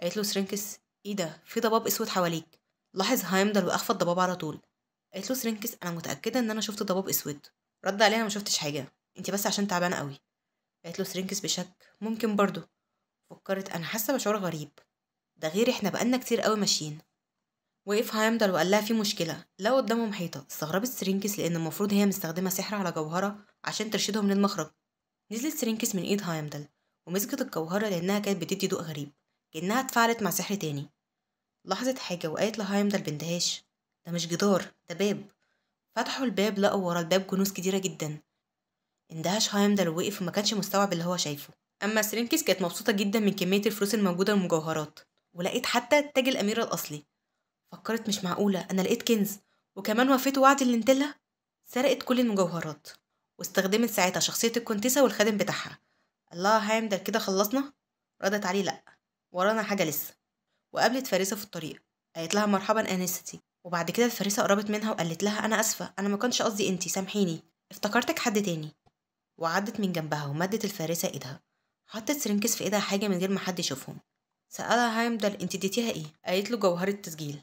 قالت له سرينكس ايه ده في ضباب اسود حواليك لاحظ هايمدا واخفض الضباب على طول قالت له سرينكس انا متأكدة ان انا شفت ضباب اسود رد عليها ما شفتش حاجة انت بس عشان تعبانة قوي قالت له سرينكس بشك ممكن برضه فكرت انا حاسة بشعور غريب ده غير احنا بقالنا كتير قوي ماشيين وقف هايمدل وقال لها في مشكلة لا قدامه محيطة استغربت سرينكس لأن المفروض هي مستخدمة سحر على جوهرة عشان ترشدهم للمخرج نزلت سرينكس من إيد هايمدل ومسكت الجوهرة لأنها كانت بتدي ضوء غريب كأنها اتفعلت مع سحر تاني لاحظت حاجة وقالت لهايم ده البنتهاش ده مش جدار ده باب فتحوا الباب لقوا ورا الباب كنوز كتيرة جدا اندهش هايمدل وقف وما كانش مستوعب اللي هو شايفه اما سرينكس كانت مبسوطه جدا من كميه الفلوس الموجوده المجوهرات ولقيت حتى تاج الاميره الاصلي فكرت مش معقوله انا لقيت كنز وكمان وفيت وعد اللي انتلها سرقت كل المجوهرات واستخدمت ساعتها شخصيه الكونتيسه والخادم بتاعها الله هايم كده خلصنا ردت عليه لأ ورانا حاجة لسه وقابلت فريسة في الطريق قالت لها مرحبا أنستي وبعد كده الفريسة قربت منها وقالت لها أنا أسفة أنا ما كنتش قصدي أنتي سامحيني افتكرتك حد تاني وعدت من جنبها ومدت الفارسة ايدها حطت سرنكس في ايدها حاجة من غير ما حد يشوفهم سألها هايمدر انت اديتيها ايه؟ قالت له جوهر التسجيل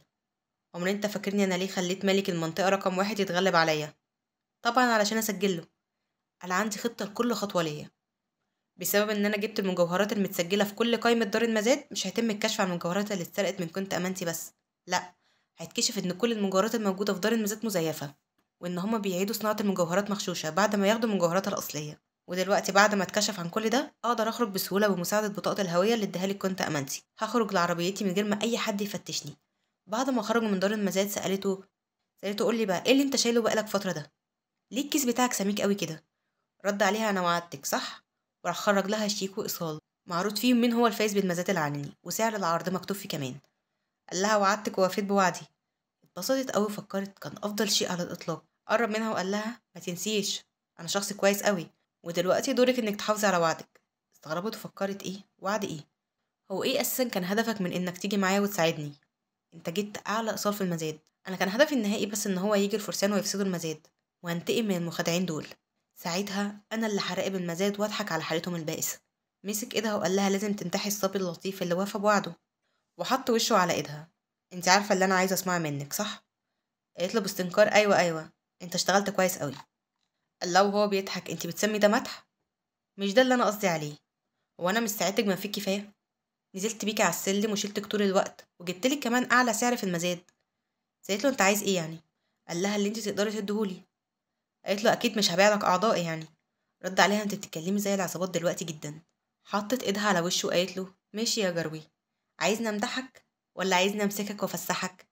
عمر انت فاكرني انا ليه خليت ملك المنطقة رقم واحد يتغلب عليا؟ طبعا علشان اسجله أنا عندي خطة لكل خطوة ليا بسبب ان انا جبت المجوهرات المتسجله في كل قائمه دار المزاد مش هيتم الكشف عن المجوهرات اللي اتسرقت من كنت امانتي بس لا هيتكشف ان كل المجوهرات الموجوده في دار المزاد مزيفه وان هما بيعيدوا صناعه المجوهرات مغشوشه بعد ما ياخدوا مجوهراتها الاصليه ودلوقتي بعد ما اتكشف عن كل ده اقدر اخرج بسهوله بمساعده بطاقه الهويه اللي اداها لي كنت امانتي هخرج لعربيتي من غير ما اي حد يفتشني بعد ما خرجوا من دار المزاد سالته سالته قول لي بقى ايه اللي انت شايله بقالك فتره ده ليه الكيس بتاعك سميك قوي كده رد عليها انا وعدتك صح وراح خرج لها شيك وإيصال معروض فيهم مين هو الفايز بالمزاد العلني وسعر العرض مكتوب فيه كمان قال لها وعدتك ووفيت بوعدي اتبسطت قوي وفكرت كان أفضل شيء على الإطلاق قرب منها وقال لها ما تنسيش أنا شخص كويس قوي ودلوقتي دورك إنك تحافظي على وعدك استغربت وفكرت إيه وعد إيه هو إيه أساسا كان هدفك من إنك تيجي معايا وتساعدني أنت جبت أعلى إيصال في المزاد أنا كان هدفي النهائي بس إن هو يجي الفرسان ويفسدوا المزاد وهنتقم من المخادعين دول ساعتها أنا اللي هراقب المزاد وأضحك على حالتهم البائسة مسك إيدها وقال لها لازم تنتحي الصبي اللطيف اللي وافى بوعده وحط وشه على إيدها أنت عارفة اللي أنا عايزة أسمعه منك صح؟ قالت له باستنكار أيوة أيوة أنت اشتغلت كويس أوي قال لها وهو بيضحك أنت بتسمي ده مدح؟ مش ده اللي أنا قصدي عليه هو أنا مش ساعتك ما فيك كفاية نزلت بيكي على السلم وشلتك طول الوقت وجبتلك كمان أعلى سعر في المزاد سألت له أنت عايز إيه يعني؟ قال لها اللي أنت تقدري تديهولي قالت له اكيد مش هبيع لك اعضائي يعني رد عليها انت بتتكلمي زي العصابات دلوقتي جدا حطت ايدها على وشه وقالت له ماشي يا جروي عايزني امدحك ولا عايزني امسكك وافسحك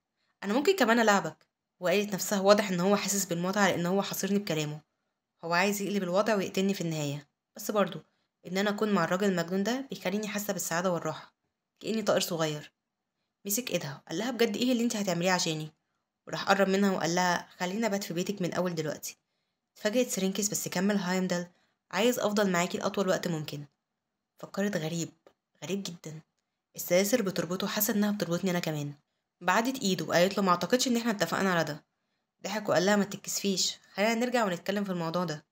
انا ممكن كمان العبك وقالت نفسها واضح ان هو حاسس بالمتعه لان هو حاصرني بكلامه هو عايز يقلب الوضع ويقتلني في النهايه بس برضه ان انا اكون مع الراجل المجنون ده بيخليني حاسه بالسعاده والراحه كاني طائر صغير مسك ايدها قال لها بجد ايه اللي انت هتعمليه عشاني وراح قرب منها وقال لها خلينا بات في بيتك من اول دلوقتي اتفاجئت سرينكس بس كمل هايمدل عايز أفضل معاكي لأطول وقت ممكن فكرت غريب غريب جدا السلاسل بتربطه حاسة إنها بتربطني أنا كمان بعدت إيده وقالت له معتقدش إن احنا اتفقنا على ده ضحك وقال لها ما تتكسفيش خلينا نرجع ونتكلم في الموضوع ده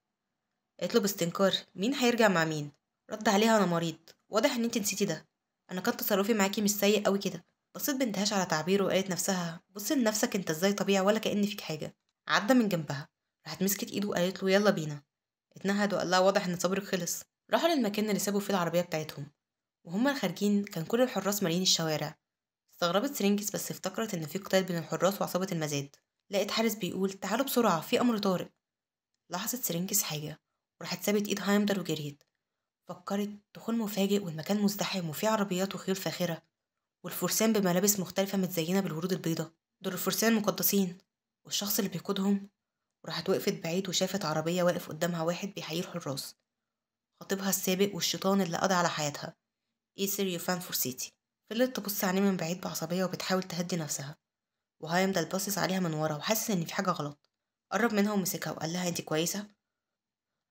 قالت له باستنكار مين هيرجع مع مين رد عليها انا مريض واضح ان انت نسيتي ده انا كان تصرفي معاكي مش سيء قوي كده بصيت بنتهاش على تعبيره وقالت نفسها بصي لنفسك انت ازاي طبيعي ولا كان فيك حاجه عدى من جنبها راحت مسكت ايده وقالت له يلا بينا اتنهد وقال لها واضح ان صبرك خلص راحوا للمكان اللي سابوا فيه العربيه بتاعتهم وهما خارجين كان كل الحراس مالين الشوارع استغربت سرينجس بس افتكرت ان في قتال بين الحراس وعصابه المزاد لقيت حارس بيقول تعالوا بسرعه في امر طارئ لاحظت سرينجس حاجه وراحت سابت ايد هايمدر وجريت فكرت دخول مفاجئ والمكان مزدحم وفيه عربيات وخيول فاخره والفرسان بملابس مختلفه متزينه بالورود البيضاء دول الفرسان المقدسين والشخص اللي بيقودهم وراحت وقفت بعيد وشافت عربية واقف قدامها واحد بيحيي الحراس خطيبها السابق والشيطان اللي قضى على حياتها ايسر يوفان سيتي فضلت تبص عليه من بعيد بعصبية وبتحاول تهدي نفسها وهايمدل باصص عليها من ورا وحاسس ان في حاجة غلط قرب منها ومسكها وقال لها انت كويسة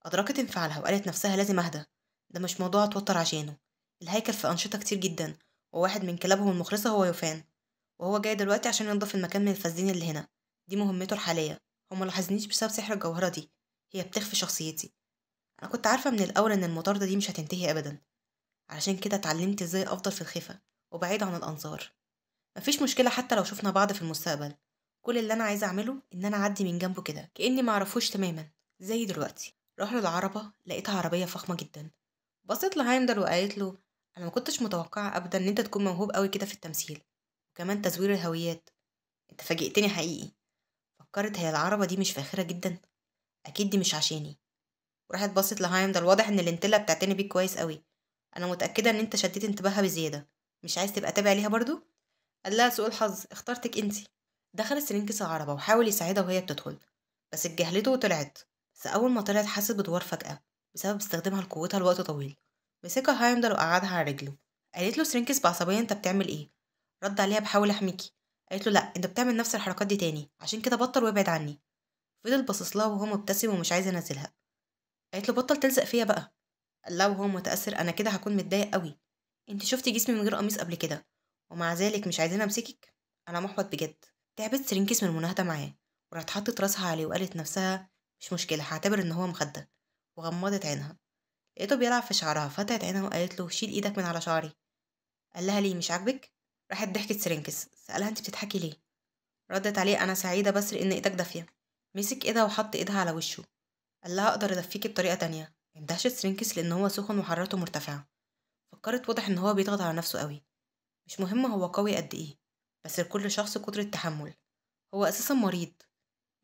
أدركت انفعالها وقالت نفسها لازم أهدى ده مش موضوع أتوتر عشانه الهيكل في أنشطة كتير جدا وواحد من كلابهم المخلصة هو يوفان وهو جاي دلوقتي عشان ينضف المكان من الفازلين اللي هنا دي مهمته الحالية وملاحظنيش بسبب سحر الجوهرة دي هي بتخفي شخصيتي أنا كنت عارفة من الأول إن المطاردة دي مش هتنتهي أبدا علشان كده اتعلمت إزاي أفضل في الخفه وبعيد عن الأنظار مفيش مشكلة حتى لو شفنا بعض في المستقبل كل اللي أنا عايزة أعمله إن أنا أعدي من جنبه كده كأني معرفوش تماما زي دلوقتي رحنا العربة لقيتها عربية فخمة جدا بصيت لهايمدر وقالت له أنا مكنتش متوقعة أبدا إن أنت تكون موهوب قوي كده في التمثيل وكمان تزوير الهويات أنت فاجئتني حقيقي فكرت هي العربة دي مش فاخرة جدا أكيد دي مش عشاني وراحت بصت لهايم ده الواضح إن الانتلة بتعتني بيك كويس قوي أنا متأكدة إن أنت شديت انتباهها بزيادة مش عايز تبقى تابع ليها برضو؟ قال لها سوء الحظ اخترتك انتي دخل السرينكس العربة وحاول يساعدها وهي بتدخل بس اتجاهلته وطلعت بس أول ما طلعت حست بدوار فجأة بسبب استخدامها لقوتها لوقت طويل مسكها هايمدر وقعدها على رجله قالت له سرنكس بعصبية انت بتعمل ايه رد عليها بحاول احميكي قالت له لا انت بتعمل نفس الحركات دي تاني عشان كده بطل وابعد عني فضل باصص لها وهو مبتسم ومش عايز ينزلها قالت له بطل تلزق فيا بقى قال لها وهو متاثر انا كده هكون متضايق قوي انت شفتي جسمي من غير قميص قبل كده ومع ذلك مش عايزين امسكك انا محبط بجد تعبت سرينكس من المناهده معاه وراحت حطت راسها عليه وقالت نفسها مش مشكله هعتبر ان هو مخده وغمضت عينها لقيته بيلعب في شعرها فتحت عينها وقالت له شيل ايدك من على شعري قال لها ليه مش عاجبك راحت ضحكت سرنكس سألها انت بتضحكي ليه ردت عليه انا سعيدة بس لأن ايدك دافية مسك ايدها وحط ايدها على وشه قال لها اقدر ادفيكي بطريقة تانية اندهشت سرنكس لان هو سخن وحرارته مرتفعة فكرت واضح ان هو بيضغط على نفسه قوي مش مهم هو قوي قد ايه بس لكل شخص قدرة تحمل هو اساسا مريض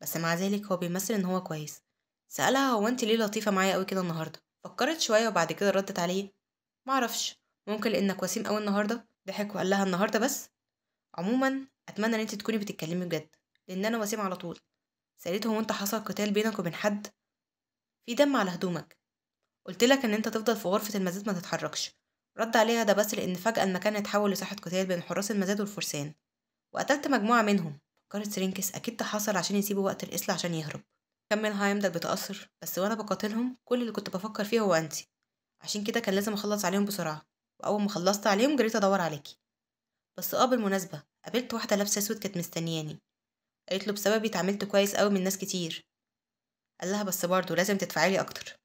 بس مع ذلك هو بيمثل ان هو كويس سألها هو انت ليه لطيفة معايا قوي كده النهاردة فكرت شوية وبعد كده ردت عليه معرفش ممكن لانك وسيم قوي النهاردة ضحك وقال لها النهارده بس عموما اتمنى ان انت تكوني بتتكلمي بجد لان انا وسيم على طول سالته هو انت حصل قتال بينك وبين حد في دم على هدومك قلت لك ان انت تفضل في غرفه المزاد ما تتحركش رد عليها ده بس لان فجاه المكان اتحول لساحه قتال بين حراس المزاد والفرسان وقتلت مجموعه منهم فكرت سرينكس اكيد ده حصل عشان يسيبوا وقت الاسل عشان يهرب كمل ده بتاثر بس وانا بقاتلهم كل اللي كنت بفكر فيه هو انتي عشان كده كان لازم اخلص عليهم بسرعه وأول ما خلصت عليهم جريت أدور عليكي بس اه بالمناسبة قابلت واحدة لابسة أسود كانت مستنياني قالت له بسببي اتعاملت كويس قوي من ناس كتير قال لها بس برضه لازم تدفعيلي أكتر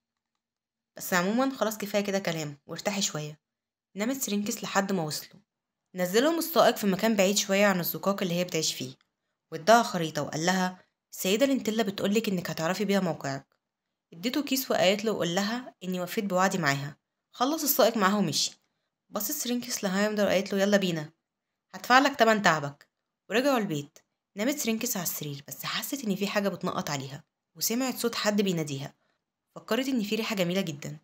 بس عموما خلاص كفاية كده كلام وارتاحي شوية نامت سرينكس لحد ما وصلوا نزلهم السائق في مكان بعيد شوية عن الزقاق اللي هي بتعيش فيه وادها خريطة وقال لها السيدة لنتلا بتقولك إنك هتعرفي بيها موقعك اديته كيس وقالت له قول لها إني وفيت بوعدي معاها خلص السائق معاها ومشي بصت سرينكس لهايمدر وقالت له يلا بينا هدفعلك تمن تعبك ورجعوا البيت نامت سرينكس على السرير بس حست ان في حاجه بتنقط عليها وسمعت صوت حد بيناديها فكرت ان في ريحه جميله جدا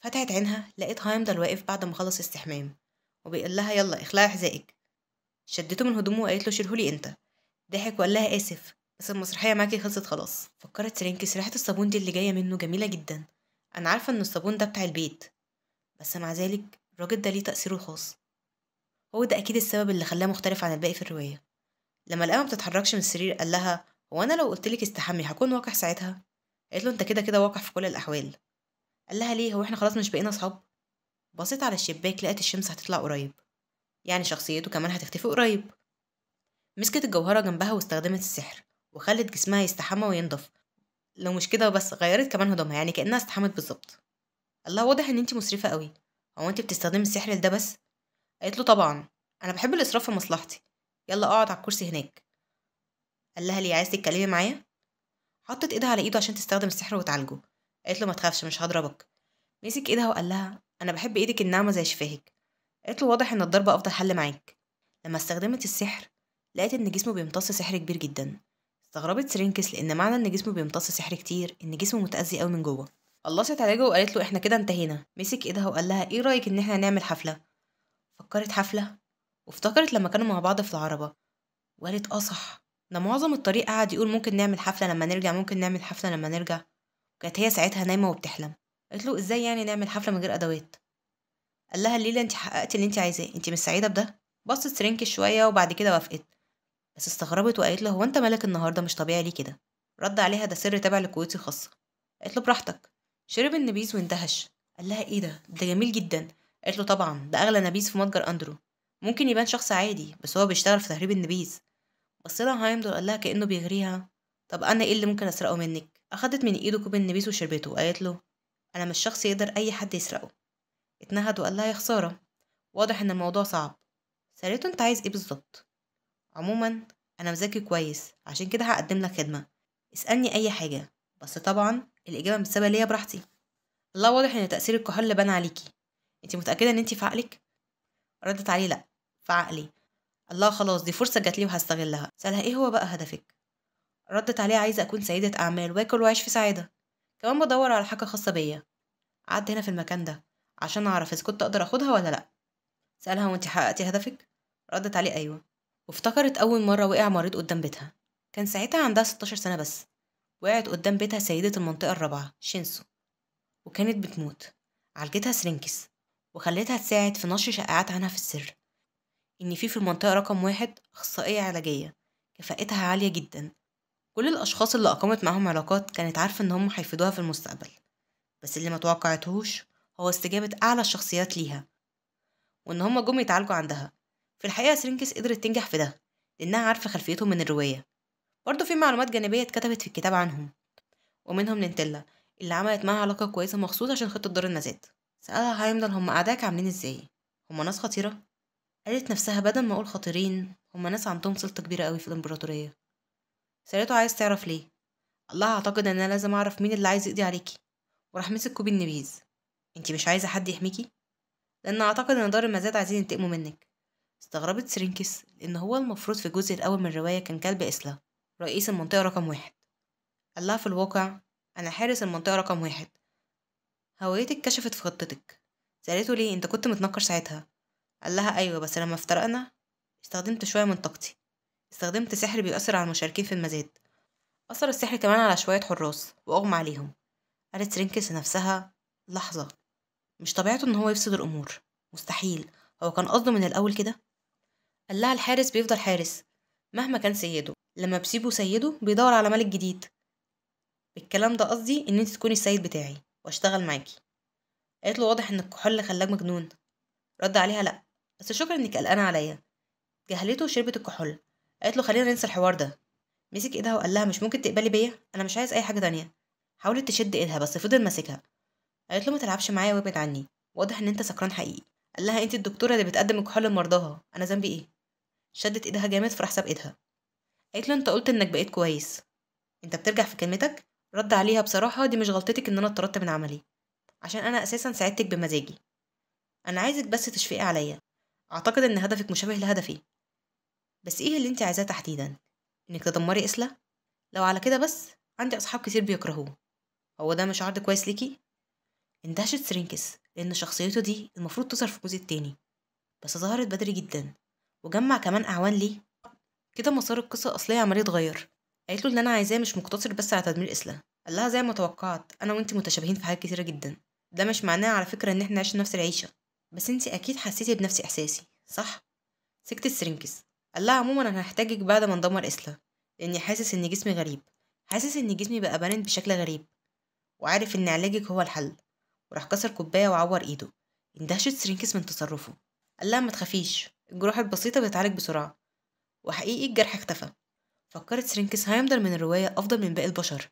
فتحت عينها لقيت هايمدر واقف بعد ما خلص استحمام وبيقول لها يلا اخلعي حذائك شدته من هدومه وقالت له شيلهولي انت ضحك وقال لها اسف بس المسرحيه معاكي خلصت خلاص فكرت سرينكس ريحه الصابون دي اللي جايه منه جميله جدا انا عارفه ان الصابون ده بتاع البيت بس مع ذلك الراجل ده ليه تأثيره الخاص هو ده أكيد السبب اللي خلاه مختلف عن الباقي في الرواية لما لقاها مبتتحركش من السرير قال لها هو أنا لو قلتلك استحمي هكون واقع ساعتها قالت له أنت كده كده واقع في كل الأحوال قال لها ليه هو احنا خلاص مش بقينا صحاب بصيت على الشباك لقت الشمس هتطلع قريب يعني شخصيته كمان هتختفي قريب مسكت الجوهرة جنبها واستخدمت السحر وخلت جسمها يستحمى وينضف لو مش كده بس غيرت كمان هدومها يعني كأنها استحمت بالظبط الله واضح ان انت مسرفة قوي هو انت بتستخدمي السحر لده بس قالت له طبعا انا بحب الاسراف في مصلحتي يلا اقعد على الكرسي هناك قال لها ليه عايز تتكلمي معايا حطت ايدها على ايده عشان تستخدم السحر وتعالجه قالت له ما تخافش مش هضربك مسك ايدها وقال لها انا بحب ايدك الناعمه زي شفاهك قالت له واضح ان الضربه افضل حل معاك لما استخدمت السحر لقت ان جسمه بيمتص سحر كبير جدا استغربت سرينكس لان معنى ان جسمه بيمتص سحر كتير ان جسمه متاذي قوي من جوه خلصت علاجه وقالت له احنا كده انتهينا مسك ايدها وقال لها ايه رايك ان احنا نعمل حفله فكرت حفله وافتكرت لما كانوا مع بعض في العربه وقالت اه صح ده معظم الطريق قعد يقول ممكن نعمل حفله لما نرجع ممكن نعمل حفله لما نرجع كانت هي ساعتها نايمه وبتحلم قالت له ازاي يعني نعمل حفله من غير ادوات قال لها الليله انت حققتي اللي انت عايزاه انت مش سعيده بده بصت سرينك شويه وبعد كده وافقت بس استغربت وقالت له هو انت ملك النهارده مش طبيعي ليه كده رد عليها ده سر تابع لقوتي خاصه قالت له براحتك شرب النبيذ واندهش قال لها ايه ده ده جميل جدا قالت له طبعا ده اغلى نبيذ في متجر اندرو ممكن يبان شخص عادي بس هو بيشتغل في تهريب النبيذ بص لها هايمدر قال لها كانه بيغريها طب انا ايه اللي ممكن اسرقه منك اخدت من ايده كوب النبيذ وشربته وقالت له انا مش شخص يقدر اي حد يسرقه اتنهد وقال لها يا خساره واضح ان الموضوع صعب سألته انت عايز ايه بالظبط عموما انا مذاكر كويس عشان كده هقدم لك خدمه اسالني اي حاجه بس طبعا الإجابة متسابة ليا براحتي الله واضح إن تأثير الكحول بان عليكي أنت متأكدة إن أنت في عقلك؟ ردت عليه لأ في عقلي الله خلاص دي فرصة جاتلي وهستغلها سألها إيه هو بقى هدفك؟ ردت عليه عايزة أكون سيدة أعمال وآكل وأعيش في سعادة كمان بدور على حاجة خاصة بيا قعدت هنا في المكان ده عشان أعرف إذا كنت أقدر أخدها ولا لأ سألها وأنت حققتي هدفك؟ ردت عليه أيوة وافتكرت أول مرة وقع مريض قدام بيتها كان ساعتها عندها 16 سنة بس وقعت قدام بيتها سيدة المنطقة الرابعة شينسو وكانت بتموت عالجتها سرينكس وخلتها تساعد في نشر شائعات عنها في السر إن في في المنطقة رقم واحد أخصائية علاجية كفاءتها عالية جدا كل الأشخاص اللي أقامت معاهم علاقات كانت عارفة إن هم هيفيدوها في المستقبل بس اللي ما توقعتهوش هو استجابة أعلى الشخصيات ليها وإن هما جم يتعالجوا عندها في الحقيقة سرينكس قدرت تنجح في ده لأنها عارفة خلفيتهم من الرواية برضه في معلومات جانبية اتكتبت في الكتاب عنهم ومنهم نينتيلا اللي عملت معاها علاقة كويسة مخصوص عشان خطة دار النازات سألها هايمدل هم أعداك عاملين ازاي هم ناس خطيرة قالت نفسها بدل ما أقول خطيرين هم ناس عندهم سلطة كبيرة قوي في الإمبراطورية سألته عايز تعرف ليه الله أعتقد إن أنا لازم أعرف مين اللي عايز يقضي عليكي وراح مسك كوب النبيذ انتي مش عايزة حد يحميكي لأن أعتقد إن دار المزاد عايزين ينتقموا منك استغربت سرينكس لأن هو المفروض في الجزء الأول من الرواية كان كلب إسلا رئيس المنطقة رقم واحد قال لها في الواقع أنا حارس المنطقة رقم واحد هويتك كشفت في خطتك سألته ليه أنت كنت متنكر ساعتها قال لها أيوة بس لما افترقنا استخدمت شوية من طاقتي استخدمت سحر بيأثر على المشاركين في المزاد أثر السحر كمان على شوية حراس وأغمى عليهم قالت سرينكس لنفسها لحظة مش طبيعته إن هو يفسد الأمور مستحيل هو كان قصده من الأول كده قال لها الحارس بيفضل حارس مهما كان سيده لما بسيبه سيده بيدور على ملك جديد بالكلام ده قصدي ان انت تكوني السيد بتاعي واشتغل معاكي قالت له واضح ان الكحول خلاك مجنون رد عليها لا بس شكرا انك قلقانه عليا جهلته وشربت الكحول قالت له خلينا ننسى الحوار ده مسك ايدها وقال لها مش ممكن تقبلي بيا انا مش عايز اي حاجه تانية حاولت تشد ايدها بس فضل ماسكها قالت له ما تلعبش معايا وابعد عني واضح ان انت سكران حقيقي قال لها انت الدكتوره اللي بتقدم الكحول لمرضاها انا ذنبي ايه شدت ايدها جامد فراح ساب ايدها قالت له انت قلت انك بقيت كويس انت بترجع في كلمتك رد عليها بصراحه دي مش غلطتك ان انا اتطردت من عملي عشان انا اساسا ساعدتك بمزاجي انا عايزك بس تشفقي عليا اعتقد ان هدفك مشابه لهدفي بس ايه اللي انت عايزاه تحديدا انك تدمري اسلا لو على كده بس عندي اصحاب كتير بيكرهوه هو ده مش عرض كويس ليكي اندهشت سرينكس لان شخصيته دي المفروض تظهر في الجزء التاني بس ظهرت بدري جدا وجمع كمان اعوان ليه كده مسار القصة الأصلية عمال يتغير قالت له اللي أنا عايزاه مش مقتصر بس على تدمير إسلا قال لها زي ما توقعت أنا وأنت متشابهين في حاجات كتيرة جدا ده مش معناه على فكرة إن إحنا عشنا نفس العيشة بس أنت أكيد حسيتي بنفس إحساسي صح؟ سكت السرنكس قال لها عموما أنا هحتاجك بعد ما ندمر إسلا لأني حاسس إن جسمي غريب حاسس إن جسمي بقى بارد بشكل غريب وعارف إن علاجك هو الحل وراح كسر كوباية وعور إيده اندهشت سرينكس من تصرفه قال لها ما تخافيش الجروح البسيطة بتتعالج بسرعة وحقيقي الجرح اختفى فكرت سرينكس هايمدر من الرواية أفضل من باقي البشر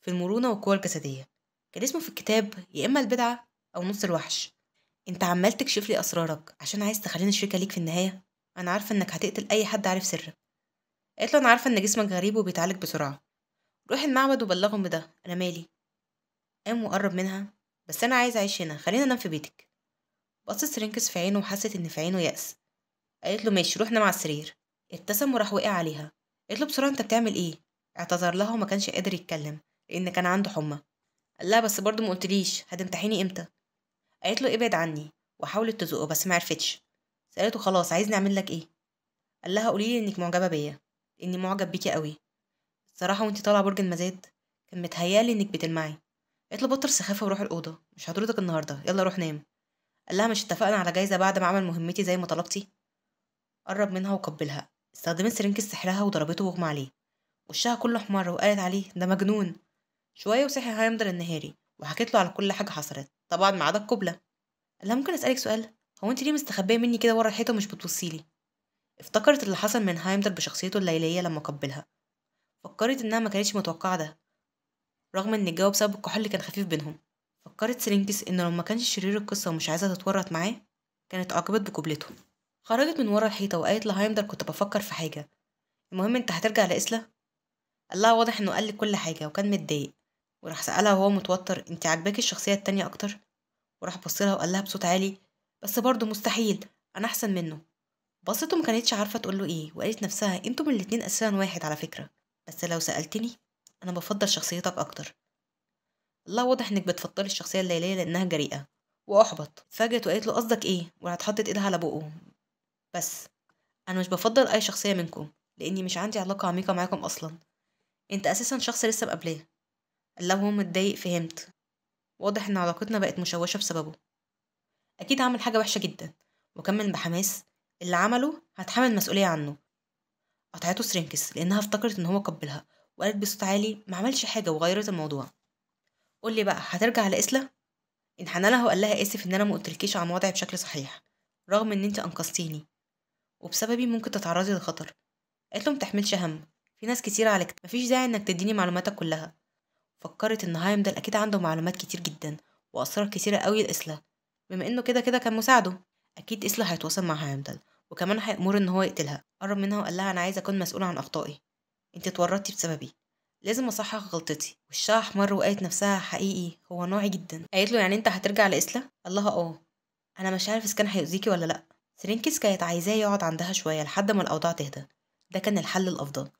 في المرونة والقوة الجسدية كان اسمه في الكتاب يا إما البدعة أو نص الوحش أنت عمال تكشف لي أسرارك عشان عايز تخليني شريكة ليك في النهاية أنا عارفة إنك هتقتل أي حد عارف سرك قالت له أنا عارفة إن جسمك غريب وبيتعالج بسرعة روح المعبد وبلغهم بده أنا مالي قام وقرب منها بس أنا عايز أعيش هنا خلينا أنام في بيتك بصت سرينكس في عينه وحست إن في عينه يأس قالت له ماشي روح نام على السرير ابتسم وراح وقع عليها قالت له بسرعة أنت بتعمل إيه؟ اعتذر لها وما كانش قادر يتكلم لأن كان عنده حمى قال لها بس برضه ما قلتليش هتمتحني إمتى؟ قالت له ابعد عني وحاولت تزقه بس ما عرفتش سألته خلاص عايز نعمل لك إيه؟ قال لها قوليلي إنك معجبة بيا إني معجب بيكي قوي الصراحة وأنت طالعة برج المزاد كان متهيالي إنك بتلمعي قالت له بطل سخافة وروح الأوضة مش هطردك النهاردة يلا روح نام قال لها مش اتفقنا على جايزة بعد ما أعمل مهمتي زي ما طلبتي قرب منها وقبلها استخدمت سرنج سحرها وضربته واغمى عليه وشها كله احمر وقالت عليه ده مجنون شوية وصحي هيمضر النهاري وحكيت له على كل حاجة حصلت طبعا ما عدا الكبلة قالها ممكن أسألك سؤال هو انت ليه مستخبية مني كده ورا الحيطة ومش بتبصيلي افتكرت اللي حصل من هايمدر بشخصيته الليلية لما قبلها فكرت إنها ما كانتش متوقعة ده رغم إن الجو بسبب الكحول اللي كان خفيف بينهم فكرت سيرينكس إنه لو ما كانش شرير القصة ومش عايزة تتورط معاه كانت عاقبت بقبلته خرجت من ورا الحيطة وقالت لهايمدر كنت بفكر في حاجة المهم انت هترجع لإسلا؟ قالها واضح انه قال لي كل حاجة وكان متضايق وراح سألها وهو متوتر انت عاجباك الشخصية التانية أكتر؟ وراح بصلها وقالها بصوت عالي بس برضه مستحيل أنا أحسن منه بصته كانتش عارفة تقوله ايه وقالت نفسها انتم الاتنين أساسا واحد على فكرة بس لو سألتني أنا بفضل شخصيتك أكتر الله واضح انك بتفضلي الشخصية الليلية لأنها جريئة وأحبط اتفاجئت وقالت له قصدك ايه وراحت حطت ايدها على بقه بس انا مش بفضل اي شخصيه منكم لاني مش عندي علاقه عميقه معاكم اصلا انت اساسا شخص لسه مقابلاه لو هو متضايق فهمت واضح ان علاقتنا بقت مشوشه بسببه اكيد عمل حاجه وحشه جدا وكمل بحماس اللي عمله هتحمل مسؤوليه عنه قطعته سرينكس لانها افتكرت ان هو قبلها وقالت بصوت عالي ما عملش حاجه وغيرت الموضوع قول لي بقى هترجع على اسلا انحنى لها وقال لها اسف ان انا ما قلتلكيش عن وضعي بشكل صحيح رغم ان انت انقذتيني وبسببي ممكن تتعرضي لخطر قالت له متحملش هم في ناس كتيرة على مفيش داعي انك تديني معلوماتك كلها فكرت ان هايمدل اكيد عنده معلومات كتير جدا واسرار كتيرة قوي لاسلا بما انه كده كده كان مساعده اكيد اسلا هيتواصل مع هايمدل وكمان هيأمر ان هو يقتلها قرب منها وقال لها انا عايز اكون مسؤول عن اخطائي انت اتورطتي بسببي لازم اصحح غلطتي وشها احمر وقالت نفسها حقيقي هو نوعي جدا قالت له يعني انت هترجع لاسلا الله اه انا مش عارف اذا كان هيؤذيكي ولا لا سرينكس كانت عايزاه يقعد عندها شوية لحد ما الأوضاع تهدى ده كان الحل الأفضل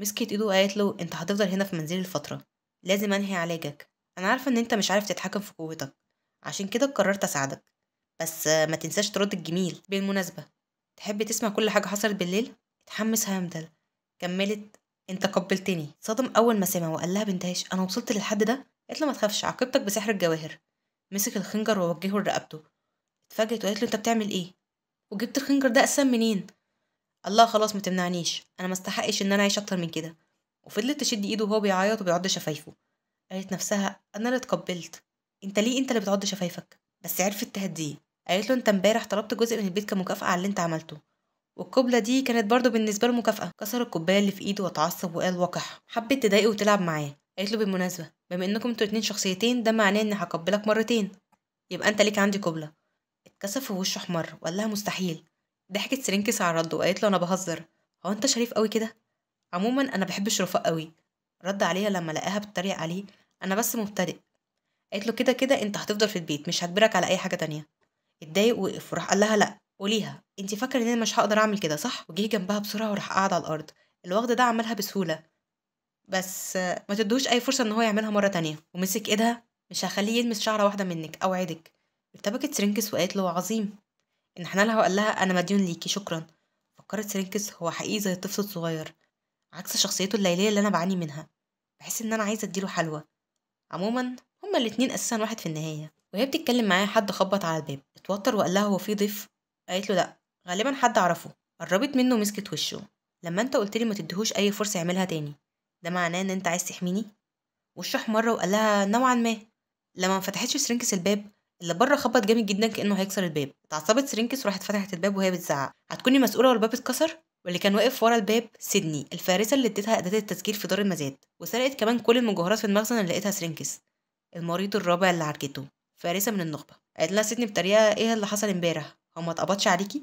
مسكت إيده وقالت له أنت هتفضل هنا في منزلي الفترة لازم أنهي علاجك أنا عارفة إن أنت مش عارف تتحكم في قوتك عشان كده قررت أساعدك بس ما تنساش ترد الجميل بالمناسبة تحب تسمع كل حاجة حصلت بالليل؟ اتحمس هامدل كملت انت قبلتني صدم اول ما سمع وقال لها بنتهاش انا وصلت للحد ده قالت له ما تخافش عاقبتك بسحر الجواهر مسك الخنجر ووجهه لرقبته اتفاجئت وقالت له انت بتعمل ايه وجبت الخنجر ده اساسا منين الله خلاص ما تمنعنيش انا ما استحقش ان انا اعيش اكتر من كده وفضلت تشد ايده وهو بيعيط وبيعض شفايفه قالت نفسها انا اللي اتقبلت انت ليه انت اللي بتعض شفايفك بس عرفت تهديه قالت له انت امبارح طلبت جزء من البيت كمكافاه على اللي انت عملته والقبلة دي كانت برضه بالنسبة له مكافأة كسر الكوباية اللي في ايده واتعصب وقال وقح حبت تضايقه وتلعب معاه قالت له بالمناسبة بما انكم انتوا اتنين شخصيتين ده معناه اني هقبلك مرتين يبقى انت ليك عندي قبلة اتكسف ووشه احمر وقال لها مستحيل ضحكت سرينكس على رده وقالت له انا بهزر هو انت شريف قوي كده عموما انا بحب الشرفاء قوي رد عليها لما لقاها بتتريق عليه انا بس مبتدئ قالت له كده كده انت هتفضل في البيت مش هجبرك على اي حاجه تانية اتضايق وقف وراح قال لها لا قوليها انت فاكره ان انا مش هقدر اعمل كده صح وجه جنبها بسرعه وراح قعد على الارض الوغد ده عملها بسهوله بس ما تدوش اي فرصه ان هو يعملها مره تانية ومسك ايدها مش هخليه يلمس شعره واحده منك اوعدك ارتبكت سرنكس وقالت له عظيم ان حنالها وقال لها أنا مديون ليكي شكرا فكرت سرنكس هو حقيقي زي الطفل الصغير عكس شخصيته الليلية اللي أنا بعاني منها بحس إن أنا عايزة أديله حلوى عموما هما الاتنين أساسا واحد في النهاية وهي بتتكلم معاه حد خبط على الباب اتوتر وقال لها هو في ضيف قالت له لأ غالبا حد أعرفه قربت منه ومسكت وشه لما انت قلت لي ما تديهوش اي فرصه يعملها تاني ده معناه ان انت عايز تحميني وشه احمر وقال لها نوعا ما لما ما فتحتش سرنكس الباب اللي بره خبط جامد جدا كانه هيكسر الباب اتعصبت سرينكس وراحت فتحت الباب وهي بتزعق هتكوني مسؤوله والباب اتكسر واللي كان واقف ورا الباب سيدني الفارسه اللي اديتها اداه التسجيل في دار المزاد وسرقت كمان كل المجوهرات في المخزن اللي لقيتها سرينكس المريض الرابع اللي عرجته فارسه من النخبه قالت لها سيدني بطريقه ايه اللي حصل امبارح هو ما اتقبضش عليكي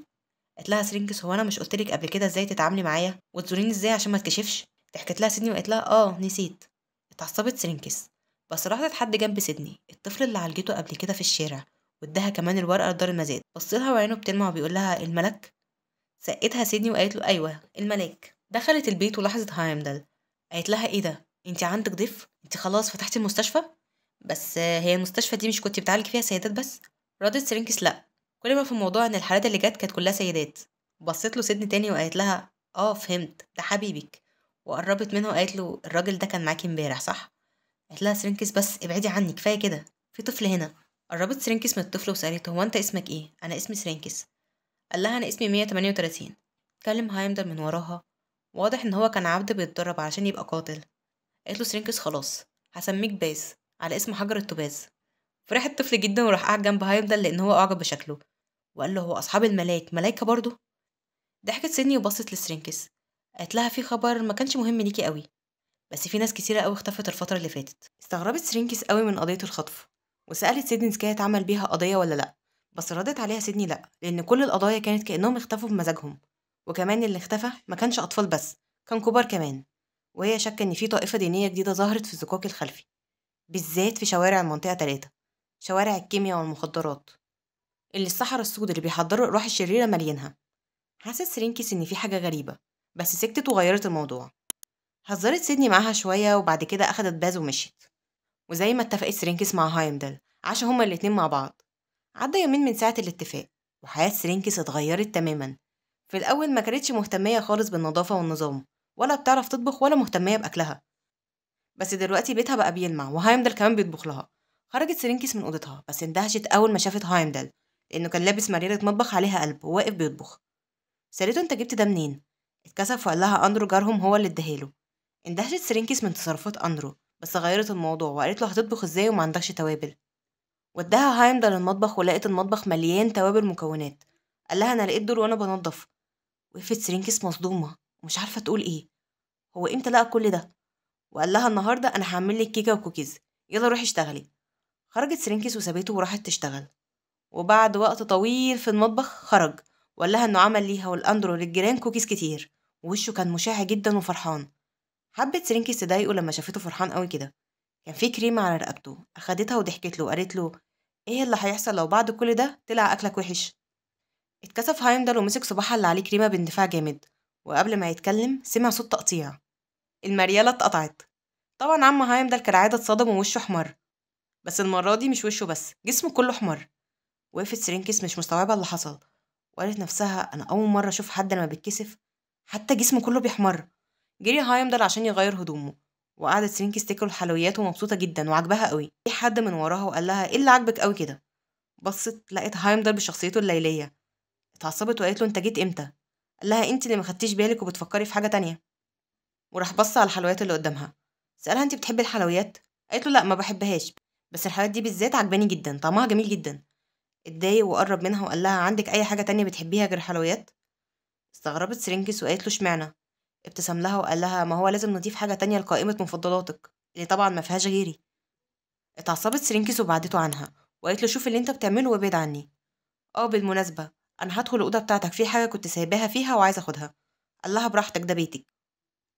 قالت لها سرينكس هو انا مش قلتلك قبل كده ازاي تتعاملي معايا وتزوريني ازاي عشان ما تكشفش ضحكت لها سيدني وقالت لها اه نسيت اتعصبت سرينكس بس راحت حد جنب سيدني الطفل اللي عالجته قبل كده في الشارع واداها كمان الورقه لدار المزاد بصلها وعينه بتلمع وبيقول لها الملك سقتها سيدني وقالت له ايوه الملاك دخلت البيت ولاحظت هايمدل قالت لها ايه ده انت عندك ضيف انت خلاص فتحتي المستشفى بس هي المستشفى دي مش كنت بتعالج فيها سيدات بس ردت سرينكس لا كل ما في الموضوع ان الحالات اللي جت كانت كلها سيدات بصيت له سيدني تاني وقالت لها اه فهمت ده حبيبك وقربت منه وقالت له الراجل ده كان معاكي امبارح صح قالت لها سرينكس بس ابعدي عني كفايه كده في طفل هنا قربت سرينكس من الطفل وسألته هو انت اسمك ايه انا اسمي سرينكس قال لها انا اسمي 138 اتكلم هايمدر من وراها واضح ان هو كان عبد بيتدرب علشان يبقى قاتل قالت له سرينكس خلاص هسميك باز على اسم حجر التوباز فرح الطفل جدا وراح قاعد جنب هايمدر لان هو اعجب بشكله وقال له هو اصحاب الملاك ملايكه برضه ضحكت سيدني وبصت لسرينكس قالت لها في خبر ما كانش مهم ليكي قوي بس في ناس كتيرة قوي اختفت الفترة اللي فاتت استغربت سرينكس قوي من قضية الخطف وسألت سيدني سكاي اتعمل بيها قضية ولا لأ بس ردت عليها سيدني لأ لأن كل القضايا كانت كأنهم اختفوا بمزاجهم وكمان اللي اختفى ما كانش أطفال بس كان كبار كمان وهي شك إن في طائفة دينية جديدة ظهرت في الزقاق الخلفي بالذات في شوارع المنطقة تلاتة شوارع الكيمياء والمخدرات اللي الصحراء السود اللي بيحضروا الروح الشريرة مالينها حست سرينكس إن في حاجة غريبة بس سكتت وغيرت الموضوع هزرت سيدني معاها شوية وبعد كده أخدت باز ومشيت وزي ما اتفقت سرينكس مع هايمدل عاشوا هما الاتنين مع بعض عدى يومين من ساعة الاتفاق وحياة سرينكس اتغيرت تماما في الأول ما كانتش مهتمية خالص بالنظافة والنظام ولا بتعرف تطبخ ولا مهتمية بأكلها بس دلوقتي بيتها بقى بيلمع وهايمدل كمان بيطبخ لها خرجت سرينكس من أوضتها بس اندهشت أول ما شافت هايمدل لأنه كان لابس مريرة مطبخ عليها قلب وواقف بيطبخ سألته أنت جبت ده منين؟ اتكسف وقال لها أندرو جارهم هو اللي اداهاله اندهشت سرينكيس من تصرفات أندرو بس غيرت الموضوع وقالت له هتطبخ ازاي وما عندكش توابل وداها هايمدل المطبخ ولقت المطبخ مليان توابل مكونات قال لها انا لقيت دول وانا بنضف وقفت سرينكيس مصدومه ومش عارفه تقول ايه هو امتى لقى كل ده وقال لها النهارده انا هعمل لك كيكه وكوكيز يلا روحي اشتغلي خرجت سرينكيس وسابته وراحت تشتغل وبعد وقت طويل في المطبخ خرج وقال لها انه عمل ليها والاندرو للجيران كوكيز كتير ووشه كان مشع جدا وفرحان حبت سرينكس تضايقه لما شافته فرحان قوي كده كان في كريمة على رقبته أخدتها وضحكت له وقالت له إيه اللي هيحصل لو بعد كل ده طلع أكلك وحش اتكسف هايمدل ومسك صباحها اللي عليه كريمة باندفاع جامد وقبل ما يتكلم سمع صوت تقطيع المريالة اتقطعت طبعا عم هايمدل كالعادة اتصدم ووشه أحمر بس المرة دي مش وشه بس جسمه كله أحمر وقفت سرينكس مش مستوعبة اللي حصل وقالت نفسها أنا أول مرة أشوف حد لما بيتكسف حتى جسمه كله بيحمر جري هايمدل عشان يغير هدومه وقعدت سلينكي تاكل الحلويات ومبسوطة جدا وعجبها قوي في حد من وراها وقال لها ايه اللي عاجبك قوي كده بصت لقيت هايمدل بشخصيته الليلية اتعصبت وقالت له انت جيت امتى قال لها انت اللي ما خدتيش بالك وبتفكري في حاجة تانية وراح بص على الحلويات اللي قدامها سألها انت بتحبي الحلويات قالت له لا ما بحبهاش بس الحلويات دي بالذات عجباني جدا طعمها جميل جدا اتضايق وقرب منها وقال لها عندك اي حاجه تانية بتحبيها غير الحلويات استغربت سرينكس وقالت له اشمعنى ابتسم لها وقال لها ما هو لازم نضيف حاجة تانية لقائمة مفضلاتك اللي طبعا ما فيهاش غيري اتعصبت سرينكس وبعدته عنها وقالت له شوف اللي انت بتعمله وابعد عني اه بالمناسبة انا هدخل الأوضة بتاعتك في حاجة كنت سايباها فيها وعايزة اخدها قال لها براحتك ده بيتك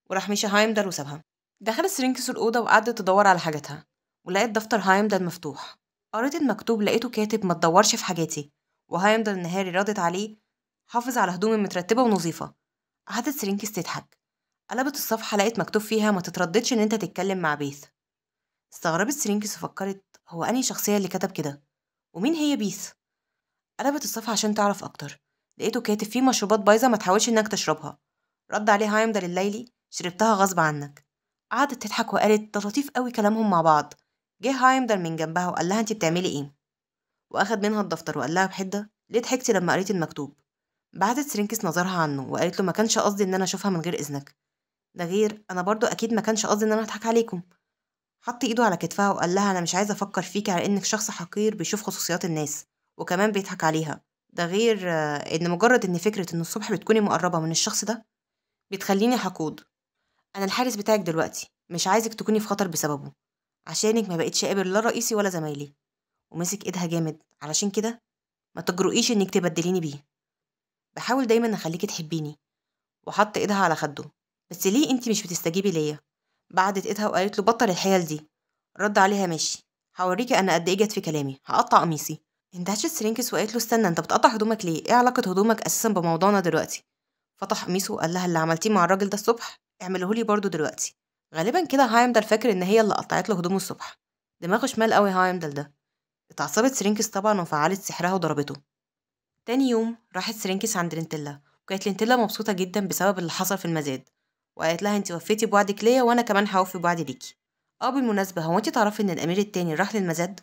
وراح مشي هايمدر وسابها دخلت سرينكس الأوضة وقعدت تدور على حاجتها ولقيت دفتر هايمدر مفتوح قريت المكتوب لقيته كاتب ما تدورش في حاجاتي وهايمدر نهاري ردت عليه حافظ على هدومي مترتبة ونظيفة قعدت سرينكس تضحك قلبت الصفحة لقيت مكتوب فيها ما تترددش إن أنت تتكلم مع بيث استغربت سرينكس وفكرت هو أنهي شخصية اللي كتب كده ومين هي بيث قلبت الصفحة عشان تعرف أكتر لقيته كاتب فيه مشروبات بايظة ما تحاولش إنك تشربها رد عليها هايمدل الليلي شربتها غصب عنك قعدت تضحك وقالت ده لطيف قوي كلامهم مع بعض جه هايمدل من جنبها وقال لها انت بتعملي ايه واخد منها الدفتر وقال لها بحده ليه ضحكتي لما قريتي المكتوب بعتت سرينكس نظرها عنه وقالت له ما كانش قصدي ان انا اشوفها من غير اذنك ده غير أنا برضه أكيد ما كانش قصدي إن أنا أضحك عليكم حط إيده على كتفها وقال لها أنا مش عايزه أفكر فيكي على إنك شخص حقير بيشوف خصوصيات الناس وكمان بيضحك عليها ده غير آه، إن مجرد إن فكرة إن الصبح بتكوني مقربة من الشخص ده بتخليني حقود أنا الحارس بتاعك دلوقتي مش عايزك تكوني في خطر بسببه عشانك ما بقتش قابل لا رئيسي ولا زمايلي ومسك ايدها جامد علشان كده ما تجرؤيش انك تبدليني بيه بحاول دايما اخليكي تحبيني وحط ايدها على خده بس ليه انت مش بتستجيبي ليا بعدت ايدها وقالت له بطل الحيل دي رد عليها ماشي هوريكي انا قد ايه جت في كلامي هقطع قميصي اندهشت سرينكس وقالت له استنى انت بتقطع هدومك ليه ايه علاقه هدومك اساسا بموضوعنا دلوقتي فتح قميصه وقال لها اللي عملتيه مع الراجل ده الصبح اعمله لي برضه دلوقتي غالبا كده هايمدل فاكر ان هي اللي قطعت له هدومه الصبح دماغه شمال قوي هايمدل ده اتعصبت سرينكس طبعا وفعلت سحرها وضربته تاني يوم راحت سرينكس عند لينتلا وكانت لينتلا مبسوطه جدا بسبب اللي حصل في المزاد وقالت لها انت وفيتي بوعدك ليا وانا كمان هوفي بوعدي ليكي اه بالمناسبه هو انت تعرفي ان الامير التاني راح للمزاد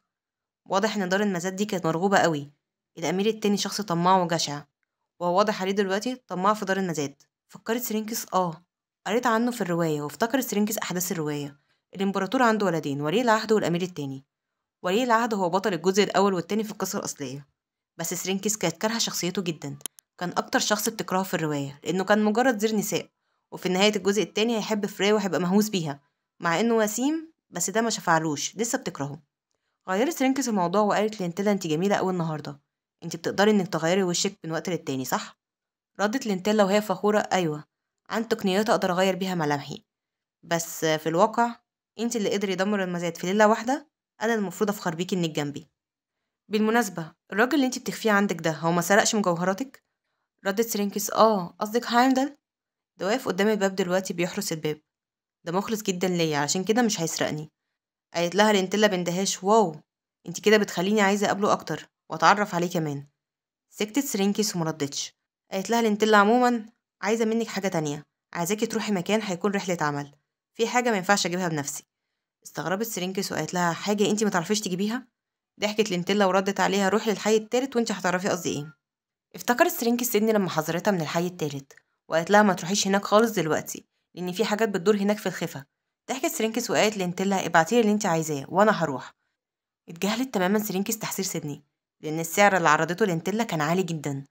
واضح ان دار المزاد دي كانت مرغوبه قوي الامير التاني شخص طماع وجشع وهو واضح عليه دلوقتي طماع في دار المزاد فكرت سرينكس اه قريت عنه في الروايه وافتكرت سرينكس احداث الروايه الامبراطور عنده ولدين ولي العهد والامير التاني ولي العهد هو بطل الجزء الاول والتاني في القصه الاصليه بس سرينكس كانت كارهه شخصيته جدا كان اكتر شخص بتكرهه في الروايه لانه كان مجرد زير نساء وفي نهاية الجزء التاني هيحب فري وهيبقى مهووس بيها مع إنه وسيم بس ده ما شفعلوش لسه بتكرهه غيرت رينكس الموضوع وقالت لنتيلا انت جميلة أوي النهاردة انت بتقدري انك تغيري وشك من وقت للتاني صح؟ ردت لنتيلا وهي فخورة أيوة عن تقنيات أقدر أغير بيها ملامحي بس في الواقع انت اللي قدر يدمر المزاد في ليلة واحدة أنا المفروض أفخر بيكي إنك جنبي بالمناسبة الراجل اللي انت بتخفيه عندك ده هو ما سرقش مجوهراتك؟ ردت سرينكس اه قصدك هايمدل ده واقف قدام الباب دلوقتي بيحرس الباب ده مخلص جدا ليا عشان كده مش هيسرقني قالت لها الانتلا بندهاش واو انت كده بتخليني عايزه اقابله اكتر واتعرف عليه كمان سكتت سرينكيس ومردتش قالت لها الانتلا عموما عايزه منك حاجه تانية عايزاكي تروحي مكان هيكون رحله عمل في حاجه ما ينفعش اجيبها بنفسي استغربت سرينكيس وقالت لها حاجه انت ما تعرفيش تجيبيها ضحكت لينتلا وردت عليها روح للحي التالت وانت هتعرفي قصدي ايه افتكرت سرينكيس سيدني لما حذرتها من الحي التالت وقالت لها ما تروحيش هناك خالص دلوقتي لان في حاجات بتدور هناك في الخفه ضحكت سرينكس وقالت لنتيلا ابعتيلي اللي انت عايزاه وانا هروح اتجاهلت تماما سرينكس تحذير سيدني لان السعر اللي عرضته لنتيلا كان عالي جدا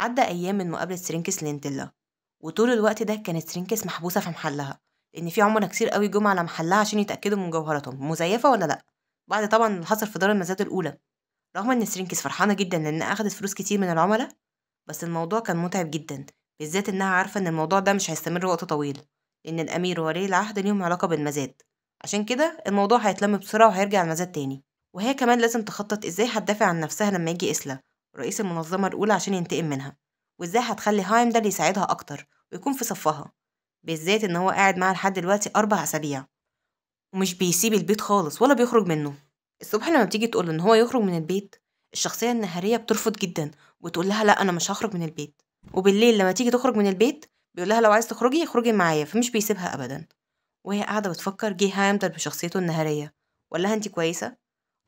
عدى ايام من مقابله سرينكس لنتيلا وطول الوقت ده كانت سرينكس محبوسه في محلها لان في عملاء كتير قوي جم على محلها عشان يتاكدوا من جوهراتهم مزيفه ولا لا بعد طبعا اللي حصل في دار المزاد الاولى رغم ان سرينكس فرحانه جدا لان اخدت فلوس كتير من العملاء بس الموضوع كان متعب جدا بالذات إنها عارفة إن الموضوع ده مش هيستمر وقت طويل لأن الأمير وولي العهد ليهم علاقة بالمزاد عشان كده الموضوع هيتلم بسرعة وهيرجع المزاد تاني وهي كمان لازم تخطط إزاي هتدافع عن نفسها لما يجي إسلا رئيس المنظمة الأولى عشان ينتقم منها وإزاي هتخلي هايم اللي يساعدها أكتر ويكون في صفها بالذات إن هو قاعد معاها لحد دلوقتي أربع أسابيع ومش بيسيب البيت خالص ولا بيخرج منه الصبح لما بتيجي تقول ان هو يخرج من البيت الشخصيه النهاريه بترفض جدا وتقول لها لا انا مش هخرج من البيت وبالليل لما تيجي تخرج من البيت بيقول لها لو عايز تخرجي اخرجي معايا فمش بيسيبها ابدا وهي قاعده بتفكر جه هيمدل بشخصيته النهاريه وقال لها انت كويسه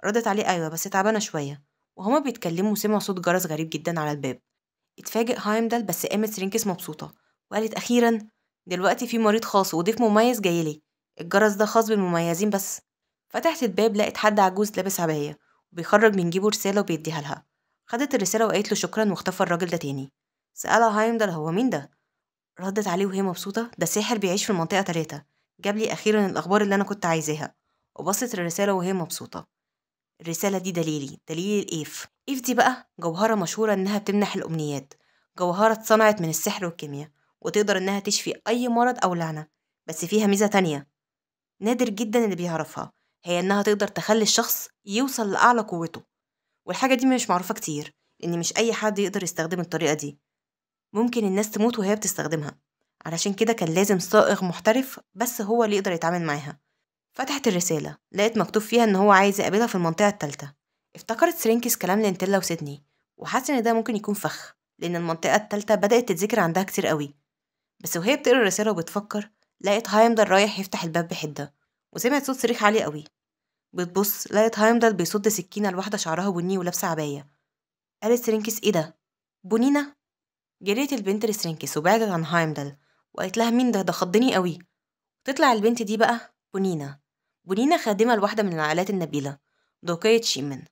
ردت عليه ايوه بس تعبانه شويه وهما بيتكلموا سمع صوت جرس غريب جدا على الباب اتفاجئ هايمدل بس قامت سرينكس مبسوطه وقالت اخيرا دلوقتي في مريض خاص وضيف مميز جايلي الجرس ده خاص بالمميزين بس فتحت الباب لقت حد عجوز لابس عبايه وبيخرج من جيبه رساله وبيديها لها خدت الرساله وقالت له شكرا واختفى الراجل ده تاني سألها هايمدل هو مين ده ردت عليه وهي مبسوطة ده ساحر بيعيش في المنطقة تلاتة جاب لي أخيرا الأخبار اللي أنا كنت عايزاها وبصت الرسالة وهي مبسوطة الرسالة دي دليلي دليل الإيف إيف دي بقى جوهرة مشهورة إنها بتمنح الأمنيات جوهرة اتصنعت من السحر والكيمياء وتقدر إنها تشفي أي مرض أو لعنة بس فيها ميزة تانية نادر جدا اللي بيعرفها هي إنها تقدر تخلي الشخص يوصل لأعلى قوته والحاجة دي مش معروفة كتير إن مش أي حد يقدر يستخدم الطريقة دي ممكن الناس تموت وهي بتستخدمها علشان كده كان لازم صائغ محترف بس هو اللي يقدر يتعامل معاها فتحت الرسالة لقيت مكتوب فيها إن هو عايز يقابلها في المنطقة التالتة افتكرت سرينكيس كلام لنتيلا وسيدني وحاسة إن ده ممكن يكون فخ لأن المنطقة التالتة بدأت تتذكر عندها كتير قوي بس وهي بتقرا الرسالة وبتفكر لقيت هايمدر رايح يفتح الباب بحدة وسمعت صوت صريخ عالي قوي بتبص لقيت هايمدر بيصد سكينة لواحدة شعرها بني ولابسة عباية قالت سرينكيس ايه ده؟ بنينة؟ جريت البنت لسرينكس وبعدت عن هايمدل وقالت لها مين ده ده خضني قوي تطلع البنت دي بقى بونينا بونينا خادمة لواحدة من العائلات النبيلة دوقية شيمن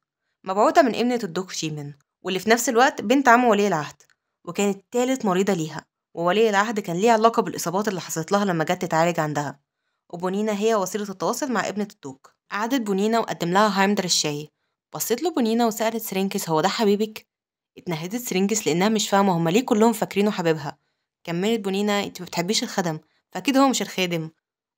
مبعوثة من ابنة الدوق شيمن واللي في نفس الوقت بنت عم ولي العهد وكانت تالت مريضة ليها وولي العهد كان ليه علاقة بالإصابات اللي حصلت لها لما جت تتعالج عندها وبونينا هي وسيلة التواصل مع ابنة الدوق قعدت بونينا وقدم لها هايمدر الشاي بصيت له بونينا وسألت سرينكس هو ده حبيبك اتنهدت سرنجس لأنها مش فاهمة هما ليه كلهم فاكرينه حبيبها كملت بونينا انت ما بتحبيش الخدم فأكيد هو مش الخادم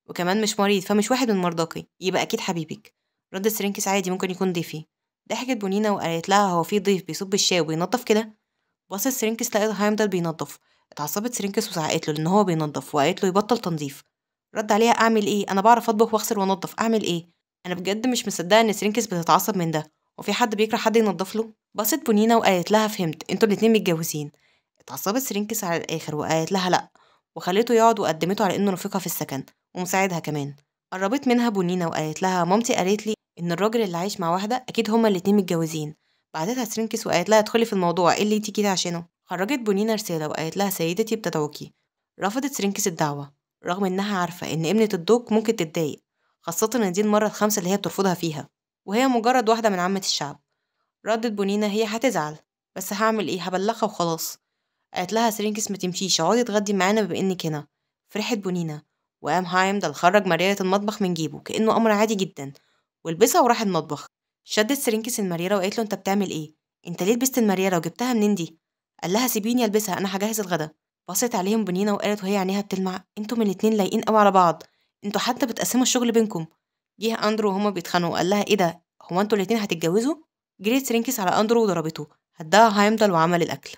وكمان مش مريض فمش واحد من مرضاكي يبقى أكيد حبيبك رد سرنجس عادي ممكن يكون ضيفي ضحكت بونينا وقالت لها هو في ضيف بيصب الشاي وبينضف كده بص سرنكس لقيت هايمدل بينظف اتعصبت سرنكس وزعقت له لان هو بينضف وقالت له يبطل تنظيف رد عليها اعمل ايه انا بعرف اطبخ واغسل وانضف اعمل ايه انا بجد مش مصدقه ان سرنكس بتتعصب من ده وفي حد بيكره حد ينضف له بصت بونينا وقالت لها فهمت انتوا الاتنين متجوزين اتعصبت سرينكس على الاخر وقالت لها لا وخليته يقعد وقدمته على انه رفيقها في السكن ومساعدها كمان قربت منها بونينا وقالت لها مامتي قالت لي ان الراجل اللي عايش مع واحده اكيد هما الاتنين متجوزين بعتتها سرينكس وقالت لها ادخلي في الموضوع ايه اللي انتي كده عشانه خرجت بونينا رساله وقالت لها سيدتي بتدعوكي رفضت سرينكس الدعوه رغم انها عارفه ان ابنه الدوق ممكن تتضايق خاصه ان دي المره الخامسه اللي هي بترفضها فيها وهي مجرد واحدة من عامة الشعب ردت بونينا هي هتزعل بس هعمل ايه هبلغها وخلاص قالت لها سرينكس ما تمشيش اقعدي اتغدي معانا بما انك هنا فرحت بونينا وقام هايمدل خرج مريرة المطبخ من جيبه كأنه أمر عادي جدا ولبسها وراح المطبخ شدت سرينكس المريرة وقالت له أنت بتعمل إيه؟ أنت ليه لبست المريرة وجبتها منين دي؟ قال لها سيبيني ألبسها أنا هجهز الغدا بصت عليهم بنينة وقالت وهي عينيها بتلمع أنتوا من الاتنين لايقين قوي على بعض أنتوا حتى بتقسموا الشغل بينكم جه اندرو وهما بيتخانقوا قال لها ايه ده هو انتوا الاتنين هتتجوزوا جريت سرينكس على اندرو وضربته هدها هيمضل وعمل الاكل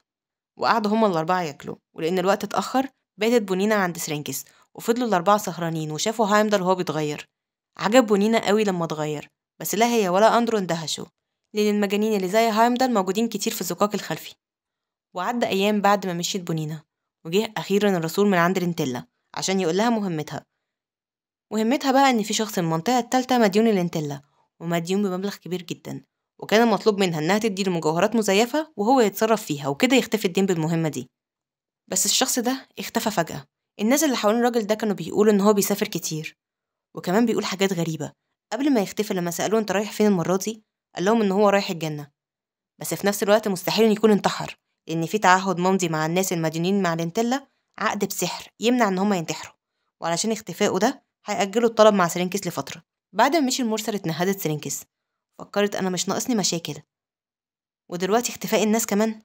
وقعدوا هما الاربعه ياكلوا ولان الوقت اتاخر باتت بونينا عند سرينكس وفضلوا الاربعه سهرانين وشافوا هايمدل وهو بيتغير عجب بونينا قوي لما اتغير بس لا هي ولا اندرو اندهشوا لان المجانين اللي زي هايمدل موجودين كتير في الزقاق الخلفي وعدى ايام بعد ما مشيت بونينا وجه اخيرا الرسول من عند رنتيلا عشان يقول لها مهمتها مهمتها بقى إن في شخص من المنطقة التالتة مديون الانتلة ومديون بمبلغ كبير جدا وكان المطلوب منها إنها تدي مجوهرات مزيفة وهو يتصرف فيها وكده يختفي الدين بالمهمة دي بس الشخص ده اختفى فجأة الناس اللي حوالين الراجل ده كانوا بيقولوا إن هو بيسافر كتير وكمان بيقول حاجات غريبة قبل ما يختفي لما سألوه أنت رايح فين المرة دي قال لهم إن هو رايح الجنة بس في نفس الوقت مستحيل إن يكون انتحر لأن في تعهد ممضي مع الناس المديونين مع الانتلة عقد بسحر يمنع إن هما ينتحروا وعلشان اختفائه ده هيأجلوا الطلب مع سرينكس لفترة بعد ما مشي المرسل اتنهدت سرينكس فكرت أنا مش ناقصني مشاكل ودلوقتي اختفاء الناس كمان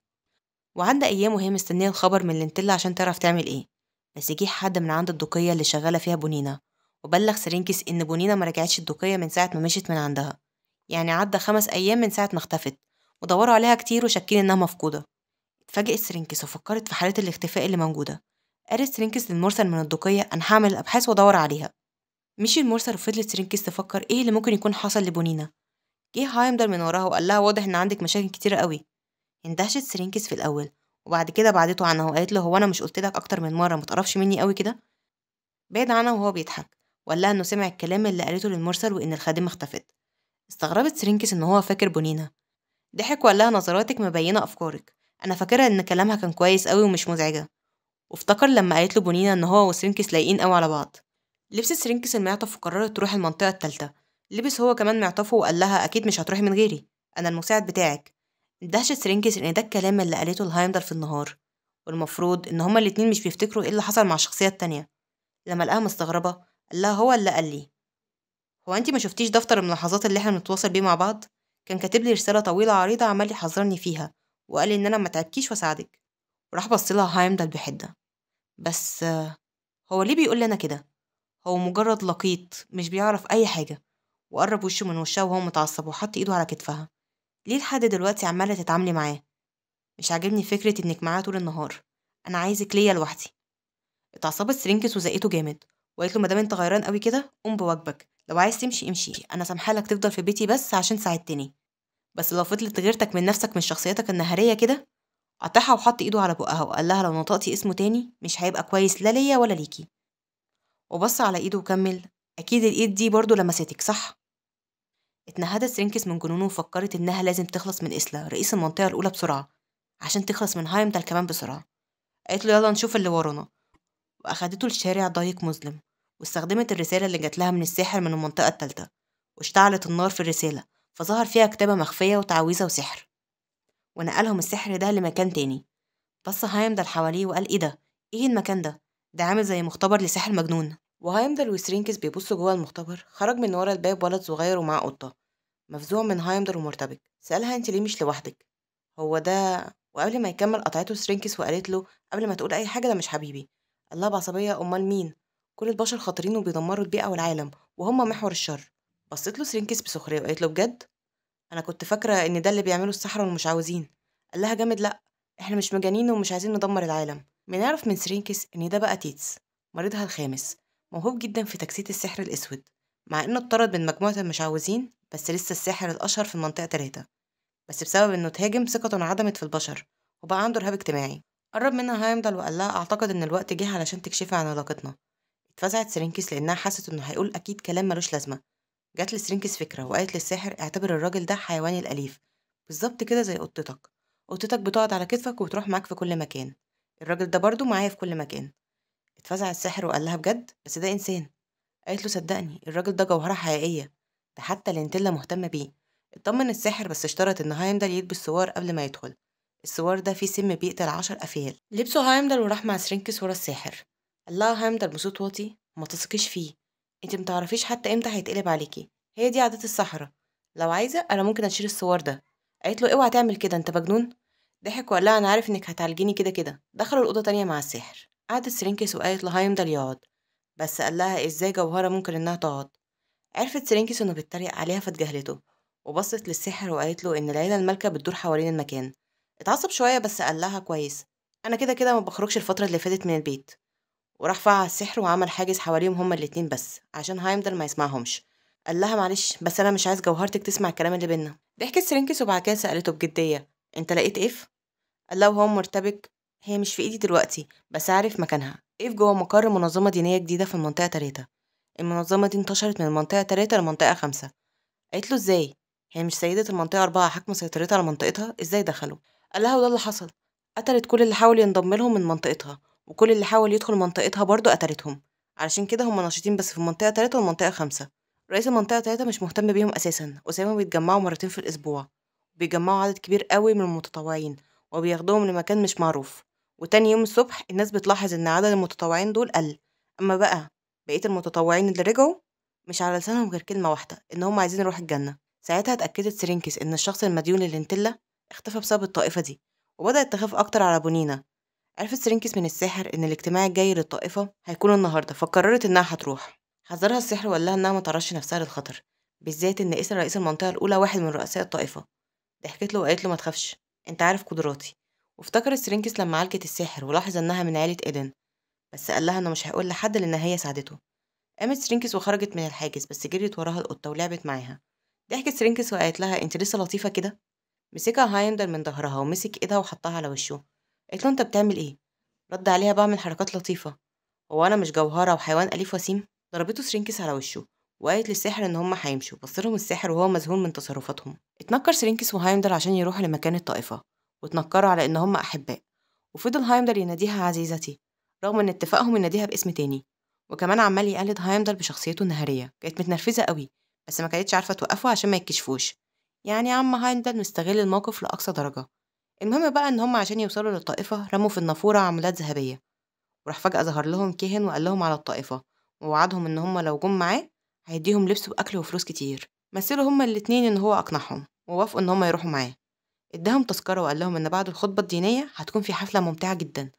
وعدى أيام وهي مستنية الخبر من لنتيلا عشان تعرف تعمل إيه بس جه حد من عند الدقية اللي شغالة فيها بونينا وبلغ سرينكس إن بونينا ما رجعتش الدقية من ساعة ما مشيت من عندها يعني عدى خمس أيام من ساعة ما اختفت ودوروا عليها كتير وشاكين إنها مفقودة اتفاجئت سرينكس وفكرت في حالات الاختفاء اللي موجودة قالت سرينكس للمرسل من الدقية أنا هعمل الأبحاث وأدور عليها مشي المرسل وفضلت سرينكس تفكر ايه اللي ممكن يكون حصل لبونينا جه هايمدر من وراها وقال لها واضح ان عندك مشاكل كتيرة قوي اندهشت سرينكس في الاول وبعد كده بعدته عنها وقالت له هو انا مش قلت لك اكتر من مره ما مني قوي كده بعد عنها وهو بيضحك وقال لها انه سمع الكلام اللي قالته للمرسل وان الخادمه اختفت استغربت سرينكس ان هو فاكر بونينا ضحك وقال لها نظراتك مبينه افكارك انا فاكره ان كلامها كان كويس قوي ومش مزعجه وافتكر لما قالت له بونينا ان هو وسرينكس لايقين قوي على بعض لبس سرنكس المعطف وقررت تروح المنطقة التالتة لبس هو كمان معطفه وقال لها أكيد مش هتروحي من غيري أنا المساعد بتاعك اندهشت سرنكس إن يعني ده الكلام اللي قالته الهايمدر في النهار والمفروض إن هما الاتنين مش بيفتكروا إيه اللي حصل مع الشخصية التانية لما لقاها مستغربة قال لها هو اللي قال لي هو أنتي ما شفتيش دفتر الملاحظات اللي إحنا بنتواصل بيه مع بعض كان كاتب لي رسالة طويلة عريضة عمال يحذرني فيها وقال إن أنا ما تعبكيش وأساعدك راح بصلها هايمدر بحدة بس هو ليه بيقول لنا أنا كده هو مجرد لقيط مش بيعرف أي حاجة وقرب وشه من وشها وهو متعصب وحط إيده على كتفها ليه لحد دلوقتي عمالة تتعاملي معاه مش عاجبني فكرة إنك معاه طول النهار أنا عايزك ليا لوحدي اتعصبت سرينكس وزقته جامد وقالت له مادام انت غيران قوي كده قوم بواجبك لو عايز تمشي امشي انا سامحالك تفضل في بيتي بس عشان ساعدتني بس لو فضلت غيرتك من نفسك من شخصيتك النهاريه كده قطعها وحط ايده على بقها وقال لها لو نطقتي اسمه تاني مش هيبقى كويس لا ليا ولا ليكي وبص على إيده وكمل أكيد الإيد دي برضه لمستك صح؟ اتنهدت سرينكس من جنونه وفكرت إنها لازم تخلص من إسلا رئيس المنطقة الأولى بسرعة عشان تخلص من هايمدال كمان بسرعة قالت له يلا نشوف اللي ورانا وأخدته لشارع ضيق مظلم واستخدمت الرسالة اللي جات لها من الساحر من المنطقة التالتة واشتعلت النار في الرسالة فظهر فيها كتابة مخفية وتعويذة وسحر ونقلهم السحر ده لمكان تاني بص هايمدال حواليه وقال ايه ده ايه المكان ده ده عامل زي مختبر لساحر مجنون وهايمدر وسرينكس بيبصوا جوه المختبر خرج من ورا الباب ولد صغير ومعاه قطة مفزوع من هايمدر ومرتبك سألها انت ليه مش لوحدك هو ده وقبل ما يكمل قطعته سرينكس وقالت له قبل ما تقول أي حاجة ده مش حبيبي قالها بعصبية أمال مين كل البشر خاطرين وبيدمروا البيئة والعالم وهم محور الشر بصيت له سرينكس بسخرية وقالت له بجد أنا كنت فاكرة إن ده اللي بيعمله السحرة والمش عاوزين قال لها جامد لأ إحنا مش مجانين ومش عايزين ندمر العالم بنعرف من سرينكس إن ده بقى تيتس مريضها الخامس موهوب جدا في تجسيد السحر الأسود مع إنه اتطرد من مجموعة المشعوذين بس لسه الساحر الأشهر في المنطقة تلاتة بس بسبب إنه اتهاجم ثقته انعدمت في البشر وبقى عنده رهاب اجتماعي قرب منها هايمدل وقال لها أعتقد إن الوقت جه علشان تكشفي عن علاقتنا اتفزعت سرينكس لأنها حست إنه هيقول أكيد كلام ملوش لازمة جات لسرينكس فكرة وقالت للساحر اعتبر الراجل ده حيواني الأليف بالظبط كده زي قطتك قطتك بتقعد على كتفك وبتروح معاك في كل مكان الراجل ده برضو معايا في كل مكان اتفزع الساحر وقال لها بجد بس ده انسان قالت له صدقني الراجل ده جوهره حقيقيه ده حتى لينتيلا مهتمه بيه اطمن الساحر بس اشترط ان هايمدل يلبس سوار قبل ما يدخل السوار ده فيه سم بيقتل عشر أفيال لبسه هايمدل وراح مع سرينكس ورا الساحر قال لها هايمدل بصوت واطي ما تثقيش فيه انت متعرفيش حتى امتى هيتقلب عليكي هي دي عادات الصحراء لو عايزه انا ممكن اشيل السوار ده قالت له اوعى تعمل كده انت مجنون ضحك وقال لها أنا عارف إنك هتعالجيني كده كده دخلوا الأوضة تانية مع السحر قعدت سرينكس وقالت له هيفضل يقعد بس قال لها إزاي جوهرة ممكن إنها تقعد عرفت سرينكس إنه بيتريق عليها فاتجاهلته وبصت للسحر وقالت له إن العيلة المالكة بتدور حوالين المكان اتعصب شوية بس قال لها كويس أنا كده كده ما بخرجش الفترة اللي فاتت من البيت وراح فعل السحر وعمل حاجز حواليهم هما الاتنين بس عشان هايمدل ما يسمعهمش قال لها معلش بس انا مش عايز جوهرتك تسمع الكلام اللي بينا ضحكت سرينكس وبعد كده سالته بجديه انت لقيت اف قال له وهو مرتبك هي مش في ايدي دلوقتي بس عارف مكانها اف جوه مقر منظمة دينية جديدة في المنطقة تلاتة المنظمة دي انتشرت من المنطقة تلاتة لمنطقة خمسة قالت له ازاي هي مش سيدة المنطقة أربعة حكم سيطرتها على منطقتها ازاي دخلوا قال لها وده اللي حصل قتلت كل اللي حاول ينضم لهم من منطقتها وكل اللي حاول يدخل منطقتها برضه قتلتهم علشان كده هم ناشطين بس في المنطقة تلاتة والمنطقة خمسة رئيس المنطقة تلاتة مش مهتم بيهم أساسا وسايبهم بيتجمعوا مرتين في الأسبوع بيجمعوا عدد كبير قوي من المتطوعين وبياخدوهم لمكان مش معروف وتاني يوم الصبح الناس بتلاحظ إن عدد المتطوعين دول قل أما بقى بقية المتطوعين اللي رجعوا مش على لسانهم غير كلمة واحدة إن هم عايزين يروحوا الجنة ساعتها اتأكدت سرينكس إن الشخص المديون للنتلة اختفى بسبب الطائفة دي وبدأت تخاف أكتر على بونينا عرفت سرينكس من الساحر إن الاجتماع الجاي للطائفة هيكون النهاردة فقررت إنها هتروح حذرها السحر وقال لها إنها ما نفسها للخطر بالذات إن اسم رئيس المنطقة الأولى واحد من رؤساء الطائفة ضحكت له وقالت له ما تخافش انت عارف قدراتي وافتكر سرينكس لما عالجت الساحر ولاحظ انها من عيلة ايدن بس قال لها انه مش هيقول لحد لان هي ساعدته قامت سرينكس وخرجت من الحاجز بس جريت وراها القطة ولعبت معاها ضحكت سرينكس وقالت لها انت لسه لطيفة كده مسكها هايندر من ظهرها ومسك ايدها وحطها على وشه قالت له انت بتعمل ايه رد عليها بعمل حركات لطيفة هو انا مش جوهرة وحيوان اليف وسيم ضربته سرينكس على وشه وقالت للساحر ان هم هيمشوا بصلهم الساحر وهو مذهول من تصرفاتهم اتنكر سرينكس وهايمدر عشان يروحوا لمكان الطائفه واتنكروا على ان هم احباء وفضل هايمدر يناديها عزيزتي رغم ان اتفاقهم يناديها باسم تاني وكمان عمال يقلد هايمدر بشخصيته النهاريه كانت متنرفزه قوي بس ما كانتش عارفه توقفه عشان ما يتكشفوش يعني عم هايمدر مستغل الموقف لاقصى درجه المهم بقى ان هم عشان يوصلوا للطائفه رموا في النافوره عملات ذهبيه وراح فجاه ظهر لهم كاهن وقال لهم على الطائفه ووعدهم ان هم لو جم معاه هيديهم لبس وأكل وفلوس كتير مثلوا هما الاتنين إن هو أقنعهم ووافقوا إن هما يروحوا معاه اداهم تذكرة وقال لهم إن بعد الخطبة الدينية هتكون في حفلة ممتعة جدا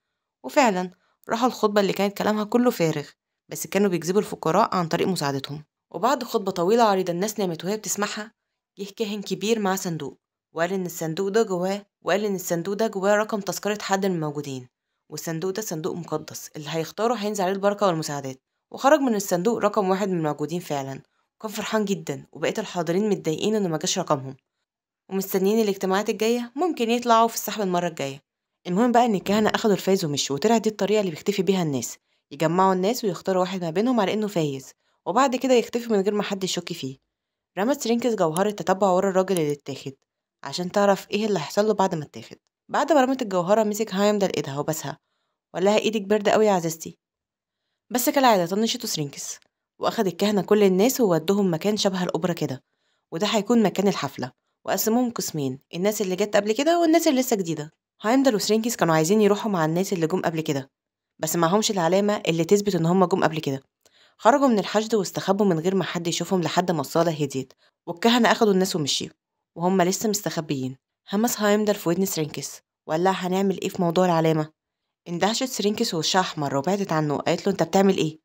وفعلا راحوا الخطبة اللي كانت كلامها كله فارغ بس كانوا بيجذبوا الفقراء عن طريق مساعدتهم وبعد خطبة طويلة عريضة الناس نامت وهي بتسمعها جه كاهن كبير مع صندوق وقال إن الصندوق ده جواه وقال إن الصندوق ده جواه رقم تذكرة حد من الموجودين والصندوق ده صندوق مقدس اللي هيختاره هينزل عليه البركة والمساعدات وخرج من الصندوق رقم واحد من الموجودين فعلا وكان فرحان جدا وبقية الحاضرين متضايقين إنه مجاش رقمهم ومستنيين الاجتماعات الجاية ممكن يطلعوا في السحب المرة الجاية المهم بقى إن الكهنة أخدوا الفايز ومشوا وطلعت دي الطريقة اللي بيختفي بيها الناس يجمعوا الناس ويختاروا واحد ما بينهم على إنه فايز وبعد كده يختفي من غير ما حد يشك فيه رمت سرينكس جوهرة تتبع ورا الراجل اللي اتاخد عشان تعرف ايه اللي هيحصل له بعد ما اتاخد بعد ما رمت الجوهرة مسك هايم ده ايدها وبسها وقال لها ايدك بارده قوي يا عزيزتي بس كالعادة طنشته سرينكس وأخد الكهنة كل الناس وودهم مكان شبه الأوبرا كده وده هيكون مكان الحفلة وقسموهم قسمين الناس اللي جت قبل كده والناس اللي لسه جديدة هايمدل وسرينكس كانوا عايزين يروحوا مع الناس اللي جم قبل كده بس معهمش العلامة اللي تثبت إن هما جم قبل كده خرجوا من الحشد واستخبوا من غير ما حد يشوفهم لحد ما الصالة هديت والكهنة أخدوا الناس ومشيوا وهم لسه مستخبيين همس هايمدل في ودن سرينكس وقال لها هنعمل إيه في موضوع العلامة اندهشت سرينكس ووشها احمر وبعدت عنه وقالت له انت بتعمل ايه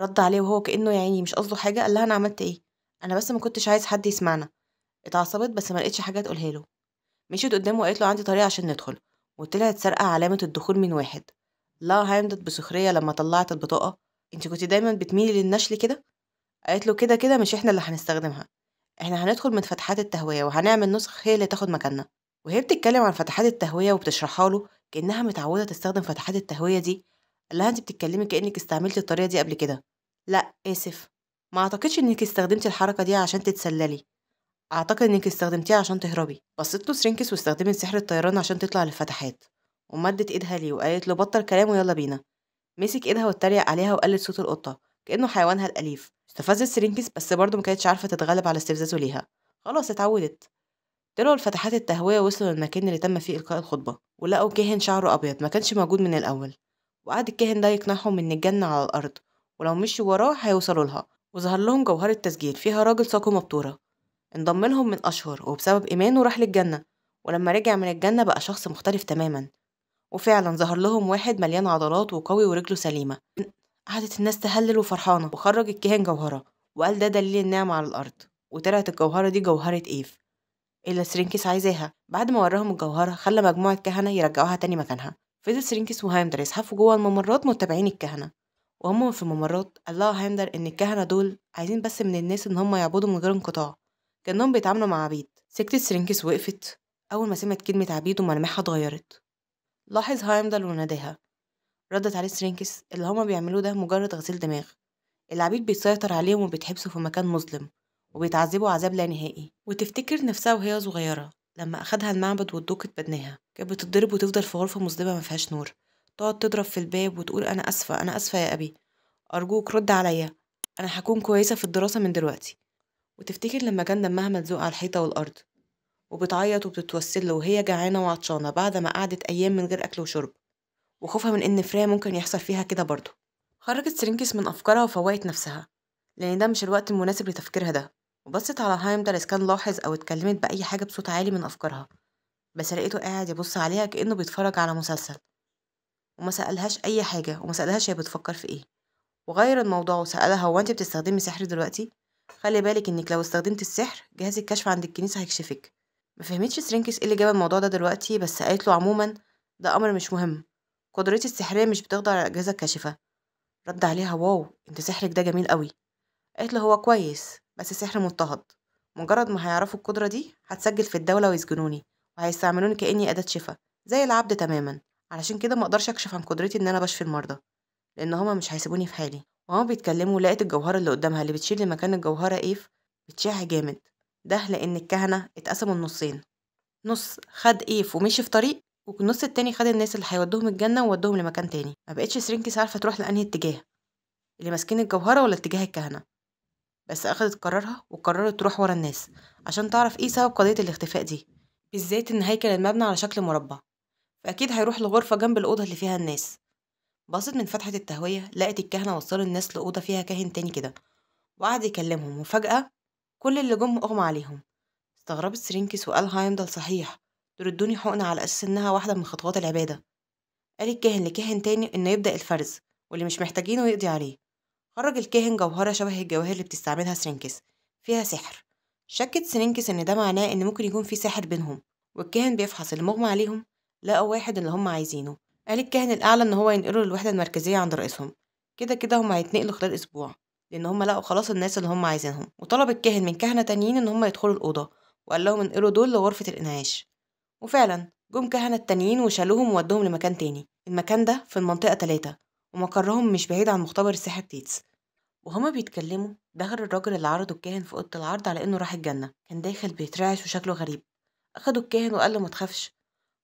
رد عليه وهو كانه يا عيني مش قصده حاجه قال لها انا عملت ايه انا بس ما كنتش عايز حد يسمعنا اتعصبت بس ما لقيتش حاجه تقولها له مشيت قدامه وقالت له عندي طريقه عشان ندخل وطلعت سرقه علامه الدخول من واحد لا هيمضت بسخريه لما طلعت البطاقه انت كنت دايما بتميلي للنشل كده قالت له كده كده مش احنا اللي هنستخدمها احنا هندخل من فتحات التهويه وهنعمل نسخ هي اللي تاخد مكاننا وهي بتتكلم عن فتحات التهويه وبتشرحها له كأنها متعودة تستخدم فتحات التهوية دي قال لها انت بتتكلمي كأنك استعملتي الطريقة دي قبل كده لا آسف ما أعتقدش إنك استخدمتي الحركة دي عشان تتسللي أعتقد إنك استخدمتيها عشان تهربي بصت له سرينكس واستخدمت سحر الطيران عشان تطلع للفتحات ومدت إيدها ليه وقالت له بطل كلام ويلا بينا مسك إيدها واتريق عليها وقلد صوت القطة كأنه حيوانها الأليف استفزت سرينكس بس برضه مكانتش عارفة تتغلب على استفزازه ليها خلاص اتعودت طلعوا الفتحات التهوية وصلوا للمكان اللي تم فيه إلقاء الخطبة ولقوا كاهن شعره أبيض ما كانش موجود من الأول وقعد الكاهن ده يقنعهم إن الجنة على الأرض ولو مشوا وراه هيوصلوا لها وظهر لهم جوهرة تسجيل فيها راجل ساقه مبتورة انضم لهم من أشهر وبسبب إيمانه راح للجنة ولما رجع من الجنة بقى شخص مختلف تماما وفعلا ظهر لهم واحد مليان عضلات وقوي ورجله سليمة قعدت الناس تهلل وفرحانة وخرج الكاهن جوهرة وقال ده دليل النعمة على الأرض وطلعت الجوهرة دي جوهرة إيف اللي سرينكس عايزاها بعد ما وراهم الجوهرة خلى مجموعة كهنة يرجعوها تاني مكانها فضل سرينكس وهايمدر يزحفوا جوه الممرات متابعين الكهنة وهم في الممرات قال لها هايمدر إن الكهنة دول عايزين بس من الناس إن هم يعبدوا من غير انقطاع كأنهم بيتعاملوا مع عبيد سكت سرينكس وقفت أول ما سمعت كلمة عبيد وملامحها اتغيرت لاحظ هايمدر وناداها ردت عليه سرينكس اللي هما بيعملوه ده مجرد غسيل دماغ العبيد بيسيطر عليهم وبيتحبسوا في مكان مظلم وبيتعذبوا عذاب لا نهائي وتفتكر نفسها وهي صغيرة لما أخدها المعبد والدوق اتبناها كانت بتضرب وتفضل في غرفة مظلمة ما فيهاش نور تقعد تضرب في الباب وتقول أنا أسفة أنا أسفة يا أبي أرجوك رد عليا أنا هكون كويسة في الدراسة من دلوقتي وتفتكر لما كان دمها ملزوق على الحيطة والأرض وبتعيط وبتتوسل له وهي جعانة وعطشانة بعد ما قعدت أيام من غير أكل وشرب وخوفها من إن فريا ممكن يحصل فيها كده برضه خرجت سرينكس من أفكارها وفوقت نفسها لأن ده مش الوقت المناسب لتفكيرها ده وبصت على هايمدر إذا كان لاحظ أو اتكلمت بأي حاجة بصوت عالي من أفكارها بس لقيته قاعد يبص عليها كأنه بيتفرج على مسلسل وما سألهاش أي حاجة وما سألهاش هي بتفكر في إيه وغير الموضوع وسألها هو أنت بتستخدمي سحر دلوقتي؟ خلي بالك إنك لو استخدمت السحر جهاز الكشف عند الكنيسة هيكشفك ما فهمتش سرينكس إيه اللي جاب الموضوع ده دلوقتي بس قالت له عموما ده أمر مش مهم قدرتي السحرية مش بتخضع على الأجهزة الكاشفة رد عليها واو أنت سحرك ده جميل قوي قالت له هو كويس بس سحر مضطهد مجرد ما هيعرفوا القدرة دي هتسجل في الدولة ويسجنوني وهيستعملوني كأني أداة شفا زي العبد تماما علشان كده مقدرش أكشف عن قدرتي إن أنا بشفي المرضى لأن هما مش هيسيبوني في حالي وهما بيتكلموا لقيت الجوهرة اللي قدامها اللي بتشيل لمكان الجوهرة إيف بتشيح جامد ده لأن الكهنة اتقسموا النصين نص خد إيف ومشي في طريق والنص التاني خد الناس اللي هيودوهم الجنة وودوهم لمكان تاني مبقتش سرينكيس عارفة تروح لأنهي اتجاه اللي ماسكين الجوهرة ولا اتجاه الكهنة بس أخدت قرارها وقررت تروح ورا الناس عشان تعرف إيه سبب قضية الاختفاء دي بالذات إن هيكل المبنى على شكل مربع فأكيد هيروح لغرفة جنب الأوضة اللي فيها الناس بصت من فتحة التهوية لقت الكهنة وصلوا الناس لأوضة فيها كاهن تاني كده وقعد يكلمهم وفجأة كل اللي جم أغمى عليهم استغربت سرينكس وقال هايمدل صحيح تردوني حقنة على أساس إنها واحدة من خطوات العبادة قال الكاهن لكاهن تاني إنه يبدأ الفرز واللي مش محتاجينه يقضي عليه خرج الكاهن جوهرة شبه الجواهر اللي بتستعملها سرينكس فيها سحر شكت سرينكس إن ده معناه إن ممكن يكون في ساحر بينهم والكاهن بيفحص المغمى عليهم لقوا واحد اللي هم عايزينه قال الكاهن الأعلى إن هو ينقله للوحدة المركزية عند رئيسهم كده كده هم هيتنقلوا خلال أسبوع لأن هم لقوا خلاص الناس اللي هم عايزينهم وطلب الكاهن من كهنة تانيين إن هم يدخلوا الأوضة وقال لهم انقلوا دول لغرفة الإنعاش وفعلا جم كهنة التانيين وشالوهم وودوهم لمكان تاني المكان ده في المنطقة تلاتة ومقرهم مش بعيد عن مختبر الساحة تيتس وهما بيتكلموا دخل الراجل اللي عرضه الكاهن في أوضة العرض على إنه راح الجنة كان داخل بيترعش وشكله غريب أخده الكاهن وقال له متخافش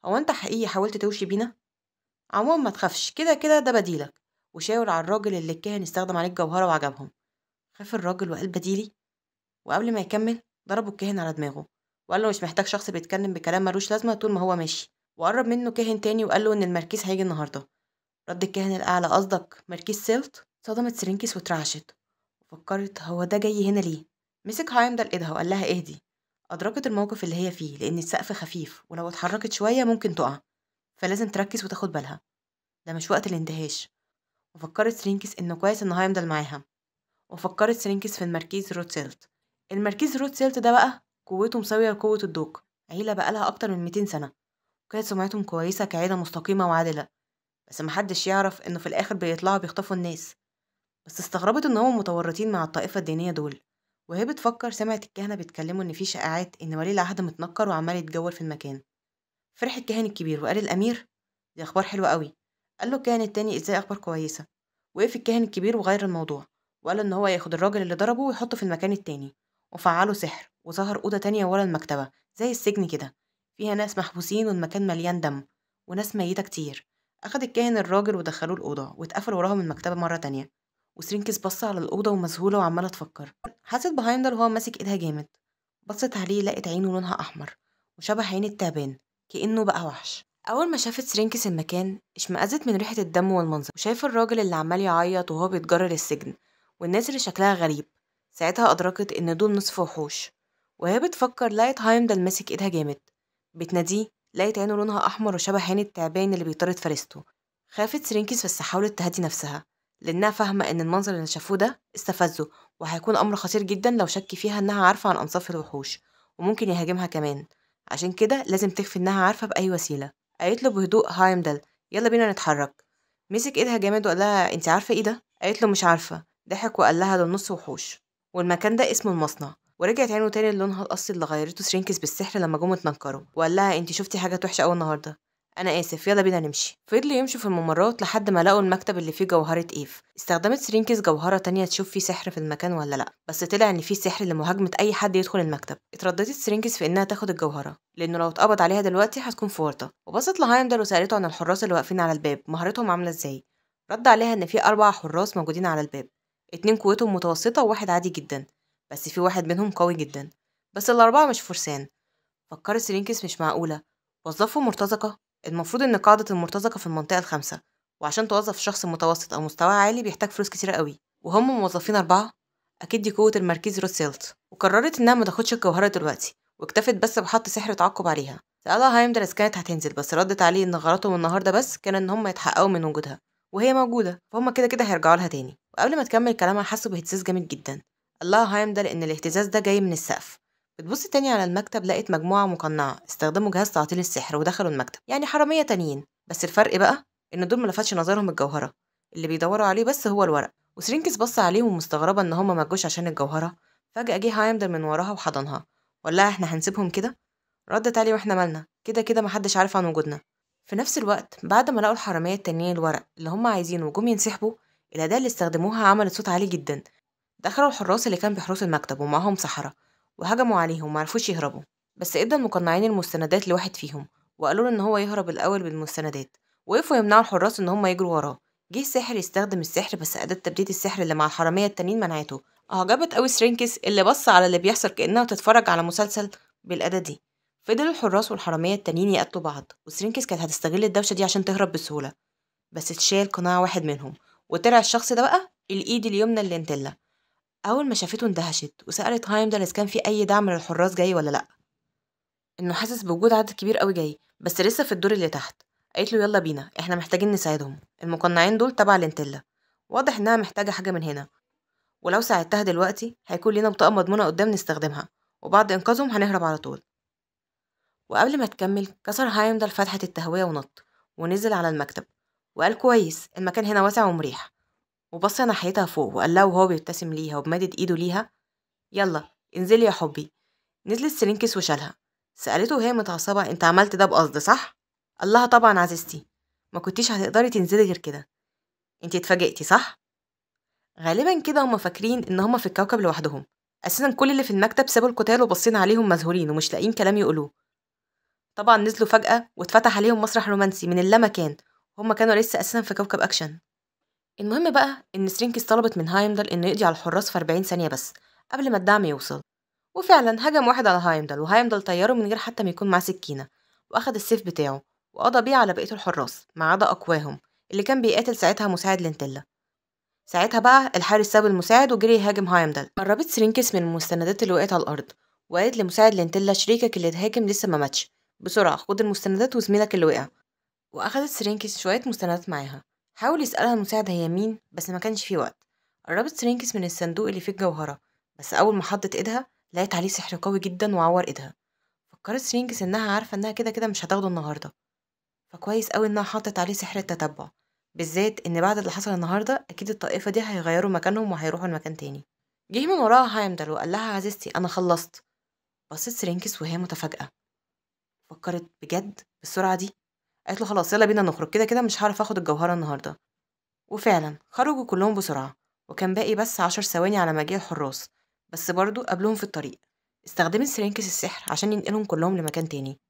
هو أنت حقيقي حاولت توشي بينا؟ عموما متخافش كده كده ده بديلك وشاور على الراجل اللي الكاهن استخدم عليه الجوهرة وعجبهم خاف الراجل وقال بديلي وقبل ما يكمل ضربه الكاهن على دماغه وقال له مش محتاج شخص بيتكلم بكلام ملوش لازمة طول ما هو ماشي وقرب منه كاهن تاني وقال له إن المركيز هيجي النهاردة رد الكاهن الأعلى قصدك ماركيز سيلت صدمت سرينكس وترعشت وفكرت هو ده جاي هنا ليه مسك هايمدل ايدها وقال لها اهدي أدركت الموقف اللي هي فيه لأن السقف خفيف ولو اتحركت شوية ممكن تقع فلازم تركز وتاخد بالها ده مش وقت الاندهاش وفكرت سرينكس إنه كويس إن هايمدل معاها وفكرت سرينكس في المركيز روتسيلت المركيز روتسيلت ده بقى قوته مساوية لقوة الدوق عيلة بقالها أكتر من ميتين سنة وكانت سمعتهم كويسة كعيلة مستقيمة وعادلة بس محدش يعرف إنه في الآخر بيطلعوا بيخطفوا الناس بس استغربت إن هم متورطين مع الطائفة الدينية دول وهي بتفكر سمعت الكهنة بيتكلموا إن في شائعات إن ولي العهد متنكر وعمال يتجول في المكان فرح الكاهن الكبير وقال الأمير دي أخبار حلوة قوي قال له الكاهن التاني إزاي أخبار كويسة وقف الكاهن الكبير وغير الموضوع وقال إن هو ياخد الراجل اللي ضربه ويحطه في المكان التاني وفعله سحر وظهر أوضة تانية ورا المكتبة زي السجن كده فيها ناس محبوسين والمكان مليان دم وناس ميتة كتير أخد الكاهن الراجل ودخلوه الأوضة واتقفل وراهم المكتبة مرة تانية وسرينكس بص على الأوضة ومذهولة وعمالة تفكر حست بهايندر وهو ماسك إيدها جامد بصت عليه لقت عينه لونها أحمر وشبه عين التعبان كأنه بقى وحش أول ما شافت سرينكس المكان اشمأزت من ريحة الدم والمنظر وشايف الراجل اللي عمال يعيط وهو بيتجرر السجن والناس اللي شكلها غريب ساعتها أدركت إن دول نصف وحوش وهي بتفكر لقت هايمدل ماسك إيدها جامد بتناديه لقيت عينه لونها أحمر وشبه عين التعبان اللي بيطارد فريسته خافت سرينكيز بس حاولت تهدي نفسها لأنها فاهمة إن المنظر اللي شافوه ده استفزه وهيكون أمر خطير جدا لو شك فيها إنها عارفة عن أنصاف الوحوش وممكن يهاجمها كمان عشان كده لازم تخفي إنها عارفة بأي وسيلة قالت له بهدوء هايمدل يلا بينا نتحرك مسك ايدها جامد وقال لها انت عارفه ايه ده قالت له مش عارفه ضحك وقال لها ده نص وحوش والمكان ده اسمه المصنع ورجعت عينه تاني للونها الأصلي اللي غيرته سرينكس بالسحر لما جم اتنكروا وقال لها انتي شفتي حاجة وحشة أوي النهاردة أنا آسف يلا بينا نمشي فضلوا يمشوا في الممرات لحد ما لقوا المكتب اللي فيه جوهرة إيف استخدمت سرينكس جوهرة تانية تشوف فيه سحر في المكان ولا لأ بس طلع إن فيه سحر لمهاجمة أي حد يدخل المكتب اترددت سرينكس في إنها تاخد الجوهرة لأنه لو اتقبض عليها دلوقتي هتكون في ورطة وبصت لهايمدر وسألته عن الحراس اللي واقفين على الباب مهارتهم عاملة إزاي رد عليها إن في أربع حراس موجودين على الباب اتنين قوتهم متوسطة وواحد عادي جدا بس في واحد منهم قوي جدا بس الأربعة مش فرسان فكرت سيرينكس مش معقولة وظفوا مرتزقة المفروض إن قاعدة المرتزقة في المنطقة الخامسة وعشان توظف شخص متوسط أو مستواه عالي بيحتاج فلوس كتيرة قوي وهم موظفين أربعة أكيد دي قوة المركز روتسيلت وقررت إنها متاخدش الجوهرة دلوقتي واكتفت بس بحط سحر تعقب عليها سألها هايمدر إذا كانت هتنزل بس ردت عليه إن غلطهم النهاردة بس كان إن هم يتحققوا من وجودها وهي موجودة فهم كده كده هيرجعوا لها تاني وقبل ما تكمل كلامها حسوا باهتزاز جامد جدا الله هايم ده لأن الاهتزاز ده جاي من السقف بتبص تاني على المكتب لقيت مجموعة مقنعة استخدموا جهاز تعطيل السحر ودخلوا المكتب يعني حرامية تانيين بس الفرق بقى إن دول ملفتش نظرهم الجوهرة اللي بيدوروا عليه بس هو الورق وسرينكس بص عليهم مستغربة إن هما مجوش عشان الجوهرة فجأة جه هايمدر من وراها وحضنها ولا احنا هنسيبهم كده ردت عليه واحنا مالنا كده كده محدش عارف عن وجودنا في نفس الوقت بعد ما لقوا الحرامية التانيين الورق اللي هما عايزينه وجم ينسحبوا الأداة اللي استخدموها عملت صوت عالي جدا دخلوا الحراس اللي كان بيحرسوا المكتب ومعاهم سحرة وهجموا عليهم معرفوش يهربوا بس ادى المقنعين المستندات لواحد فيهم وقالوا له ان هو يهرب الاول بالمستندات وقفوا يمنعوا الحراس ان هم يجروا وراه جه الساحر يستخدم السحر بس أداة تبديد السحر اللي مع الحرامية التانيين منعته أعجبت أوي سرينكس اللي بص على اللي بيحصل كأنها تتفرج على مسلسل بالأداة دي فضل الحراس والحرامية التانيين يقتلوا بعض وسرينكس كانت هتستغل الدوشة دي عشان تهرب بسهولة بس اتشال قناع واحد منهم وطلع الشخص ده بقى الإيد اليمنى للانتلا أول ما شافته اندهشت وسألت هايمدال إذا كان في أي دعم من الحراس جاي ولا لأ إنه حاسس بوجود عدد كبير أوي جاي بس لسه في الدور اللي تحت قالت له يلا بينا إحنا محتاجين نساعدهم المقنعين دول تبع لنتيلا واضح إنها محتاجة حاجة من هنا ولو ساعدتها دلوقتي هيكون لينا بطاقة مضمونة قدام نستخدمها وبعد إنقاذهم هنهرب على طول وقبل ما تكمل كسر ده فتحة التهوية ونط ونزل على المكتب وقال كويس المكان هنا واسع ومريح وبص ناحيتها فوق وقال لها وهو بيبتسم ليها وبمدد ايده ليها يلا انزلي يا حبي نزلت سلينكس وشالها سألته وهي متعصبة انت عملت ده بقصد صح؟ قال لها طبعا عزيزتي ما كنتيش هتقدري تنزلي غير كده انت اتفاجئتي صح؟ غالبا كده هما فاكرين ان هما في الكوكب لوحدهم اساسا كل اللي في المكتب سابوا القتال وبصين عليهم مذهولين ومش لاقيين كلام يقولوه طبعا نزلوا فجأة واتفتح عليهم مسرح رومانسي من اللا مكان هما كانوا لسه اساسا في كوكب اكشن المهم بقى إن سرينكس طلبت من هايمدل إنه يقضي على الحراس في 40 ثانية بس قبل ما الدعم يوصل وفعلا هجم واحد على هايمدل وهايمدل طيره من غير حتى ما يكون معاه سكينة وأخد السيف بتاعه وقضى بيه على بقية الحراس ما عدا أقواهم اللي كان بيقاتل ساعتها مساعد لنتيلا ساعتها بقى الحارس ساب المساعد وجري يهاجم هايمدل قربت سرينكس من المستندات اللي وقعت على الأرض وقالت لمساعد لنتيلا شريكك اللي اتهاجم لسه ما ماتش بسرعة خد المستندات وزميلك اللي وقع وأخدت سرينكس شوية مستندات معاها حاول يسألها المساعد هي مين بس ما كانش في وقت قربت سرينكس من الصندوق اللي فيه الجوهرة بس أول ما حطت إيدها لقيت عليه سحر قوي جدا وعور إيدها فكرت سرينكس إنها عارفة إنها كده كده مش هتاخده النهاردة فكويس أوي إنها حطت عليه سحر التتبع بالذات إن بعد اللي حصل النهاردة أكيد الطائفة دي هيغيروا مكانهم وهيروحوا لمكان تاني جه من وراها هايمدل وقال لها عزيزتي أنا خلصت بصت سرينكس وهي متفاجئة فكرت بجد بالسرعة دي قالت له خلاص يلا بينا نخرج كده كده مش هعرف اخد الجوهرة النهاردة وفعلا خرجوا كلهم بسرعة وكان باقي بس عشر ثواني على مجيء الحراس بس برضو قابلوهم في الطريق استخدمت سرينكس السحر عشان ينقلهم كلهم لمكان تاني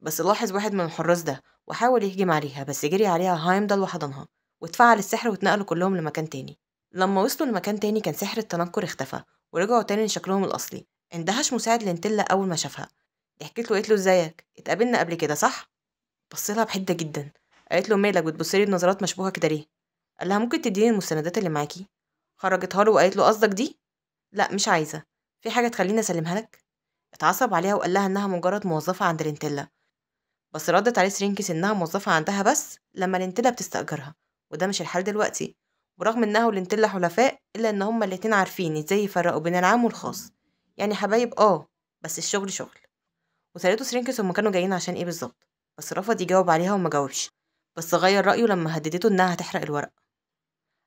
بس لاحظ واحد من الحراس ده وحاول يهجم عليها بس جري عليها هايمدل وحضنها واتفعل السحر واتنقلوا كلهم لمكان تاني لما وصلوا لمكان تاني كان سحر التنكر اختفى ورجعوا تاني لشكلهم الأصلي اندهش مساعد لنتيلا أول ما شافها ضحكت له له ازيك اتقابلنا قبل كده صح بصلها بحدة جدا قالت له مالك بتبصلي بنظرات مشبوهة كده ليه لها ممكن تديني المستندات اللي معاكي خرجتها له وقالت له قصدك دي لا مش عايزة في حاجة تخليني أسلمها لك اتعصب عليها وقال لها إنها مجرد موظفة عند رينتيلا بس ردت عليه سرينكس إنها موظفة عندها بس لما رينتيلا بتستأجرها وده مش الحال دلوقتي ورغم إنها ورينتيلا حلفاء إلا إن هما الاتنين عارفين إزاي يفرقوا بين العام والخاص يعني حبايب آه بس الشغل شغل وسألته سرينكس هما كانوا جايين عشان إيه بالظبط بس رفض يجاوب عليها وما جاوبش بس غير رأيه لما هددته إنها هتحرق الورق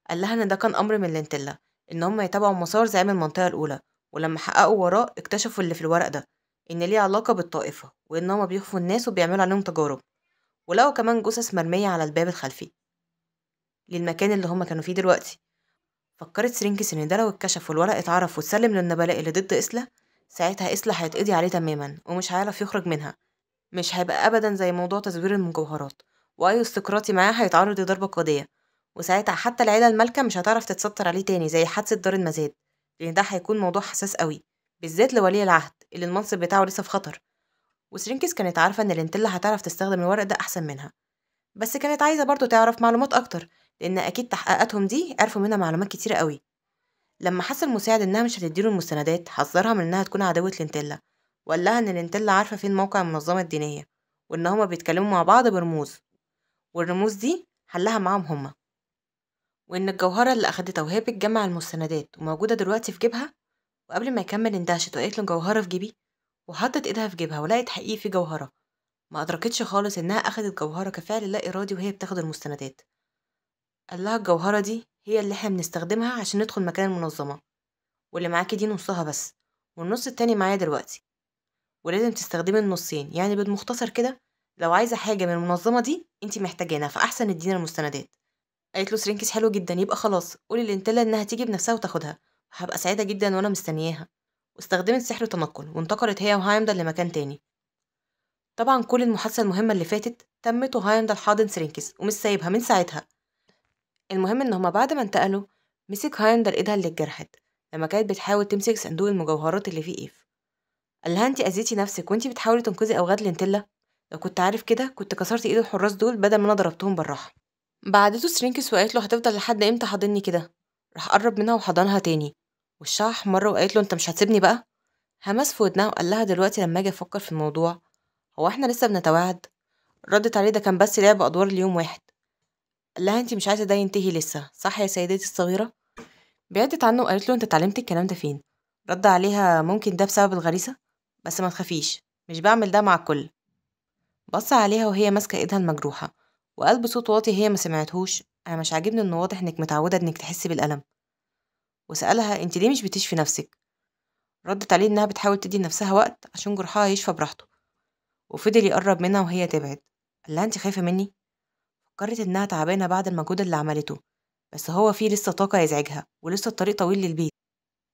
قال لها إن ده كان أمر من لينتلا إن هما يتابعوا مسار زعيم المنطقة الأولى ولما حققوا وراه اكتشفوا اللي في الورق ده إن ليه علاقة بالطائفة وإن هما بيخفوا الناس وبيعملوا عليهم تجارب ولقوا كمان جثث مرمية على الباب الخلفي للمكان اللي هما كانوا فيه دلوقتي فكرت سرينكس إن ده لو اتكشف والورق اتعرف واتسلم للنبلاء اللي ضد إسلا ساعتها إسلا هيتقضي عليه تماما ومش هيعرف يخرج منها مش هيبقى أبدا زي موضوع تزوير المجوهرات وأي استقراطي معاه هيتعرض لضربة قاضية وساعتها حتى العيلة المالكة مش هتعرف تتستر عليه تاني زي حادثة دار المزاد لأن ده هيكون موضوع حساس قوي بالذات لولي العهد اللي المنصب بتاعه لسه في خطر وسرينكس كانت عارفة إن الانتلا هتعرف تستخدم الورق ده أحسن منها بس كانت عايزة برضه تعرف معلومات أكتر لأن أكيد تحقيقاتهم دي عرفوا منها معلومات كتيرة قوي لما حس المساعد إنها مش هتديله المستندات حذرها من إنها تكون عدوة لينتلا وقالها إن الانتلا عارفة فين موقع المنظمة الدينية وإن هما بيتكلموا مع بعض برموز والرموز دي حلها معاهم هما وإن الجوهرة اللي أخدتها وهي بتجمع المستندات وموجودة دلوقتي في جيبها وقبل ما يكمل اندهشت وقالت له جوهرة في جيبي وحطت إيدها في جيبها ولقيت حقيقي في جوهرة ما أدركتش خالص إنها أخدت جوهرة كفعل لا إرادي وهي بتاخد المستندات قال لها الجوهرة دي هي اللي احنا بنستخدمها عشان ندخل مكان المنظمة واللي معاكي دي نصها بس والنص التاني معايا دلوقتي ولازم تستخدمي النصين يعني بالمختصر كده لو عايزه حاجه من المنظمه دي انت محتاجانا فاحسن ادينا المستندات قالت له سرينكس حلو جدا يبقى خلاص قولي لانتلا انها تيجي بنفسها وتاخدها هبقى سعيده جدا وانا مستنياها واستخدمت سحر تنقل وانتقلت هي وهايمدل لمكان تاني طبعا كل المحادثه المهمه اللي فاتت تمت وهايمدل حاضن سرينكس ومش سايبها من ساعتها المهم ان هما بعد ما انتقلوا مسك هايمدل ايدها اللي اتجرحت لما كانت بتحاول تمسك صندوق المجوهرات اللي فيه ايف قال لها انت اذيتي نفسك وانت بتحاولي تنقذي اوغاد لنتلا لو كنت عارف كده كنت كسرت ايد الحراس دول بدل ما انا ضربتهم بالراحه بعدته سرينكس وقالت له هتفضل لحد امتى حاضني كده راح قرب منها وحضنها تاني وشها احمر وقالت له انت مش هتسيبني بقى همس في ودنها وقال لها دلوقتي لما اجي افكر في الموضوع هو احنا لسه بنتواعد ردت عليه ده كان بس لعب ادوار ليوم واحد قال لها انت مش عايزه ده ينتهي لسه صح يا سيدتي الصغيره بعدت عنه وقالت له انت اتعلمت الكلام ده فين رد عليها ممكن ده بسبب الغريزه بس ما تخافيش مش بعمل ده مع الكل بص عليها وهي ماسكة ايدها المجروحة وقال بصوت واطي هي ما سمعتهوش انا مش عاجبني ان واضح انك متعودة انك تحسي بالألم وسألها انت ليه مش بتشفي نفسك ردت عليه انها بتحاول تدي نفسها وقت عشان جرحها يشفى براحته وفضل يقرب منها وهي تبعد قال لها انت خايفة مني فكرت انها تعبانة بعد المجهود اللي عملته بس هو فيه لسه طاقة يزعجها ولسه الطريق طويل للبيت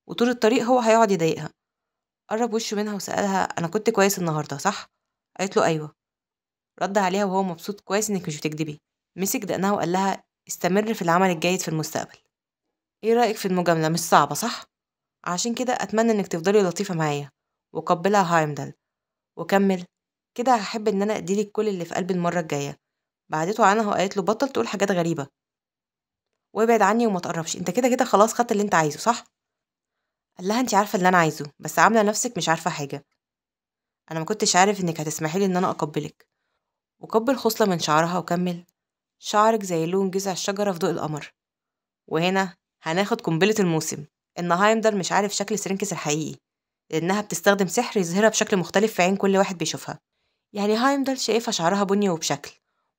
وطول الطريق هو هيقعد يضايقها قرب وشه منها وسألها أنا كنت كويس النهاردة صح؟ قالت له أيوة رد عليها وهو مبسوط كويس إنك مش بتكدبي مسك دقنها وقال لها استمر في العمل الجيد في المستقبل إيه رأيك في المجاملة مش صعبة صح؟ عشان كده أتمنى إنك تفضلي لطيفة معايا وقبلها هايمدل وكمل كده هحب إن أنا أديلك كل اللي في قلبي المرة الجاية بعدته عنها وقالت له بطل تقول حاجات غريبة وابعد عني وما تقربش انت كده كده خلاص خدت اللي انت عايزه صح قال لها انت عارفه اللي انا عايزه بس عامله نفسك مش عارفه حاجه انا ما كنتش عارف انك هتسمحي لي ان انا اقبلك وكبل خصله من شعرها وكمل شعرك زي لون جذع الشجره في ضوء القمر وهنا هناخد قنبله الموسم ان هايمدر مش عارف شكل سرنكس الحقيقي لانها بتستخدم سحر يظهرها بشكل مختلف في عين كل واحد بيشوفها يعني هايمدر شايفها شعرها بني وبشكل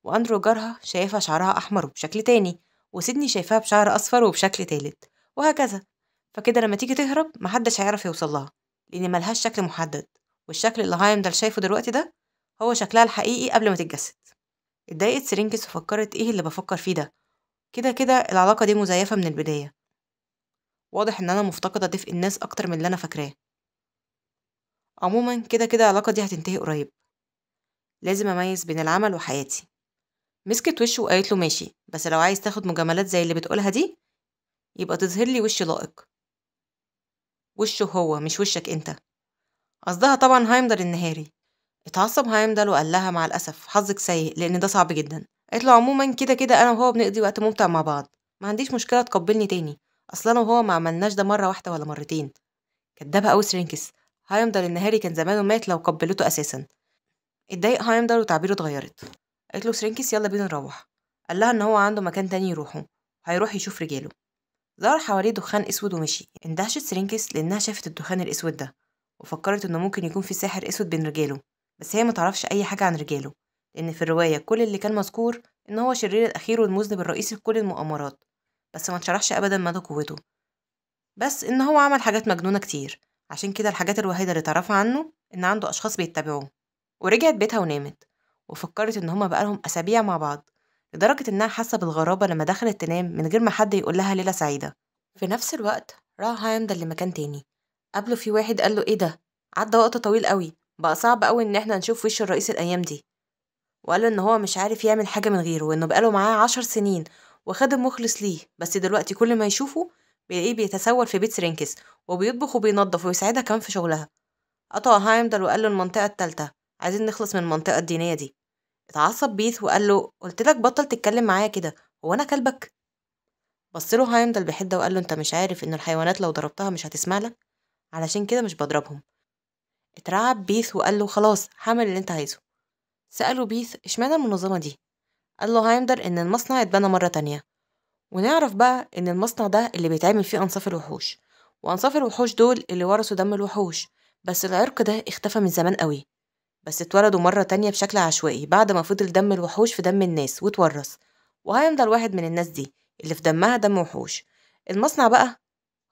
واندرو جارها شايفها شعرها احمر وبشكل تاني وسيدني شايفاها بشعر اصفر وبشكل تالت وهكذا فكده لما تيجي تهرب محدش هيعرف يوصل لها لأن ملهاش شكل محدد والشكل اللي هايمدل شايفه دلوقتي ده هو شكلها الحقيقي قبل ما تتجسد اتضايقت سرينكس وفكرت ايه اللي بفكر فيه ده كده كده العلاقة دي مزيفة من البداية واضح ان انا مفتقدة دفء الناس اكتر من اللي انا فاكراه عموما كده كده العلاقة دي هتنتهي قريب لازم اميز بين العمل وحياتي مسكت وشه وقالت له ماشي بس لو عايز تاخد مجاملات زي اللي بتقولها دي يبقى تظهر لي وش لائق وشه هو مش وشك انت قصدها طبعا هايمدر النهاري اتعصب هايمدر وقال لها مع الاسف حظك سيء لان ده صعب جدا قالت له عموما كده كده انا وهو بنقضي وقت ممتع مع بعض ما عنديش مشكله تقبلني تاني اصل انا وهو ما عملناش ده مره واحده ولا مرتين كدابها قوي سرينكس هايمدر النهاري كان زمانه مات لو قبلته اساسا اتضايق هايمدر وتعبيره اتغيرت قالت له سرينكس يلا بينا نروح قال لها ان هو عنده مكان تاني يروحه هيروح يشوف رجاله ظهر حواليه دخان اسود ومشي اندهشت سرينكس لانها شافت الدخان الاسود ده وفكرت انه ممكن يكون في ساحر اسود بين رجاله بس هي ما تعرفش اي حاجه عن رجاله لان في الروايه كل اللي كان مذكور ان هو شرير الاخير والمذنب الرئيسي لكل المؤامرات بس ما تشرحش ابدا مدى قوته بس ان هو عمل حاجات مجنونه كتير عشان كده الحاجات الوحيده اللي تعرفها عنه ان عنده اشخاص بيتبعوه ورجعت بيتها ونامت وفكرت ان هما بقالهم اسابيع مع بعض لدرجة إنها حاسة بالغرابة لما دخلت تنام من غير ما حد يقولها ليلة سعيدة في نفس الوقت راح ده لمكان تاني قابله في واحد قال له إيه ده عدى وقت طويل قوي بقى صعب قوي إن إحنا نشوف وش الرئيس الأيام دي وقاله إن هو مش عارف يعمل حاجة من غيره وإنه بقاله معاه عشر سنين وخادم مخلص ليه بس دلوقتي كل ما يشوفه بيلاقيه بيتسول في بيت سرينكس وبيطبخ وبينظف ويساعدها كمان في شغلها قطع ده وقال له المنطقة التالتة عايزين نخلص من المنطقة الدينية دي اتعصب بيث وقال له قلت لك بطل تتكلم معايا كده هو انا كلبك بصله هايمدل بحده وقال له انت مش عارف ان الحيوانات لو ضربتها مش هتسمع لك علشان كده مش بضربهم اترعب بيث وقال له خلاص هعمل اللي انت عايزه سأله بيث اشمعنى المنظمة دي قال له هايمدر ان المصنع اتبنى مرة تانية ونعرف بقى ان المصنع ده اللي بيتعمل فيه انصاف الوحوش وانصاف الوحوش دول اللي ورثوا دم الوحوش بس العرق ده اختفى من زمان قوي بس اتولدوا مرة تانية بشكل عشوائي بعد ما فضل دم الوحوش في دم الناس واتورث وهيفضل واحد من الناس دي اللي في دمها دم وحوش المصنع بقى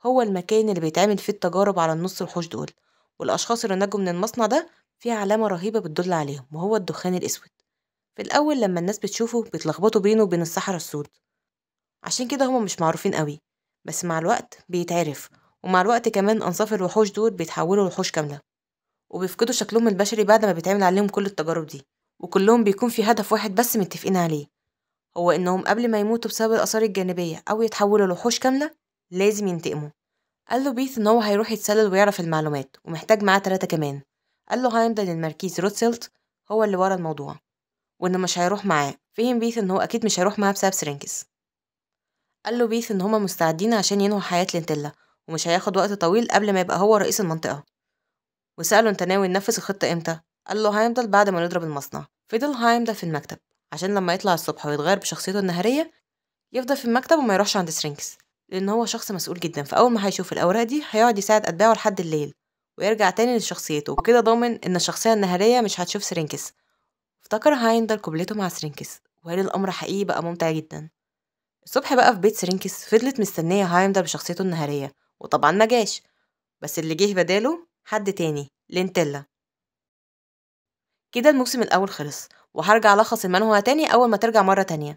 هو المكان اللي بيتعمل فيه التجارب على النص الوحوش دول والأشخاص اللي نجوا من المصنع ده في علامة رهيبة بتدل عليهم وهو الدخان الأسود في الأول لما الناس بتشوفه بيتلخبطوا بينه وبين الصحراء السود عشان كده هما مش معروفين قوي بس مع الوقت بيتعرف ومع الوقت كمان أنصاف الوحوش دول بيتحولوا لوحوش كاملة وبيفقدوا شكلهم البشري بعد ما بيتعمل عليهم كل التجارب دي وكلهم بيكون في هدف واحد بس متفقين عليه هو إنهم قبل ما يموتوا بسبب الآثار الجانبية أو يتحولوا لوحوش كاملة لازم ينتقموا قال له بيث إن هو هيروح يتسلل ويعرف المعلومات ومحتاج معاه تلاتة كمان قال له هيمضي للمركيز روتسيلت هو اللي ورا الموضوع وإنه مش هيروح معاه فهم بيث إن هو أكيد مش هيروح معاه بسبب سرينكس قال له بيث إن هما مستعدين عشان ينهوا حياة لنتيلا ومش هياخد وقت طويل قبل ما يبقى هو رئيس المنطقة وسأله أنت ناوي ننفذ الخطة إمتى؟ قال له هيفضل بعد ما نضرب المصنع فضل هايم ده في المكتب عشان لما يطلع الصبح ويتغير بشخصيته النهارية يفضل في المكتب وما يروحش عند سرينكس لأن هو شخص مسؤول جدا فأول ما هيشوف الأوراق دي هيقعد يساعد أتباعه لحد الليل ويرجع تاني لشخصيته وكده ضامن إن الشخصية النهارية مش هتشوف سرينكس افتكر هايم ده مع سرينكس وهل الأمر حقيقي بقى ممتع جدا الصبح بقى في بيت سرينكس فضلت مستنية هايمدر بشخصيته النهارية وطبعا ما جاش بس اللي جه بداله حد تاني لينتيلا كده الموسم الأول خلص وهرجع ألخص المانهوا تاني أول ما ترجع مرة تانية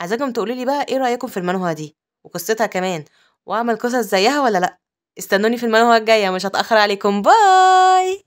عايزاكم لي بقى ايه رأيكم في المانهوا دي وقصتها كمان وأعمل قصص زيها ولا لأ استنوني في المانهوا الجاية مش هتأخر عليكم باي